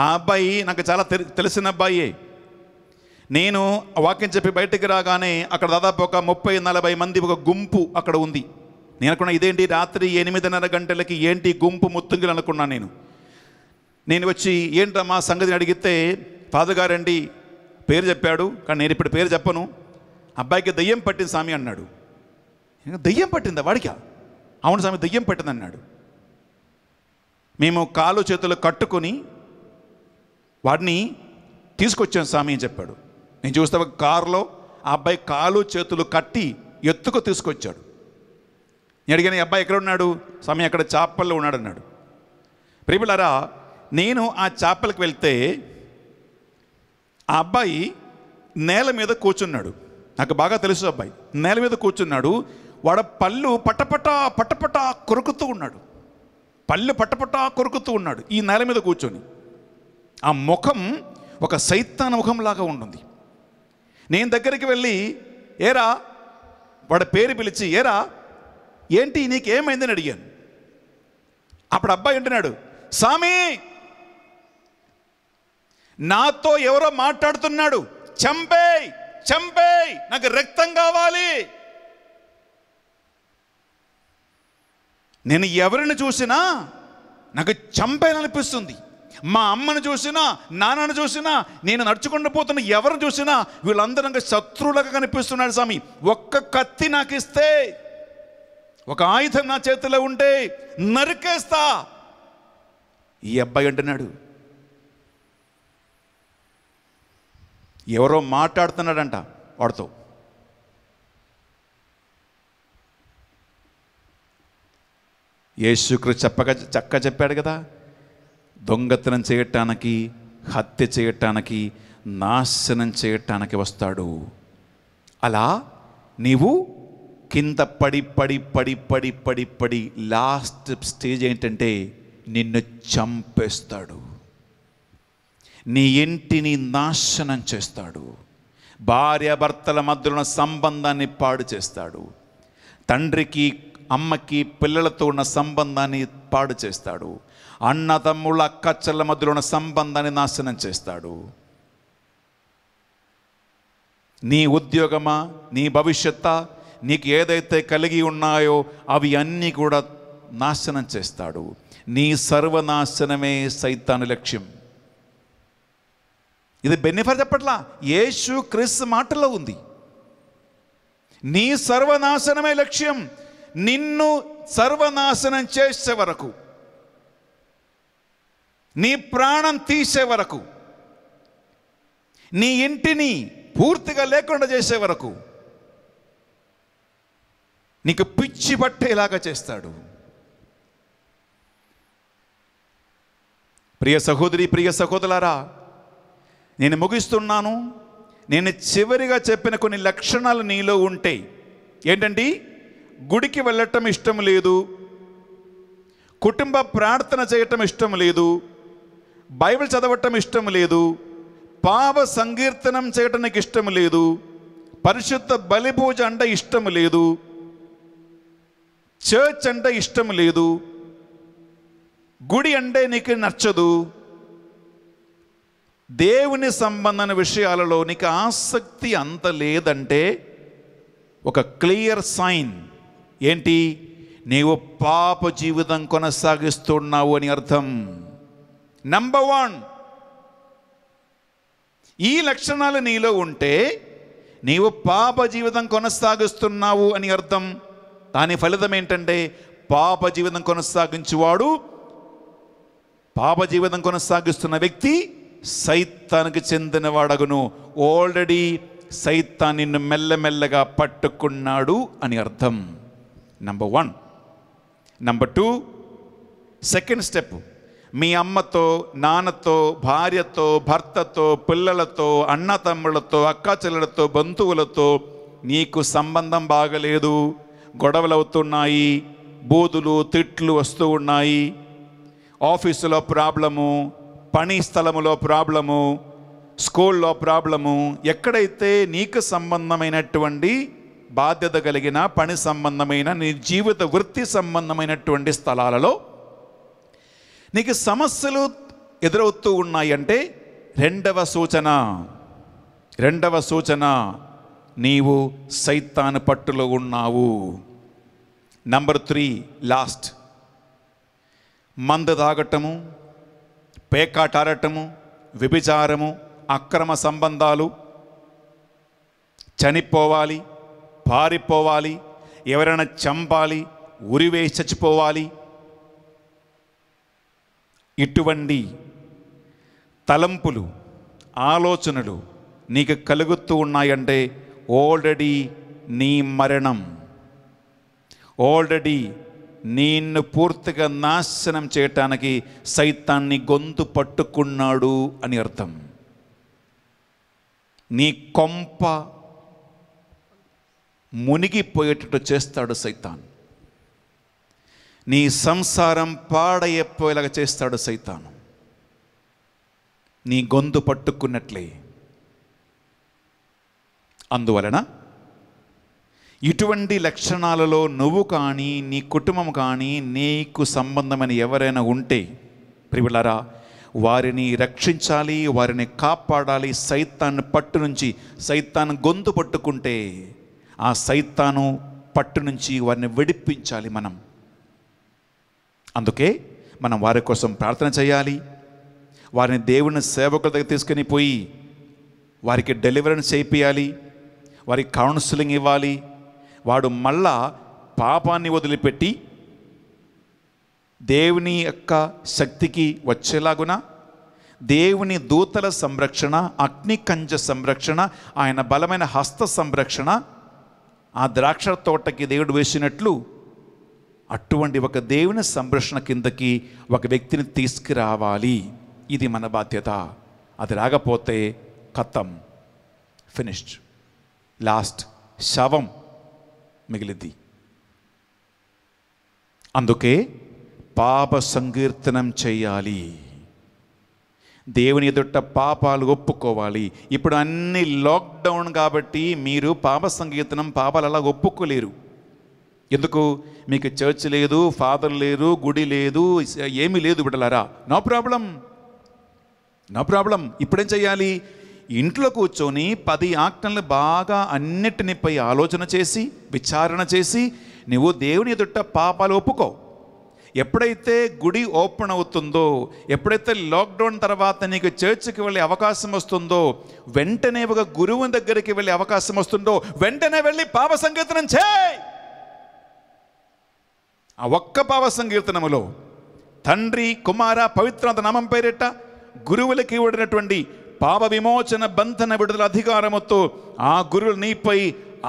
ఆ అబ్బాయి నాకు చాలా తెలిసిన అబ్బాయి నేను వాక్యం చెప్పి బయటికి రాగానే అక్కడ దాదాపు ఒక ముప్పై నలభై మంది ఒక గుంపు అక్కడ ఉంది నేను అనుకున్నా ఇదేంటి రాత్రి ఎనిమిదిన్నర గంటలకి ఏంటి గుంపు ముత్తుంగులు అనుకున్నాను నేను నేను వచ్చి ఏంట్రా మా సంగతిని అడిగితే పాదగారండి పేరు చెప్పాడు కానీ నేను ఇప్పుడు పేరు చెప్పను అబ్బాయికి దయ్యం పట్టింది స్వామి అన్నాడు దయ్యం పట్టిందా వాడికి అవును స్వామి దయ్యం పట్టింది అన్నాడు మేము కాలు చేతులు కట్టుకొని వాడిని తీసుకొచ్చాం స్వామి అని చెప్పాడు నేను చూస్తే కారులో ఆ అబ్బాయి కాలు చేతులు కట్టి ఎత్తుకు తీసుకొచ్చాడు నేను అడిగిన అబ్బాయి ఎక్కడ ఉన్నాడు సమయం అక్కడ చేపల్లో ఉన్నాడు అన్నాడు ప్రియులరా నేను ఆ చేపలకు వెళ్తే ఆ అబ్బాయి నేల మీద కూర్చున్నాడు నాకు బాగా తెలుసు అబ్బాయి నేల మీద కూర్చున్నాడు వాడ పళ్ళు పటపట పటపట కొరుకుతూ ఉన్నాడు పళ్ళు పటపట కొరుకుతూ ఉన్నాడు ఈ నేల మీద కూర్చొని ఆ ముఖం ఒక సైతాన ముఖంలాగా ఉంటుంది నేను దగ్గరికి వెళ్ళి ఏరా వాడి పేరు పిలిచి ఏరా ఏంటి నీకేమైందని అడిగాను అప్పుడు అబ్బాయి అంటున్నాడు స్వామి నాతో ఎవరో మాట్లాడుతున్నాడు చంపే చంపే నాకు రక్తం కావాలి నేను ఎవరిని చూసినా నాకు చంపేయాలనిపిస్తుంది మా అమ్మను చూసినా నాన్నను చూసినా నేను నడుచుకుండా పోతున్న ఎవరు చూసినా వీళ్ళందరూ శత్రువులుగా కనిపిస్తున్నాడు స్వామి ఒక్క కత్తి నాకు ఇస్తే ఒక ఆయుధం నా చేతిలో ఉంటే నరికేస్తా ఈ అబ్బాయి అంటున్నాడు ఎవరో మాట్లాడుతున్నాడంట వాడితో యేసుక్రీస్తు చెప్పగా చక్క చెప్పాడు కదా దొంగతనం చేయటానికి హత్య చేయటానికి నాశనం చేయటానికి వస్తాడు అలా నీవు కింద పడి పడి పడి పడి పడి పడి లాస్ట్ స్టేజ్ ఏంటంటే నిన్ను చంపేస్తాడు నీ ఇంటిని నాశనం చేస్తాడు భార్యాభర్తల మధ్యలో ఉన్న సంబంధాన్ని పాడు చేస్తాడు తండ్రికి అమ్మకి పిల్లలతో ఉన్న సంబంధాన్ని పాడు చేస్తాడు అన్న తమ్ముళ్ళ అక్క మధ్యలో ఉన్న సంబంధాన్ని నాశనం చేస్తాడు నీ ఉద్యోగమా నీ భవిష్యత్త నీకు ఏదైతే కలిగి ఉన్నాయో అవి అన్నీ కూడా నాశనం చేస్తాడు నీ సర్వనాశనమే సైతాను లక్ష్యం ఇది బెన్నిఫర్ చెప్పట్లా యేసు క్రిస్ మాటలో ఉంది నీ సర్వనాశనమే లక్ష్యం నిన్ను సర్వనాశనం చేసే వరకు నీ ప్రాణం తీసే వరకు నీ ఇంటిని పూర్తిగా లేకుండా చేసే వరకు నీకు పిచ్చి పట్టేలాగా చేస్తాడు ప్రియ సహోదరి ప్రియ సహోదరులారా నేను ముగిస్తున్నాను నేను చివరిగా చెప్పిన కొన్ని లక్షణాలు నీలో ఉంటే ఏంటండి గుడికి వెళ్ళటం ఇష్టం లేదు కుటుంబ ప్రార్థన చేయటం ఇష్టం లేదు బైబిల్ చదవటం ఇష్టం లేదు పాప సంకీర్తనం చేయటానికి ఇష్టం లేదు పరిశుద్ధ బలిపూజ అంటే ఇష్టం లేదు చర్చ్ అంటే ఇష్టం లేదు గుడి అంటే నీకు నచ్చదు దేవుని సంబంధన విషయాలలో నీకు ఆసక్తి అంత లేదంటే ఒక క్లియర్ సైన్ ఏంటి నీవు పాప జీవితం కొనసాగిస్తున్నావు అని అర్థం నంబర్ వన్ ఈ లక్షణాలు నీలో ఉంటే నీవు పాప జీవితం కొనసాగిస్తున్నావు అని అర్థం దాని ఫలితం ఏంటంటే పాప జీవితం కొనసాగించువాడు పాప జీవితం కొనసాగిస్తున్న వ్యక్తి సైతానికి చెందినవాడగును ఆల్రెడీ సైతాన్ నిన్ను మెల్లమెల్లగా పట్టుకున్నాడు అని అర్థం number one number two second step మీ అమ్మతో నాన్నతో భార్యతో భర్తతో పిల్లలతో అన్నతమ్ముళ్ళతో అక్క చెల్లెలతో బంధువులతో నీకు సంబంధం బాగలేదు గొడవలు అవుతున్నాయి బూదులు తిట్లు వస్తూ ఉన్నాయి ఆఫీసులో ప్రాబ్లము పని స్థలములో ప్రాబ్లము స్కూల్లో ప్రాబ్లము ఎక్కడైతే నీకు సంబంధమైనటువంటి బాధ్యత కలిగిన పని సంబంధమైన నీ జీవిత వృత్తి సంబంధమైనటువంటి స్థలాలలో నీకు సమస్యలు ఎదురవుతూ ఉన్నాయి అంటే రెండవ సూచన రెండవ సూచన నీవు సైతాను పట్టులో ఉన్నావు నంబర్ త్రీ లాస్ట్ మందు తాగటము పేకాటారటము విభిచారము అక్రమ సంబంధాలు చనిపోవాలి పారిపోవాలి ఎవరైనా చంపాలి ఉరివేసి చచ్చిపోవాలి ఇటువంటి తలంపులు ఆలోచనలు నీకు కలుగుతూ ఉన్నాయంటే ఆల్రెడీ నీ మరణం ఆల్రెడీ నిన్ను పూర్తిగా నాశనం చేయటానికి సైతాన్ని గొంతు పట్టుకున్నాడు అని అర్థం నీ కొంప మునిగిపోయేటట్టు చేస్తాడు సైతాన్ నీ సంసారం పాడయ్యపోయేలాగా చేస్తాడు సైతాను నీ గొంతు పట్టుకున్నట్లే అందువలన ఇటువంటి లక్షణాలలో నువ్వు కానీ నీ కుటుంబం కానీ నీకు సంబంధమైన ఎవరైనా ఉంటే ప్రియులరా వారిని రక్షించాలి వారిని కాపాడాలి సైతాన్ని పట్టు నుంచి సైతాన్ని గొంతు పట్టుకుంటే ఆ సైతాను పట్టు నుంచి వారిని విడిపించాలి మనం అందుకే మనం వారి కోసం ప్రార్థన చేయాలి వారిని దేవుని సేవకుల దగ్గర తీసుకుని పోయి వారికి డెలివరెన్స్ చేయించాలి వారికి కౌన్సిలింగ్ ఇవ్వాలి వాడు మళ్ళా పాపాన్ని వదిలిపెట్టి దేవుని యొక్క శక్తికి వచ్చేలాగున దేవుని దూతల సంరక్షణ అగ్నికంజ సంరక్షణ ఆయన బలమైన హస్త సంరక్షణ ఆ ద్రాక్ష తోటకి దేవుడు వేసినట్లు అటువంటి ఒక దేవుని సంరక్షణ కిందకి ఒక వ్యక్తిని తీసుకురావాలి ఇది మన బాధ్యత అది రాకపోతే కథం ఫినిష్డ్ లాస్ట్ శవం మిగిలింది అందుకే పాప సంకీర్తనం చేయాలి దేవుని ఎదుట పాపాలు ఒప్పుకోవాలి ఇప్పుడు అన్ని లాక్డౌన్ కాబట్టి మీరు పాప సంకీర్తనం పాపాలు అలా ఒప్పుకోలేరు ఎందుకు మీకు చర్చ్ లేదు ఫాదర్ లేరు గుడి లేదు ఏమీ లేదు బిడ్డలారా నో ప్రాబ్లం నో ప్రాబ్లం ఇప్పుడేం చేయాలి ఇంట్లో కూర్చొని పది ఆజ్ఞలు బాగా అన్నిటినిపై ఆలోచన చేసి విచారణ చేసి నువ్వు దేవుని ఎదుట పాపాలు ఒప్పుకో ఎప్పుడైతే గుడి ఓపెన్ అవుతుందో ఎప్పుడైతే లాక్డౌన్ తర్వాత నీకు చర్చికి వెళ్ళే అవకాశం వస్తుందో వెంటనే ఒక గురువు దగ్గరికి వెళ్ళే అవకాశం వస్తుందో వెంటనే వెళ్ళి పాప సంకీర్తనం చేయి ఆ ఒక్క పావ సంకీర్తనములో తండ్రి కుమార పవిత్రత నామం పేరిట గురువులకి ఇవ్వడినటువంటి పాప విమోచన బంధన విడుదల అధికారముతో ఆ గురువులు నీపై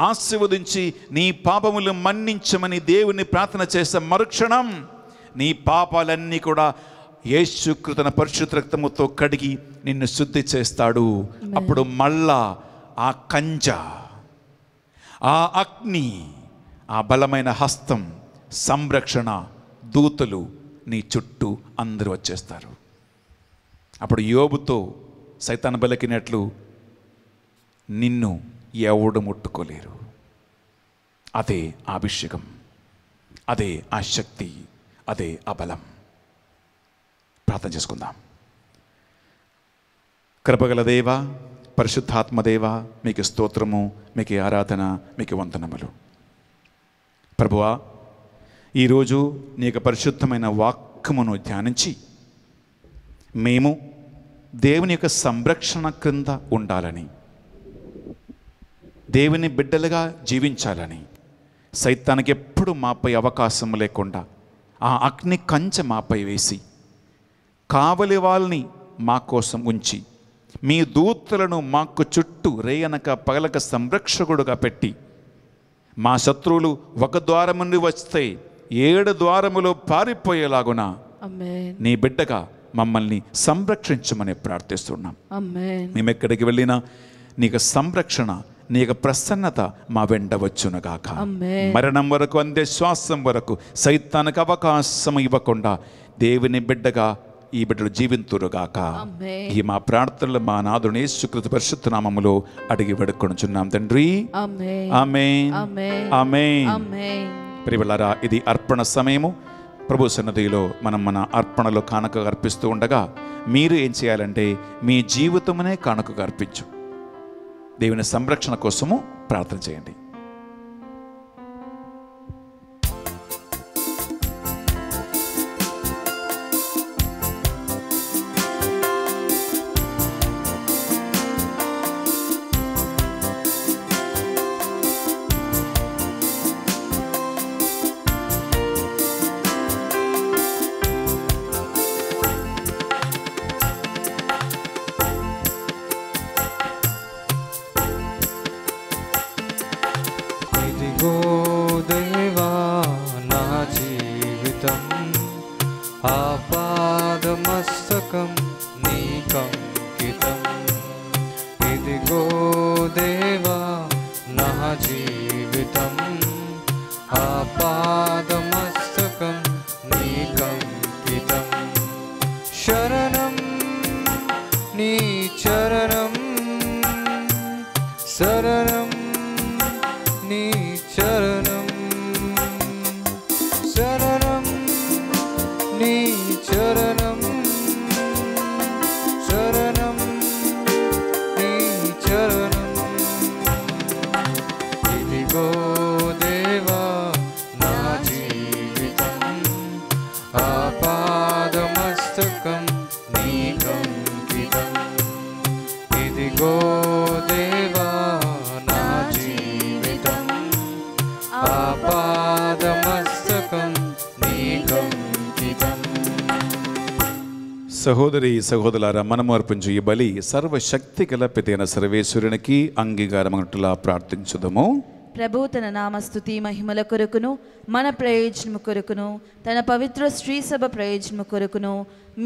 ఆశీర్వదించి నీ పాపములు మన్నించమని దేవుని ప్రార్థన చేసే మరుక్షణం నీ పాపాలన్నీ కూడా యేసుకృతన పరిశుద్ధ రక్తముతో కడిగి నిన్ను శుద్ధి చేస్తాడు అప్పుడు మళ్ళా ఆ కంజ ఆ అగ్ని ఆ బలమైన హస్తం సంరక్షణ దూతలు నీ చుట్టూ అందరూ వచ్చేస్తారు అప్పుడు యోబుతో సైతాన్ బలకినట్లు నిన్ను ఎవడు ముట్టుకోలేరు అదే అభిషేకం అదే ఆ శక్తి అదే ఆ బలం ప్రార్థన చేసుకుందాం కృపగల దేవ పరిశుద్ధాత్మదేవ మీకు స్తోత్రము మీకు ఆరాధన మీకు వందనములు ప్రభువా ఈరోజు నీ యొక్క పరిశుద్ధమైన వాక్యమును ధ్యానించి మేము దేవుని యొక్క సంరక్షణ క్రింద ఉండాలని దేవుని బిడ్డలుగా జీవించాలని సైతానికి ఎప్పుడు మాపై అవకాశం లేకుండా ఆ అగ్ని కంచె మాపై వేసి కావలి వాళ్ళని మా కోసం ఉంచి మీ దూతలను మాకు చుట్టూ రేయనక పగలక సంరక్షకుడుగా పెట్టి మా శత్రువులు ఒక ద్వారం నుండి వస్తే ఏడు ద్వారములు పారిపోయేలాగున నీ బిడ్డగా మమ్మల్ని సంరక్షించమని ప్రార్థిస్తున్నాం మేము ఎక్కడికి వెళ్ళినా నీకు సంరక్షణ నీ యొక్క ప్రసన్నత మా వెంట వచ్చునుగాక మరణం వరకు అందే శ్వాసం వరకు సైతానికి అవకాశం ఇవ్వకుండా దేవుని బిడ్డగా ఈ బిడ్డలు జీవింతురుగాక ఈ మా ప్రార్థనలు మా నాదుని యేసుకృత పరిశుద్ధ నామములో అడిగి వేడుకొనుచున్నాం తండ్రి ఆమె ఆమె ఆమె ప్రివలరా ఇది అర్పణ సమయము ప్రభు సన్నదిలో మనం మన అర్పణలు కానుకగా అర్పిస్తూ ఉండగా మీరు ఏం చేయాలంటే మీ జీవితమునే కానుకగా అర్పించు దేవుని సంరక్షణ కోసము ప్రార్థన చేయండి సహోదరి సహోదరులారా మనము అర్పించు ఈ బలి సర్వశక్తి గల పెదైన సర్వేశ్వరునికి అంగీకారమన్నట్లా ప్రార్థించుదము ప్రభు తన నామస్తుతి మహిమల కొరకును మన ప్రయోజనము కొరకును తన పవిత్ర స్త్రీ సభ ప్రయోజనము కొరకును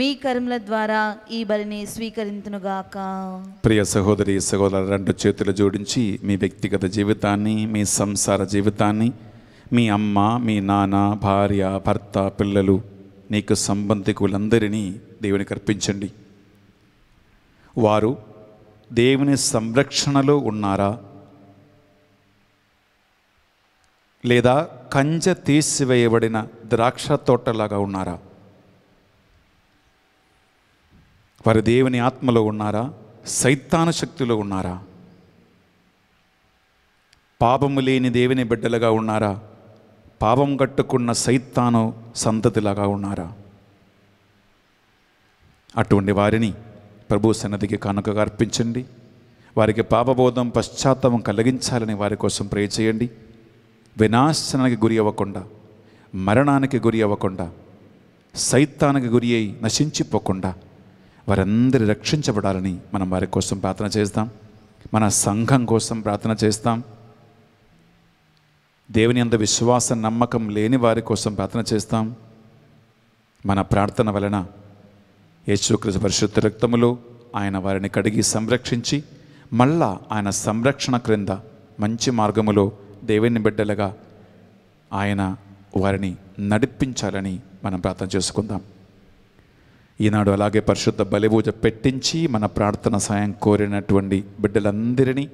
మీ కర్మల ద్వారా ఈ బలిని స్వీకరించునుగాక ప్రియ సహోదరి సహోదరు రెండు చేతులు జోడించి మీ వ్యక్తిగత జీవితాన్ని మీ సంసార జీవితాన్ని మీ అమ్మ మీ నాన్న భార్య భర్త పిల్లలు నీకు సంబంధికులందరినీ దేవునికి అర్పించండి వారు దేవుని సంరక్షణలో ఉన్నారా లేదా కంచె తీసివేయబడిన ద్రాక్ష తోటలాగా ఉన్నారా వారు దేవుని ఆత్మలో ఉన్నారా సైతాన శక్తిలో ఉన్నారా పాపము లేని దేవుని బిడ్డలుగా ఉన్నారా పాపం కట్టుకున్న సైతాను సంతతిలాగా ఉన్నారా అటువంటి వారిని ప్రభు సన్నదికి కానుకగా అర్పించండి వారికి పాపబోధం పశ్చాత్తాపం కలిగించాలని వారి కోసం ప్రే చేయండి వినాశనానికి గురి అవ్వకుండా మరణానికి గురి అవ్వకుండా సైతానికి గురి అయి నశించిపోకుండా వారందరి రక్షించబడాలని మనం వారి కోసం ప్రార్థన చేస్తాం మన సంఘం కోసం ప్రార్థన చేస్తాం దేవుని అంత విశ్వాస నమ్మకం లేని వారి కోసం ప్రార్థన చేస్తాం మన ప్రార్థన వలన యేసుక్రీస్తు పరిశుద్ధ రక్తములో ఆయన వారిని కడిగి సంరక్షించి మళ్ళా ఆయన సంరక్షణ క్రింద మంచి మార్గములో దేవుని బిడ్డలుగా ఆయన వారిని నడిపించాలని మనం ప్రార్థన చేసుకుందాం ఈనాడు అలాగే పరిశుద్ధ బలిపూజ పెట్టించి మన ప్రార్థన సాయం కోరినటువంటి బిడ్డలందరినీ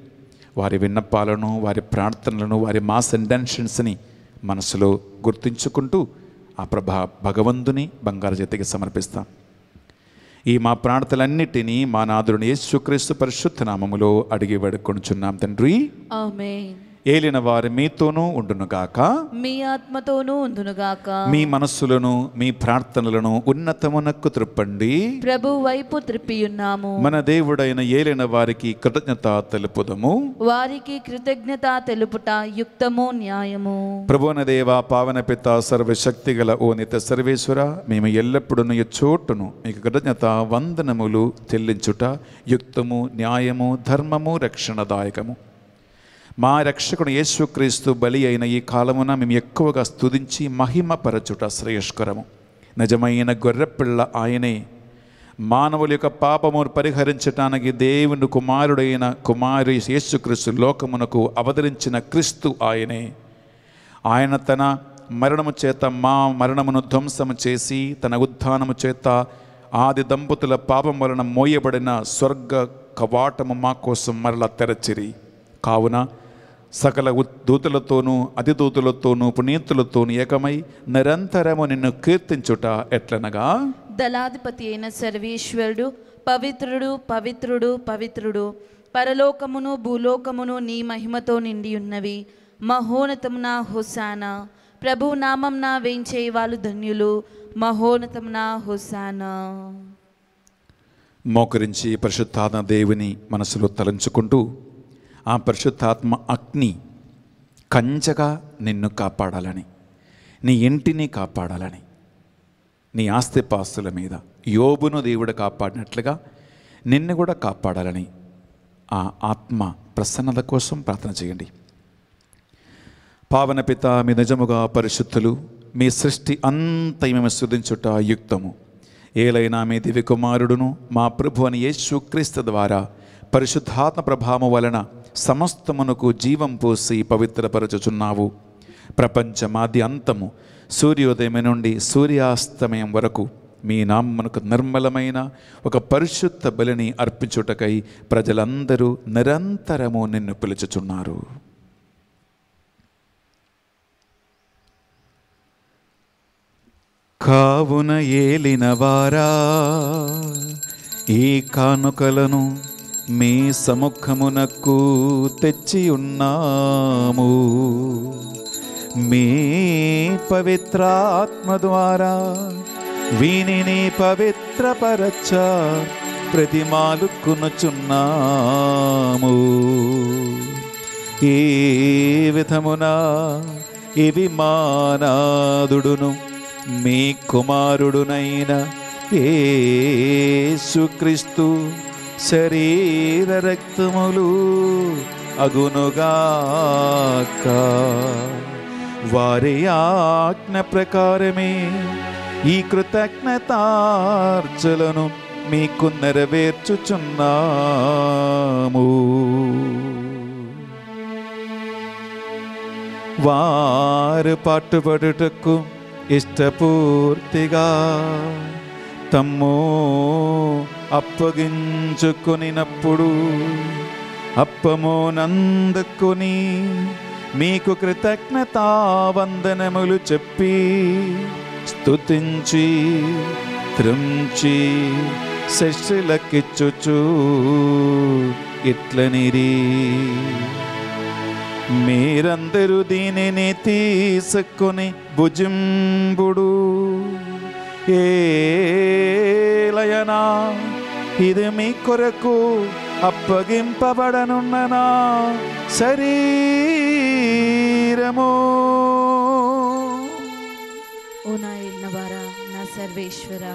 వారి విన్నపాలను వారి ప్రార్థనలను వారి మాస్ ఇంటెన్షన్స్ని మనసులో గుర్తించుకుంటూ ఆ ప్రభా భగవంతుని బంగారు జతికి సమర్పిస్తాం ఈ మా ప్రార్థనలన్నిటినీ మా ఏ యేసుక్రీస్తు పరిశుద్ధ నామములో అడిగి వేడుకొనుచున్నాం తండ్రి ఏలిన వారి మీతోనూ ఉండునుగాక మీ ఆత్మతోనూ ఉండునుగాక మీ మనస్సులను మీ ప్రార్థనలను ఉన్నతమునకు త్రిప్పండి ప్రభు వైపు త్రిప్పి ఉన్నాము మన దేవుడైన ఏలిన వారికి కృతజ్ఞత తెలుపుదము వారికి కృతజ్ఞత తెలుపుట యుక్తము న్యాయము ప్రభువన దేవ పావన పిత సర్వశక్తి గల ఓ నిత సర్వేశ్వర మేము ఎల్లప్పుడూ చోటును మీకు కృతజ్ఞత వందనములు చెల్లించుట యుక్తము న్యాయము ధర్మము రక్షణదాయకము మా రక్షకుడు యేసుక్రీస్తు బలి అయిన ఈ కాలమున మేము ఎక్కువగా మహిమ మహిమపరచుట శ్రేయస్కరము నిజమైన గొర్రెపిల్ల ఆయనే మానవుల యొక్క పాపమును పరిహరించటానికి దేవుని కుమారుడైన కుమారి యేసుక్రీస్తు లోకమునకు అవతరించిన క్రీస్తు ఆయనే ఆయన తన మరణము చేత మా మరణమును ధ్వంసము చేసి తన ఉత్థానము చేత ఆది దంపతుల పాపం వలన మోయబడిన స్వర్గ కవాటము మా కోసం మరల తెరచిరి కావున సకల దూతులతోనూ అతిదూతులతోనూ పునీతులతోనూ ఏకమై నిరంతరము నిన్ను కీర్తించుట ఎట్లనగా దళాధిపతి అయిన సర్వేశ్వరుడు పవిత్రుడు పవిత్రుడు పవిత్రుడు పరలోకమును భూలోకమును నీ మహిమతో నిండి ఉన్నవి మహోనతం నా హుసాన ప్రభు నామం నా వేయించే వాళ్ళు ధన్యులు నా హుసాన మోకరించి పరిశుద్ధాన దేవుని మనసులో తలంచుకుంటూ ఆ పరిశుద్ధాత్మ అగ్ని కంచగా నిన్ను కాపాడాలని నీ ఇంటిని కాపాడాలని నీ ఆస్తిపాస్తుల మీద యోబును దేవుడు కాపాడినట్లుగా నిన్ను కూడా కాపాడాలని ఆ ఆత్మ ప్రసన్నత కోసం ప్రార్థన చేయండి పావన పిత మీ నిజముగా పరిశుద్ధులు మీ సృష్టి అంత మేము శుద్ధించుట యుక్తము ఏలైనా మీ దివ్య కుమారుడును మా ప్రభు అని క్రీస్తు ద్వారా పరిశుద్ధాత్మ ప్రభావం వలన సమస్తమునకు జీవం పోసి పవిత్రపరచుచున్నావు ప్రపంచమాది అంతము సూర్యోదయం నుండి సూర్యాస్తమయం వరకు మీ నామ్మునకు నిర్మలమైన ఒక పరిశుద్ధ బలిని అర్పించుటకై ప్రజలందరూ నిరంతరము నిన్ను పిలుచుచున్నారు కావున ఏలినవారా ఈ కానుకలను మీ సముఖమునకు తెచ్చి ఉన్నాము మీ ఆత్మ ద్వారా పరచ పవిత్రపరచ మాలుకునుచున్నాము ఈ విధమున ఇవి మానాదుడును మీ కుమారుడునైన ఏసుక్రీస్తు శరీర రక్తములు అగునుగాక వారి ఆజ్ఞ ప్రకారమే ఈ కృతజ్ఞతార్చలను మీకు నెరవేర్చుచున్నాము వారు పాటుపడుటకు ఇష్టపూర్తిగా అప్పగించుకునినప్పుడు అప్పగించుకొనినప్పుడు నందుకుని మీకు వందనములు చెప్పి స్తుతించి త్రుంచి శశులకిచ్చుచు ఇట్లనిరి మీరందరూ దీనిని తీసుకొని భుజింబుడు ಏ ಲಯನ ಇದು ಮಿಕ್ಕರೆ ಕೂ ಅಪ್ಪಗಿಂಪ ಬಡನಣ್ಣಾ ಸರೀರಮ ಓನೈ ನವರಾ ನ ಸರ್ವೇಶ್ವರಾ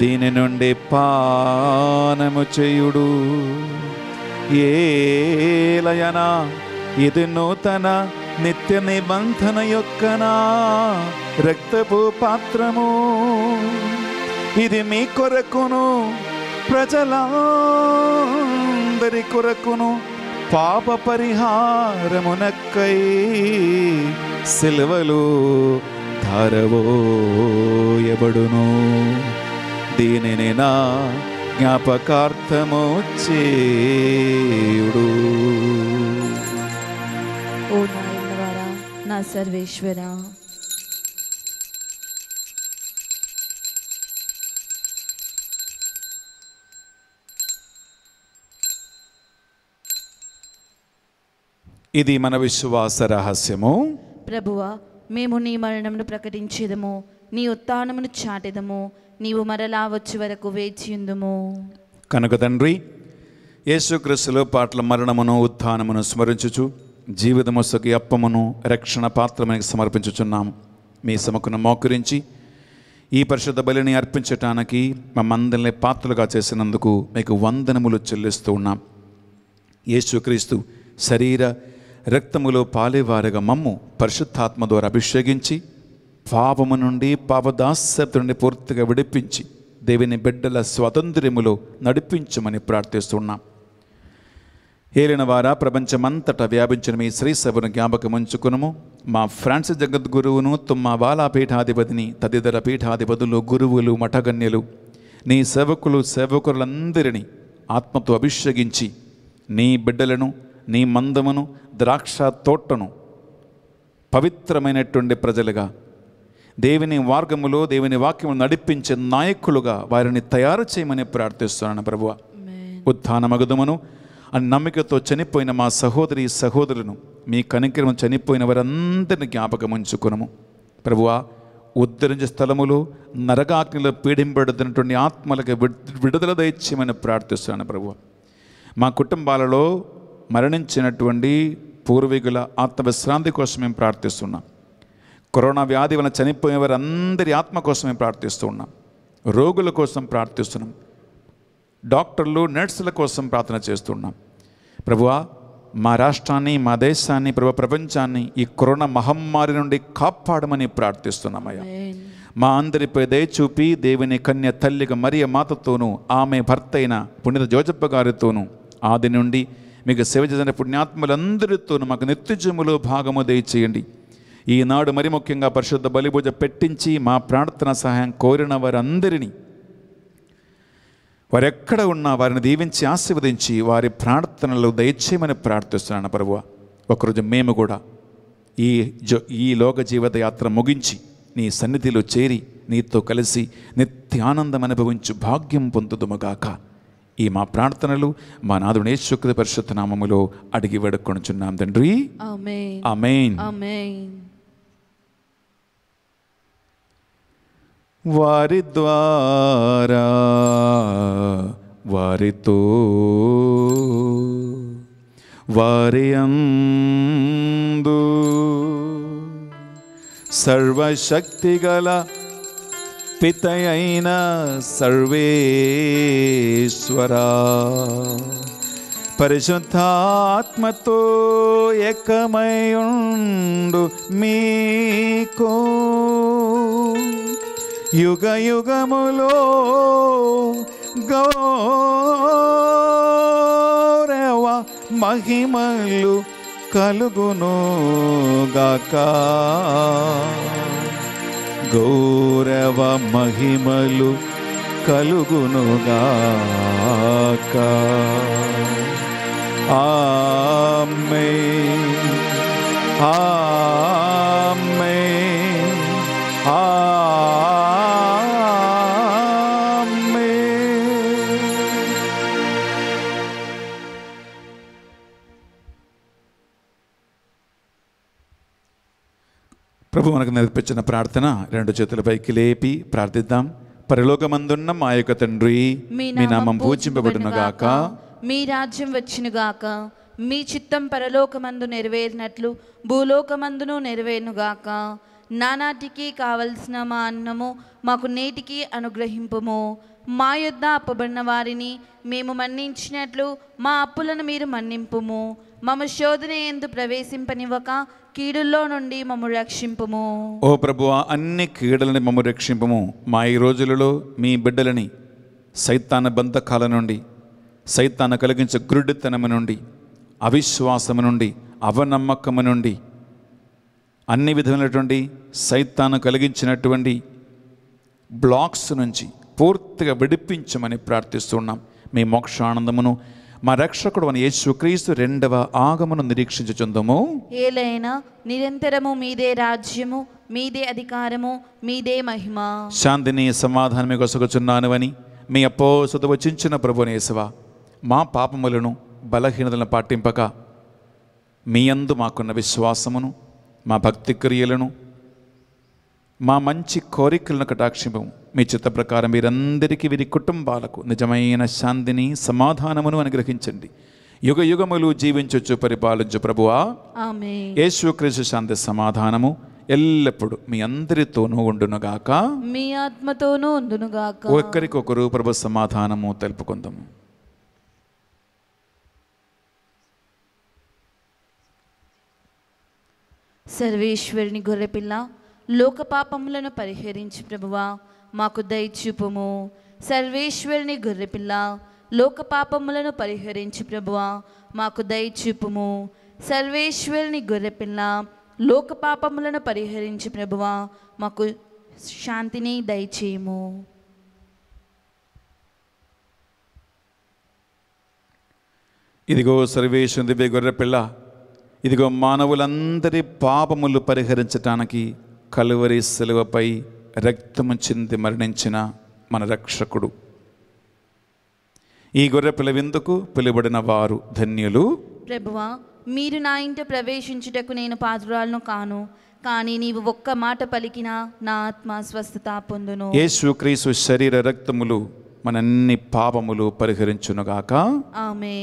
దీని నుండి పానము చేయుడు ఏలయనా ఇది నూతన నిత్య నిబంధన యొక్క నా రక్తపు పాత్రము ఇది మీ కొరకును ప్రజలందరి కొరకును పాప పరిహారమునక్కై సిలువలు ధారవోయబడును దీనిని నా జ్ఞాపకార్థము చేయుడు నా సర్వేశ్వరా ఇది మన విశ్వాస రహస్యము ప్రభువా మేము నీ మరణమును ప్రకటించేదము నీ ఉత్నమును చాటేదము నీవు మరలా వచ్చి వరకు వేచియుందుము కనుక తండ్రి యేసుక్రీస్తులో పాటల మరణమును ఉత్థానమును స్మరించుచు జీవితము అప్పమును రక్షణ పాత్రమని సమర్పించుచున్నాము మీ సమకును మోకరించి ఈ పరిశుద్ధ బలిని అర్పించటానికి మమ్మందరిని పాత్రలుగా చేసినందుకు మీకు వందనములు చెల్లిస్తూ ఉన్నాం యేసుక్రీస్తు శరీర రక్తములో పాలేవారుగా మమ్ము పరిశుద్ధాత్మ ద్వారా అభిషేకించి పాపము నుండి పాపదాస్యత నుండి పూర్తిగా విడిపించి దేవుని బిడ్డల స్వాతంత్ర్యములో నడిపించమని ప్రార్థిస్తున్నాం ఏలిన వారా ప్రపంచమంతటా వ్యాపించిన మీ శ్రీ సభను జ్ఞాపకం ఉంచుకునము మా ఫ్రాన్సిస్ జగద్గురువును తుమ్మ బాలా పీఠాధిపతిని తదితర పీఠాధిపతులు గురువులు మఠగన్యులు నీ సేవకులు సేవకులందరినీ ఆత్మతో అభిషేకించి నీ బిడ్డలను నీ మందమును ద్రాక్ష తోటను పవిత్రమైనటువంటి ప్రజలుగా దేవుని మార్గములో దేవుని వాక్యములు నడిపించే నాయకులుగా వారిని తయారు చేయమని ప్రార్థిస్తున్నాను ప్రభువ ఉత్థాన మగదమును అని నమ్మికతో చనిపోయిన మా సహోదరి సహోదరులను మీ కనికరం చనిపోయిన వారందరిని జ్ఞాపకం ఉంచుకునము ప్రభువా ఉద్ధరించే స్థలములు నరకాగ్నిలో పీడింపడుతున్నటువంటి ఆత్మలకు విడుదల దయచేయమని ప్రార్థిస్తున్నాను ప్రభు మా కుటుంబాలలో మరణించినటువంటి పూర్వీకుల ఆత్మవిశ్రాంతి కోసం మేము ప్రార్థిస్తున్నాం కరోనా వ్యాధి వలన చనిపోయిన వారందరి ఆత్మ కోసమే ప్రార్థిస్తూ ఉన్నాం రోగుల కోసం ప్రార్థిస్తున్నాం డాక్టర్లు నర్సుల కోసం ప్రార్థన చేస్తున్నాం ప్రభువా మా రాష్ట్రాన్ని మా దేశాన్ని ప్రభు ప్రపంచాన్ని ఈ కరోనా మహమ్మారి నుండి కాపాడమని ప్రార్థిస్తున్నామయ్యా మా అందరిపై దయ చూపి దేవుని కన్య తల్లిగా మరియ మాతతోనూ ఆమె భర్త అయిన పుణ్యత జోజప్ప గారితోనూ ఆది నుండి మీకు సేవ చేసిన పుణ్యాత్ములందరితోనూ మాకు నిత్యజములో భాగము దయచేయండి ఈనాడు మరి ముఖ్యంగా పరిశుద్ధ బలిభుజ పెట్టించి మా ప్రార్థన సహాయం కోరిన వారందరినీ వారెక్కడ ఉన్నా వారిని దీవించి ఆశీర్వదించి వారి ప్రార్థనలు దయచేయమని ప్రార్థిస్తున్నాను ప్రభు ఒకరోజు మేము కూడా ఈ జో ఈ లోక జీవిత యాత్ర ముగించి నీ సన్నిధిలో చేరి నీతో కలిసి నిత్యానందం అనుభవించు భాగ్యం పొందుదుమగాక ఈ మా ప్రార్థనలు మా నాదుడు యేసుకృత పరిశుద్ధ నామములో అడిగి చున్నాం తండ్రి వారి ద్వారా వారితో వారి అందు సర్వశక్తిగల పితయైన సర్వేశ్వరా పరిశుద్ధాత్మతో ఏకమయుండు మీకు యుగ యుగములో గౌరవ మహిమలు కలుగును గాక గౌరవ మహిమలు కలుగునుగాక ఆమె ఆ ప్రభు మనకు నేర్పించిన ప్రార్థన రెండు పైకి లేపి ప్రార్థిద్దాం పరలోకమందున్న మా యొక్క తండ్రి మీ నామం గాక మీ రాజ్యం వచ్చినగాక మీ చిత్తం పరలోకమందు నెరవేరినట్లు భూలోకమందును నెరవేరునుగాక నానాటికి కావలసిన మా అన్నము మాకు నేటికి అనుగ్రహింపము మా యొద్ద అప్పబడిన వారిని మేము మన్నించినట్లు మా అప్పులను మీరు మన్నింపుము మమ శోధన ఎందు ప్రవేశింపనివ్వక కీడుల్లో నుండి మమ్ము రక్షింపము ఓ ప్రభు అన్ని కీడులని మమ్ము రక్షింపము మా ఈ రోజులలో మీ బిడ్డలని సైతాన బంధకాల నుండి సైతాన కలిగించే గురుడితనము నుండి అవిశ్వాసము నుండి అవనమ్మకము నుండి అన్ని విధమైనటువంటి సైతాను కలిగించినటువంటి బ్లాక్స్ నుంచి పూర్తిగా విడిపించమని ప్రార్థిస్తున్నాం మీ మోక్షానందమును మా రక్షకుడు అని యేసుక్రీస్తు రెండవ ఆగమను నిరీక్షించుచుందము ఏలైనా నిరంతరము మీదే రాజ్యము మీదే అధికారము మీదే మహిమ శాంతిని సమాధానమే అని మీ అప్పో సుత వచ్చించిన ప్రభునేశవ మా పాపములను బలహీనతలను పాటింపక మీ అందు మాకున్న విశ్వాసమును మా భక్తి క్రియలను మా మంచి కోరికలను కటాక్షిపము మీ చిత్త ప్రకారం మీరందరికీ వీరి కుటుంబాలకు నిజమైన శాంతిని సమాధానమును అనుగ్రహించండి యుగ యుగములు జీవించొచ్చు పరిపాలించు ప్రభువా యేసుక్రీస్తు శాంతి సమాధానము ఎల్లప్పుడు మీ అందరితోనూ ఉండునుగాక మీ ఆత్మతోనూ ఉండునుగాక ఒకరికొకరు ప్రభు సమాధానము తెలుపుకుందాము సర్వేశ్వరిని గొర్రెపిల్ల లోక పాపములను పరిహరించి ప్రభువా మాకు దయచూపము సర్వేశ్వరుని గొర్రెపిల్ల లోక పాపములను పరిహరించి ప్రభువా మాకు దయచూపము సర్వేశ్వరుని గొర్రెపిల్ల లోక పాపములను పరిహరించి ప్రభువా మాకు శాంతిని దయచేయము ఇదిగో సర్వేశ్వరుని దివ్య గొర్రెపిల్ల ఇదిగో మానవులందరి పాపములు పరిహరించటానికి కలువరి సెలవుపై రక్తము చెంది మరణించిన మన రక్షకుడు ఈ గొర్రె పిలవిందుకు పిలువబడిన వారు ధన్యులు ప్రభువా మీరు నా ఇంట ప్రవేశించుటకు నేను పాదురాలను కాను కానీ నీవు ఒక్క మాట పలికినా నా ఆత్మ స్వస్థత పొందును క్రీసు శరీర రక్తములు మనన్ని పాపములు పరిహరించునుగాక ఆమె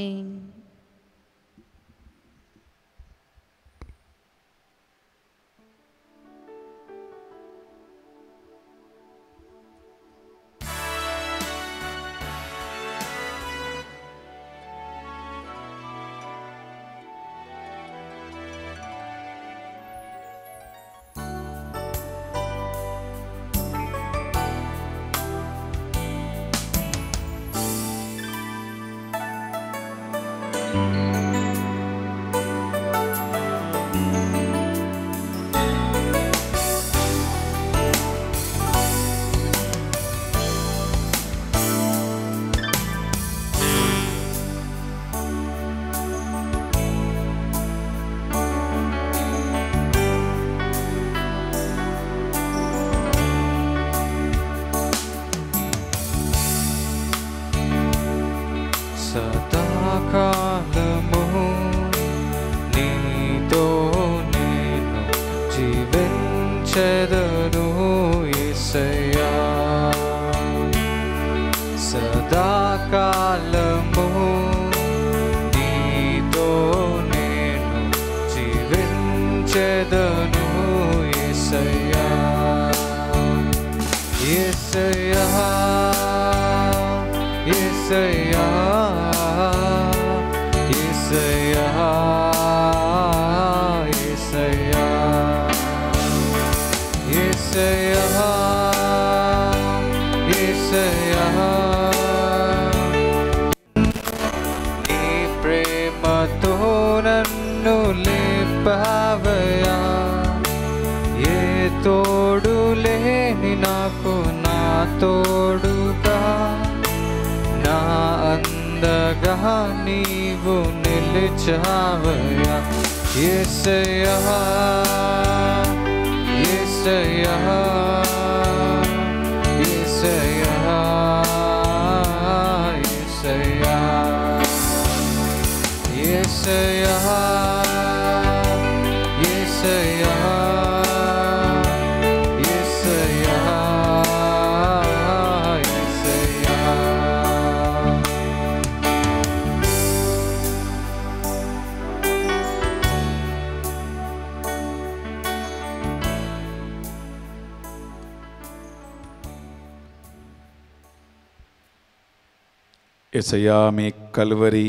ఎసయా మీ కల్వరి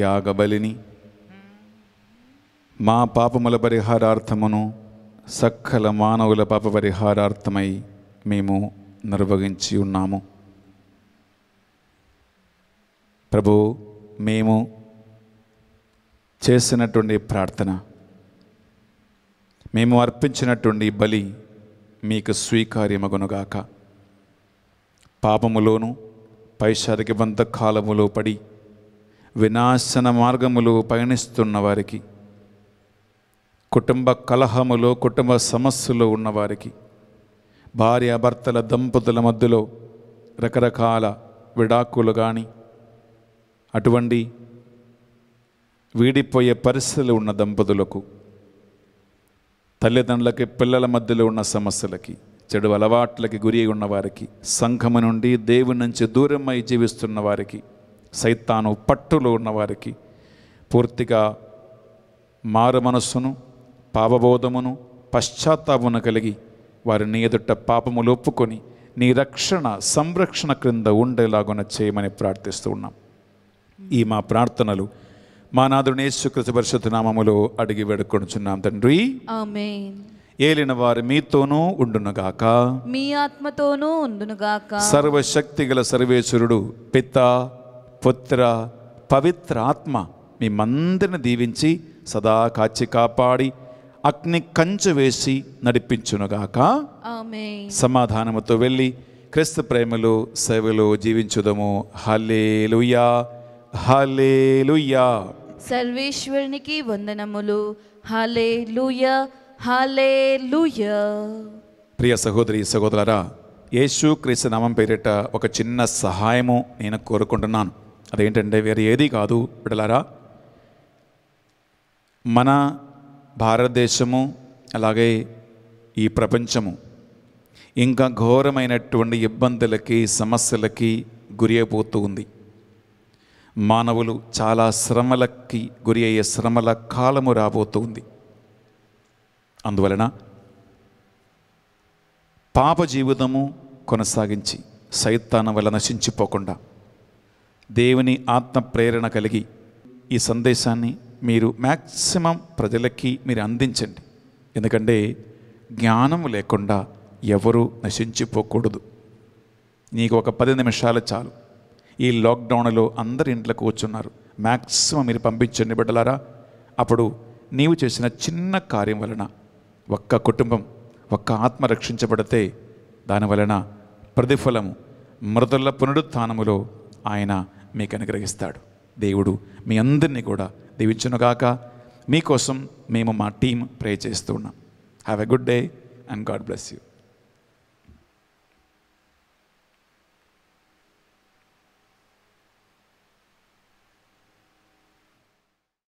యాగబలిని మా పాపముల పరిహారార్థమును సక్కల మానవుల పాప పరిహారార్థమై మేము నిర్వహించి ఉన్నాము ప్రభు మేము చేసినటువంటి ప్రార్థన మేము అర్పించినటువంటి బలి మీకు స్వీకార్యమగునుగాక పాపములోనూ పైశాదిక బంధకాలములో పడి వినాశన మార్గములో పయనిస్తున్న వారికి కుటుంబ కలహములో కుటుంబ సమస్యలో ఉన్నవారికి భార్యాభర్తల దంపతుల మధ్యలో రకరకాల విడాకులు కానీ అటువంటి వీడిపోయే పరిస్థితులు ఉన్న దంపతులకు తల్లిదండ్రులకి పిల్లల మధ్యలో ఉన్న సమస్యలకి చెడు అలవాట్లకి గురి ఉన్న వారికి సంఘము నుండి దేవుని నుంచి దూరమై జీవిస్తున్న వారికి సైతాను పట్టులో ఉన్నవారికి పూర్తిగా మారు మనస్సును పాపబోధమును పశ్చాత్తాపమును కలిగి వారి నీ ఎదుట పాపములు ఒప్పుకొని నీ రక్షణ సంరక్షణ క్రింద ఉండేలాగున చేయమని ప్రార్థిస్తూ ఉన్నాం ఈ మా ప్రార్థనలు మా నాదు నేసుకృత పరిషత్ నామములో అడిగి వేడుకొనుచున్నాం తండ్రి ఏలిన వారు మీతోనూ ఉండునుగాక మీ ఆత్మతోనూ ఉండునుగాక సర్వశక్తి గల సర్వేశ్వరుడు పిత పుత్ర పవిత్ర ఆత్మ మిమ్మందరిని దీవించి సదా కాచి కాపాడి అగ్ని కంచు వేసి నడిపించునుగాక సమాధానముతో వెళ్ళి క్రీస్తు ప్రేమలో సేవలో జీవించుదము హలేలుయా హలేలుయా సర్వేశ్వరునికి వందనములు హలేలుయా ప్రియ సహోదరి సహోదరులరా యేసు క్రీస్తు నామం పేరిట ఒక చిన్న సహాయము నేను కోరుకుంటున్నాను అదేంటంటే వేరే ఏది కాదు బిడలారా మన భారతదేశము అలాగే ఈ ప్రపంచము ఇంకా ఘోరమైనటువంటి ఇబ్బందులకి సమస్యలకి గురి అయిపోతూ ఉంది మానవులు చాలా శ్రమలకి గురి అయ్యే శ్రమల కాలము రాబోతుంది అందువలన పాప జీవితము కొనసాగించి సైతాన వల్ల నశించిపోకుండా దేవుని ఆత్మ ప్రేరణ కలిగి ఈ సందేశాన్ని మీరు మ్యాక్సిమం ప్రజలకి మీరు అందించండి ఎందుకంటే జ్ఞానం లేకుండా ఎవరు నశించిపోకూడదు నీకు ఒక పది నిమిషాలు చాలు ఈ లాక్డౌన్లో అందరి ఇంట్లో కూర్చున్నారు మ్యాక్సిమం మీరు పంపించండి బిడ్డలారా అప్పుడు నీవు చేసిన చిన్న కార్యం వలన ఒక్క కుటుంబం ఒక్క ఆత్మ రక్షించబడితే దానివలన ప్రతిఫలము మృతుల పునరుత్థానములో ఆయన మీకు అనుగ్రహిస్తాడు దేవుడు మీ అందరినీ కూడా దీవించునుగాక మీకోసం మేము మా టీం ప్రే చేస్తూ ఉన్నాం have a good day and God bless you